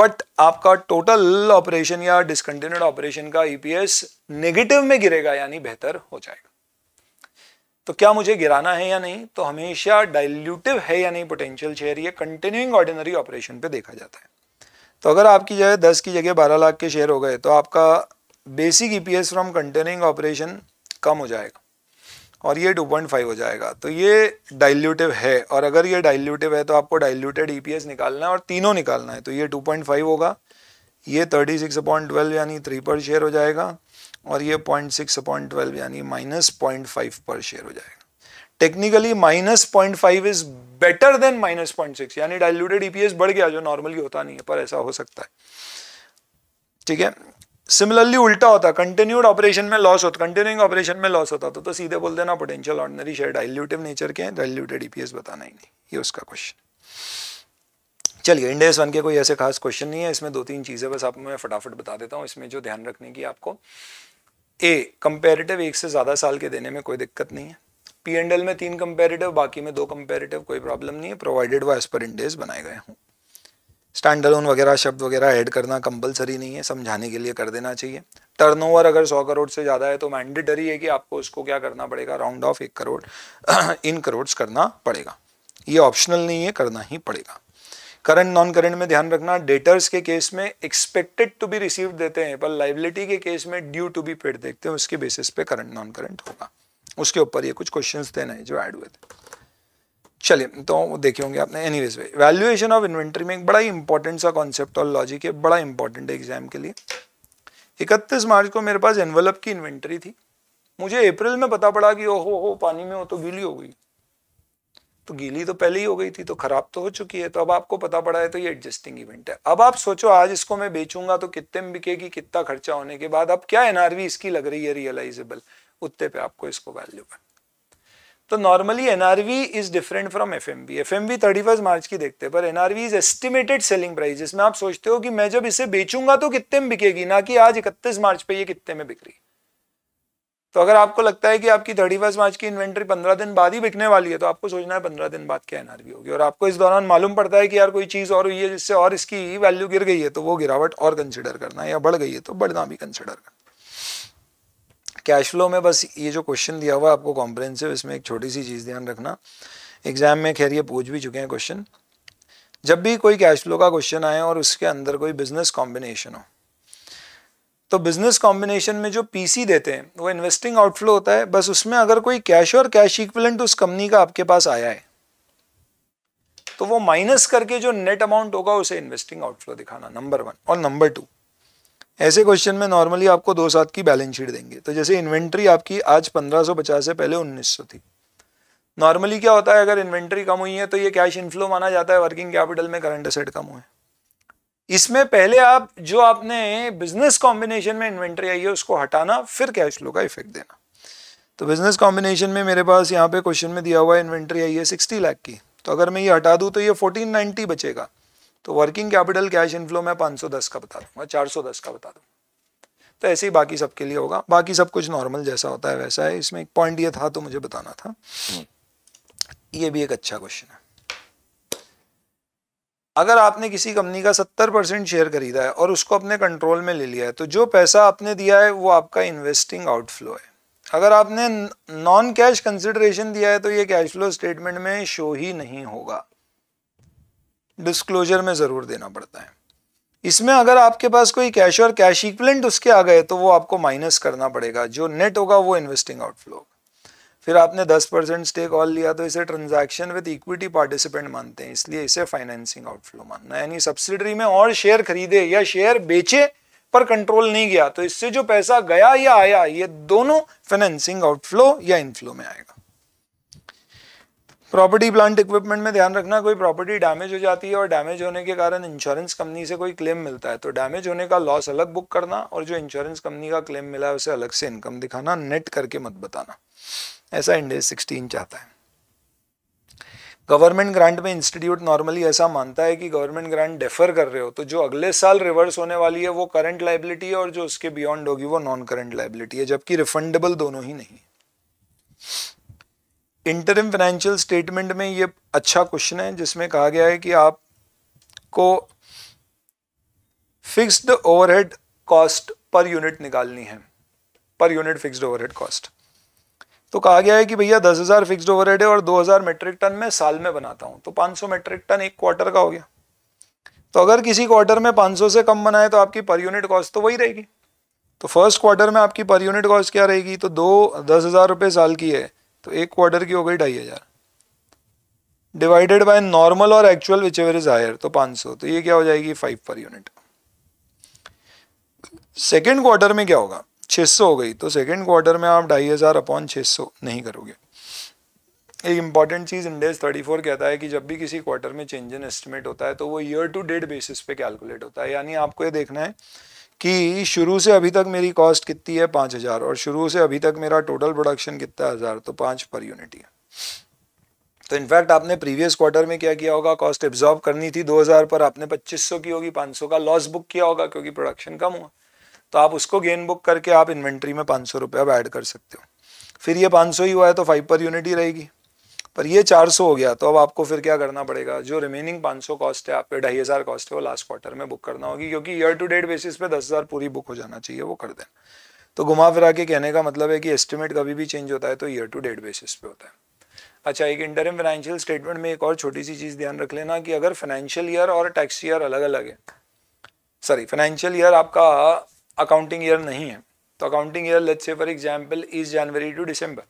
[SPEAKER 1] बट आपका टोटल ऑपरेशन या डिसकंटिन्यूड ऑपरेशन का ईपीएस e नेगेटिव में गिरेगा यानी बेहतर हो जाएगा तो क्या मुझे गिराना है या नहीं तो हमेशा डाइल्यूटिव है या नहीं पोटेंशियल शेयर ये कंटिन्यूइंग ऑर्डिनरी ऑपरेशन पे देखा जाता है तो अगर आपकी जगह दस की जगह बारह लाख के शेयर हो गए तो आपका basic EPS from continuing operation कम हो जाएगा और ये 2.5 हो जाएगा तो ये डाइल्यूटिव है और अगर ये डाइल्यूटिव है तो आपको डाइल्यूटेड ई e निकालना है और तीनों निकालना है तो ये 2.5 होगा ये 36 सिक्स अपॉइंट ट्वेल्व यानी थ्री पर शेयर हो जाएगा और ये पॉइंट सिक्स अपॉइंट ट्वेल्व यानी minus point five per share हो जाएगा technically minus point five is better than minus point six यानी डायल्यूटेड ई e बढ़ गया जो नॉर्मली होता नहीं है पर ऐसा हो सकता है ठीक है सिमिलरली उल्टा होता कंटिन्यूड ऑपरेशन में लॉस होता कंटिन्यूइंग ऑपरेशन में लॉस होता तो तो सीधे बोल देना potential ordinary share dilutive nature के हैं डाइल्यूटेड ईपीएस बताना ही नहीं ये उसका क्वेश्चन चलिए इंडेस वन के कोई ऐसे खास क्वेश्चन नहीं है इसमें दो तीन चीज़ें बस आप मैं फटाफट बता देता हूँ इसमें जो ध्यान रखने की आपको ए कंपेरेटिव एक से ज़्यादा साल के देने में कोई दिक्कत नहीं है पी एंड एल में तीन कंपेरेटिव बाकी में दो कंपेरेटिव कोई प्रॉब्लम नहीं है प्रोवाइडेड वो एज पर इंडेस बनाए गए हूँ स्टैंड अलोन वगैरह शब्द वगैरह ऐड करना कंपलसरी नहीं है समझाने के लिए कर देना चाहिए टर्नओवर अगर सौ करोड़ से ज़्यादा है तो मैंडेटरी है कि आपको उसको क्या करना पड़ेगा राउंड ऑफ एक करोड़ इन करोड़ करना पड़ेगा ये ऑप्शनल नहीं है करना ही पड़ेगा करंट नॉन करंट में ध्यान रखना डेटर्स के केस में एक्सपेक्टेड टू बी रिसीव देते हैं पर लाइबिलिटी के केस में ड्यू टू बी पेड देखते हैं उसके बेसिस पे करंट नॉन करंट होगा उसके ऊपर ये कुछ क्वेश्चंस देना है जो ऐड हुए थे चलिए तो देखे होंगे आपने anyways valuation of inventory में एक बड़ा ही इंपॉर्टेंट सा कॉन्सेप्ट और लॉजिक है बड़ा इंपॉर्टेंट है एग्जाम के लिए इकतीस मार्च को मेरे पास एनवलप की इन्वेंट्री थी मुझे अप्रैल में पता पड़ा कि ओहो हो पानी में हो तो गीली हो गई तो गीली तो पहले ही हो गई थी तो खराब तो हो चुकी है तो अब आपको पता पड़ा है तो ये एडजस्टिंग इवेंट है अब आप सोचो आज इसको मैं बेचूंगा तो कितने में बिकेगी कितना खर्चा होने के बाद अब क्या एनआरवी इसकी लग रही है रियलाइजेबल उतने पे आपको इसको वैल्यू है तो normally NRV is different from B thirty first March की देखते हैं पर NRV is estimated selling price जिसमें आप सोचते हो कि मैं जब इसे बेचूंगा तो कितने में बिकेगी ना कि आज इकतीस मार्च पे ये कितने में बिक रही तो अगर आपको लगता है कि आपकी थर्टी फर्स्ट मार्च की इन्वेंट्री पंद्रह दिन बाद ही बिकने वाली है तो आपको सोचना है पंद्रह दिन बाद क्या एनआरवी होगी और आपको इस दौरान मालूम पड़ता है कि यार कोई चीज़ और हुई है जिससे और इसकी वैल्यू गिर गई है तो वो गिरावट और कंसिडर करना है या बढ़ गई है तो बढ़ना भी कंसिडर करना कैश फ्लो में बस ये जो क्वेश्चन दिया हुआ आपको कॉम्प्रेंसिव इसमें एक छोटी सी चीज़ ध्यान रखना एग्जाम में खैर ये पूछ भी चुके हैं क्वेश्चन जब भी कोई कैश फ्लो का क्वेश्चन आए और उसके अंदर कोई बिजनेस कॉम्बिनेशन हो तो बिजनेस कॉम्बिनेशन में जो पीसी देते हैं वो इन्वेस्टिंग आउटफ्लो होता है बस उसमें अगर कोई कैश और कैश इक्विलेंट उस कंपनी का आपके पास आया है तो वो माइनस करके जो नेट अमाउंट होगा उसे इन्वेस्टिंग आउटफ्लो दिखाना नंबर वन और नंबर टू ऐसे क्वेश्चन में नॉर्मली आपको दो सात की बैलेंस शीट देंगे तो जैसे इन्वेंट्री आपकी आज पंद्रह सौ पचास से पहले उन्नीस सौ थी नॉर्मली क्या होता है अगर इन्वेंट्री कम हुई है तो ये कैश इनफ्लो माना जाता है वर्किंग कैपिटल में करंट असेट कम हुए इसमें पहले आप जो आपने बिजनेस कॉम्बिनेशन में इन्वेंट्री आई है उसको हटाना फिर कैश फ्लो का इफेक्ट देना तो बिजनेस कॉम्बिनेशन में मेरे पास यहाँ पे क्वेश्चन में दिया हुआ है इन्वेंट्री आई है सिक्सटी लाख की तो अगर मैं ये हटा दूँ तो ये फोर्टीन नाइन्टी बचेगा तो वर्किंग कैपिटल कैश इनफ्लो मैं 510 का बता दूंगा 410 का बता दूंगा तो ऐसे ही बाकी सबके लिए होगा बाकी सब कुछ नॉर्मल जैसा होता है वैसा है इसमें एक पॉइंट ये था तो मुझे बताना था हम्म। ये भी एक अच्छा क्वेश्चन है अगर आपने किसी कंपनी का सत्तर परसेंट शेयर खरीदा है और उसको अपने कंट्रोल में ले लिया है तो जो पैसा आपने दिया है वो आपका इन्वेस्टिंग आउटफ्लो है अगर आपने नॉन कैश कंसिडरेशन दिया है तो ये कैश फ्लो स्टेटमेंट में शो ही नहीं होगा डिस्क्लोजर में ज़रूर देना पड़ता है इसमें अगर आपके पास कोई कैश और कैश इक्वलेंट उसके आ गए तो वो आपको माइनस करना पड़ेगा जो नेट होगा वो इन्वेस्टिंग आउटफ्लो फिर आपने 10 परसेंट स्टेक ऑल लिया तो इसे ट्रांजैक्शन विद इक्विटी पार्टिसिपेंट मानते हैं इसलिए इसे फाइनेंसिंग आउटफ्लो मानना है यानी सब्सिडरी में और शेयर खरीदे या शेयर बेचे पर कंट्रोल नहीं गया तो इससे जो पैसा गया या आया ये दोनों फाइनेंसिंग आउटफ्लो या इनफ्लो में आएगा प्रॉपर्टी प्लांट इक्विपमेंट में ध्यान रखना कोई प्रॉपर्टी डैमेज हो जाती है और डैमेज होने के कारण इंश्योरेंस कंपनी से कोई क्लेम मिलता है तो डैमेज होने का लॉस अलग बुक करना और जो इंश्योरेंस कंपनी का क्लेम मिला है उसे अलग से इनकम दिखाना नेट करके मत बताना ऐसा इंडेज सिक्सटीन चाहता है गवर्नमेंट ग्रांट में इंस्टीट्यूट नॉर्मली ऐसा मानता है कि गवर्नमेंट ग्रांट डेफर कर रहे हो तो जो अगले साल रिवर्स होने वाली है वो करंट लाइबिलिटी है और जो उसके बियॉन्ड होगी वो नॉन करंट लाइबिलिटी है जबकि रिफंडेबल दोनों ही नहीं है इंटरम फाइनेंशियल स्टेटमेंट में ये अच्छा क्वेश्चन है जिसमें कहा गया है कि आपको fixed overhead cost per unit निकालनी है per unit fixed overhead cost तो कहा गया है कि भैया दस हज़ार फिक्स्ड ओवरहेड है और दो हज़ार मेट्रिक टन में साल में बनाता हूँ तो पाँच सौ मेट्रिक टन एक क्वार्टर का हो गया तो अगर किसी क्वार्टर में पाँच सौ से कम बनाए तो आपकी पर यूनिट कॉस्ट तो वही रहेगी तो फर्स्ट क्वार्टर में आपकी पर यूनिट कॉस्ट क्या रहेगी तो दो दस हज़ार रुपये साल की है तो एक क्वार्टर की हो गई ढाई हज़ार डिवाइडेड बाय नॉर्मल और actual whichever is higher तो 500 तो ये क्या हो जाएगी five per unit second quarter में क्या होगा 600 हो गई तो सेकेंड क्वार्टर में आप ढाई हज़ार अपॉन 600 नहीं करोगे एक इंपॉर्टेंट चीज़ इंडेज 34 कहता है कि जब भी किसी क्वार्टर में चेंज इन एस्टिमेट होता है तो वो ईयर टू डेट बेसिस पे कैलकुलेट होता है यानी आपको ये देखना है कि शुरू से अभी तक मेरी कॉस्ट कितनी है पाँच हज़ार और शुरू से अभी तक मेरा टोटल प्रोडक्शन कितना हज़ार तो पाँच पर यूनिट ही है तो इनफैक्ट आपने प्रीवियस क्वार्टर में क्या किया होगा कॉस्ट एब्जॉर्ब करनी थी 2000 पर आपने 2500 की होगी 500 का लॉस बुक किया होगा क्योंकि प्रोडक्शन कम हुआ तो आप उसको गेन बुक करके आप इन्वेंट्री में पाँच सौ रुपया अब ऐड कर सकते हो फिर ये सौ ही हुआ है तो फाइव पर यूनिट ही रहेगी पर ये 400 हो गया तो अब आपको फिर क्या करना पड़ेगा जो रिमेनिंग 500 कॉस्ट है आप पे ढाई हज़ार कॉस्ट है वो लास्ट क्वार्टर में बुक करना होगी क्योंकि ईयर टू डेट बेसिस पे दस हज़ार पूरी बुक हो जाना चाहिए वो कर देना तो घुमा फिरा के कहने का मतलब है कि एस्टिमेट कभी भी चेंज होता है तो ईयर टू डेट बेसिस पे होता है अच्छा एक इंटरम फाइनेंशियल स्टेटमेंट में एक और छोटी सी चीज़ ध्यान रख लेना कि अगर फाइनेंशियल ईयर और टैक्स ईयर अलग अलग है सॉरी फाइनेंशियल ईयर आपका अकाउंटिंग ईयर नहीं है तो accounting year let's say for example is January to December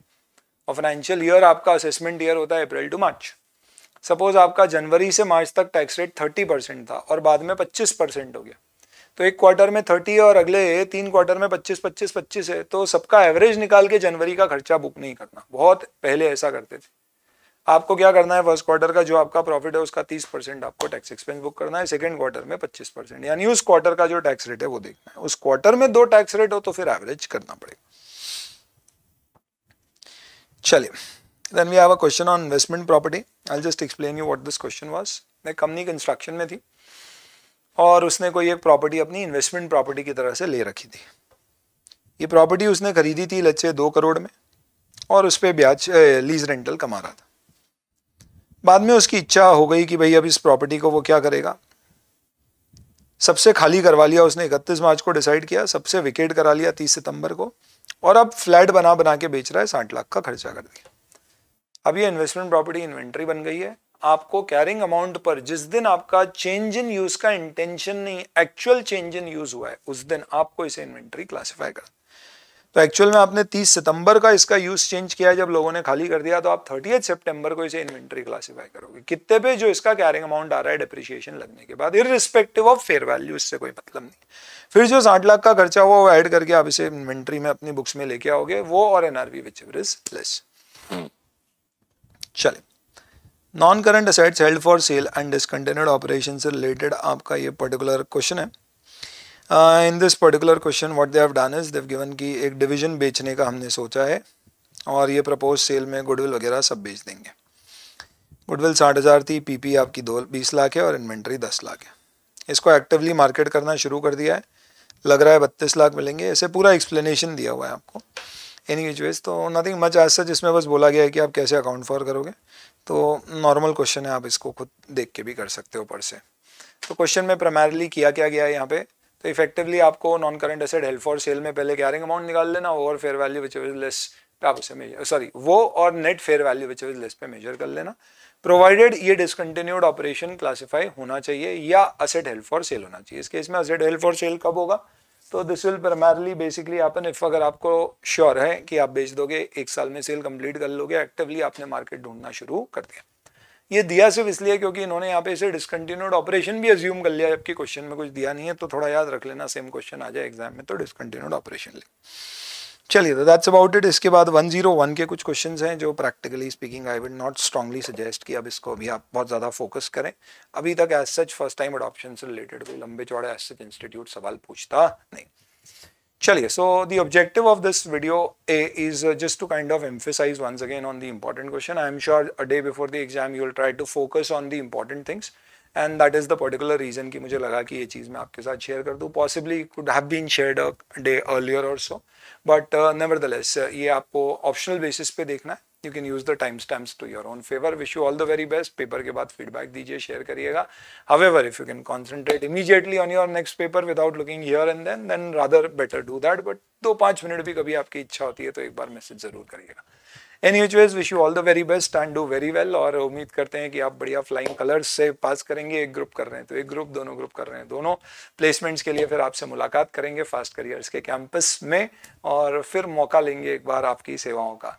[SPEAKER 1] और फाइनेंशियल ईयर आपका असेसमेंट ईयर होता है अप्रैल टू मार्च सपोज आपका जनवरी से मार्च तक टैक्स रेट थर्टी परसेंट था और बाद में पच्चीस परसेंट हो गया तो एक क्वार्टर में थर्टी है और अगले तीन क्वार्टर में पच्चीस पच्चीस पच्चीस है तो सबका एवरेज निकाल के जनवरी का खर्चा बुक नहीं करना बहुत पहले ऐसा करते थे आपको क्या करना है फर्स्ट क्वार्टर का जो आपका प्रॉफिट है उसका तीस परसेंट आपको टैक्स एक्सपेंस बुक करना है सेकेंड क्वार्टर में पच्चीस परसेंट यानी उस क्वार्टर का जो टैक्स रेट है वो देखना है उस क्वार्टर में दो टैक्स रेट हो तो फिर एवरेज करना पड़ेगा चलिए then we have a question on investment property I just explain you what this question was मैं कंपनी कंस्ट्रक्शन में थी और उसने कोई एक प्रॉपर्टी अपनी इन्वेस्टमेंट प्रॉपर्टी की तरह से ले रखी थी ये प्रॉपर्टी उसने खरीदी थी लच्छे दो करोड़ में और उस पर ब्याज लीज रेंटल कमा रहा था बाद में उसकी इच्छा हो गई कि भाई अब इस प्रॉपर्टी को वो क्या करेगा सबसे खाली करवा लिया उसने इकतीस मार्च को डिसाइड किया सबसे विकेट करा लिया तीस सितंबर को और अब फ्लैट बना बना के बेच रहा है साठ लाख का खर्चा कर दिया अब ये इन्वेस्टमेंट प्रॉपर्टी इन्वेंट्री बन गई है आपको कैरिंग अमाउंट पर जिस दिन आपका चेंज इन यूज का इंटेंशन नहीं एक्चुअल चेंज इन यूज हुआ है उस दिन आपको इसे इन्वेंट्री क्लासिफाई करना तो एक्चुअल में आपने 30 सितंबर का इसका यूज चेंज किया जब लोगों ने खाली कर दिया तो आप थर्टी सितंबर को इसे इन्वेंट्री क्लासीफाई करोगे कितने पे जो इसका कैरिंग अमाउंट आ रहा है डिप्रिशिएशन लगने के बाद इरिस्पेक्टिव ऑफ फेयर वैल्यू इससे कोई मतलब नहीं फिर जो साठ लाख का खर्चा हुआ वो ऐड करके आप इसे इन्वेंट्री में अपनी बुक्स में लेके आओगे वो और एनआरवी विच इज लेस चले non current assets held for sale and discontinued operation से रिलेटेड आपका ये पर्टिकुलर क्वेश्चन है in this particular question what they have done is they've given की एक डिवीजन बेचने का हमने सोचा है और ये प्रपोज सेल में गुडविल वगैरह सब बेच देंगे गुडविल साठ हज़ार थी पीपी आपकी दो बीस लाख है और इन्वेंट्री दस लाख है इसको एक्टिवली मार्केट करना शुरू कर दिया है लग रहा है बत्तीस लाख मिलेंगे ऐसे पूरा एक्सप्लेनेशन दिया हुआ है आपको एनी विच तो नथिंग मच आज सच इसमें बस बोला गया है कि आप कैसे अकाउंट फॉर करोगे तो नॉर्मल क्वेश्चन है आप इसको खुद देख के भी कर सकते हो पर से तो क्वेश्चन में प्राइमरली किया क्या गया है यहाँ पे तो इफेक्टिवली आपको non current asset held for sale में पहले कैरिंग अमाउंट निकाल लेना और fair value which is less पे आप उसे मेजर सॉरी वो और net fair value which is less पे मेजर कर लेना प्रोवाइडेड ये डिसकंटिन्यूड ऑपरेशन क्लासिफाई होना चाहिए या असेट हेल्प फॉर सेल होना चाहिए इस केस में असेट हेल्प फॉर सेल कब होगा तो दिस विल प्रमेरली बेसिकली आप इफ अगर आपको श्योर है कि आप बेच दोगे एक साल में सेल कंप्लीट कर लोगे एक्टिवली आपने मार्केट ढूंढना शुरू कर दिया ये दिया सिर्फ इसलिए क्योंकि इन्होंने यहाँ पे इसे डिसकंटिन्यूड ऑपरेशन भी एज्यूम कर लिया जबकि क्वेश्चन में कुछ दिया नहीं है तो थोड़ा याद रख लेना सेम क्वेश्चन आ जाए एग्जाम में तो डिसकंटिन्यूड ऑपरेशन ले चलिए तो दैट्स अबाउट इट इसके बाद 101 के कुछ क्वेश्चन हैं जो practically speaking I would not strongly suggest कि अब इसको अभी आप बहुत ज़्यादा फोकस करें अभी तक as such first time adoption से रिलेटेड कोई लंबे चौड़े एज सच इंस्टीट्यूट सवाल पूछता नहीं चलिए so the objective of this video uh is just to kind of emphasise once again on the important question I am sure a day before the exam you will try to focus on the important things and that is the particular reason की मुझे लगा कि ये चीज मैं आपके साथ share कर दूँ possibly could have been share a day earlier और सो बट नेवर ये आपको ऑप्शनल बेसिस पे देखना है you can use the time stamps to your own favour wish you all the very best paper के बाद फीडबैक दीजिए share करिएगा however if you can concentrate immediately on your next paper without looking here and then then rather better do that but दो पाँच minute भी कभी आपकी इच्छा होती है तो एक बार मैसेज ज़रूर करिएगा any which ways wish you all the very best and do very well और उम्मीद करते हैं कि आप बढ़िया फ्लाइंग कलर्स से पास करेंगे एक ग्रुप कर रहे हैं तो एक ग्रुप दोनों ग्रुप कर रहे हैं दोनों प्लेसमेंट्स के लिए फिर आपसे मुलाकात करेंगे फास्ट करियर्स के कैंपस में और फिर मौका लेंगे एक बार आपकी सेवाओं का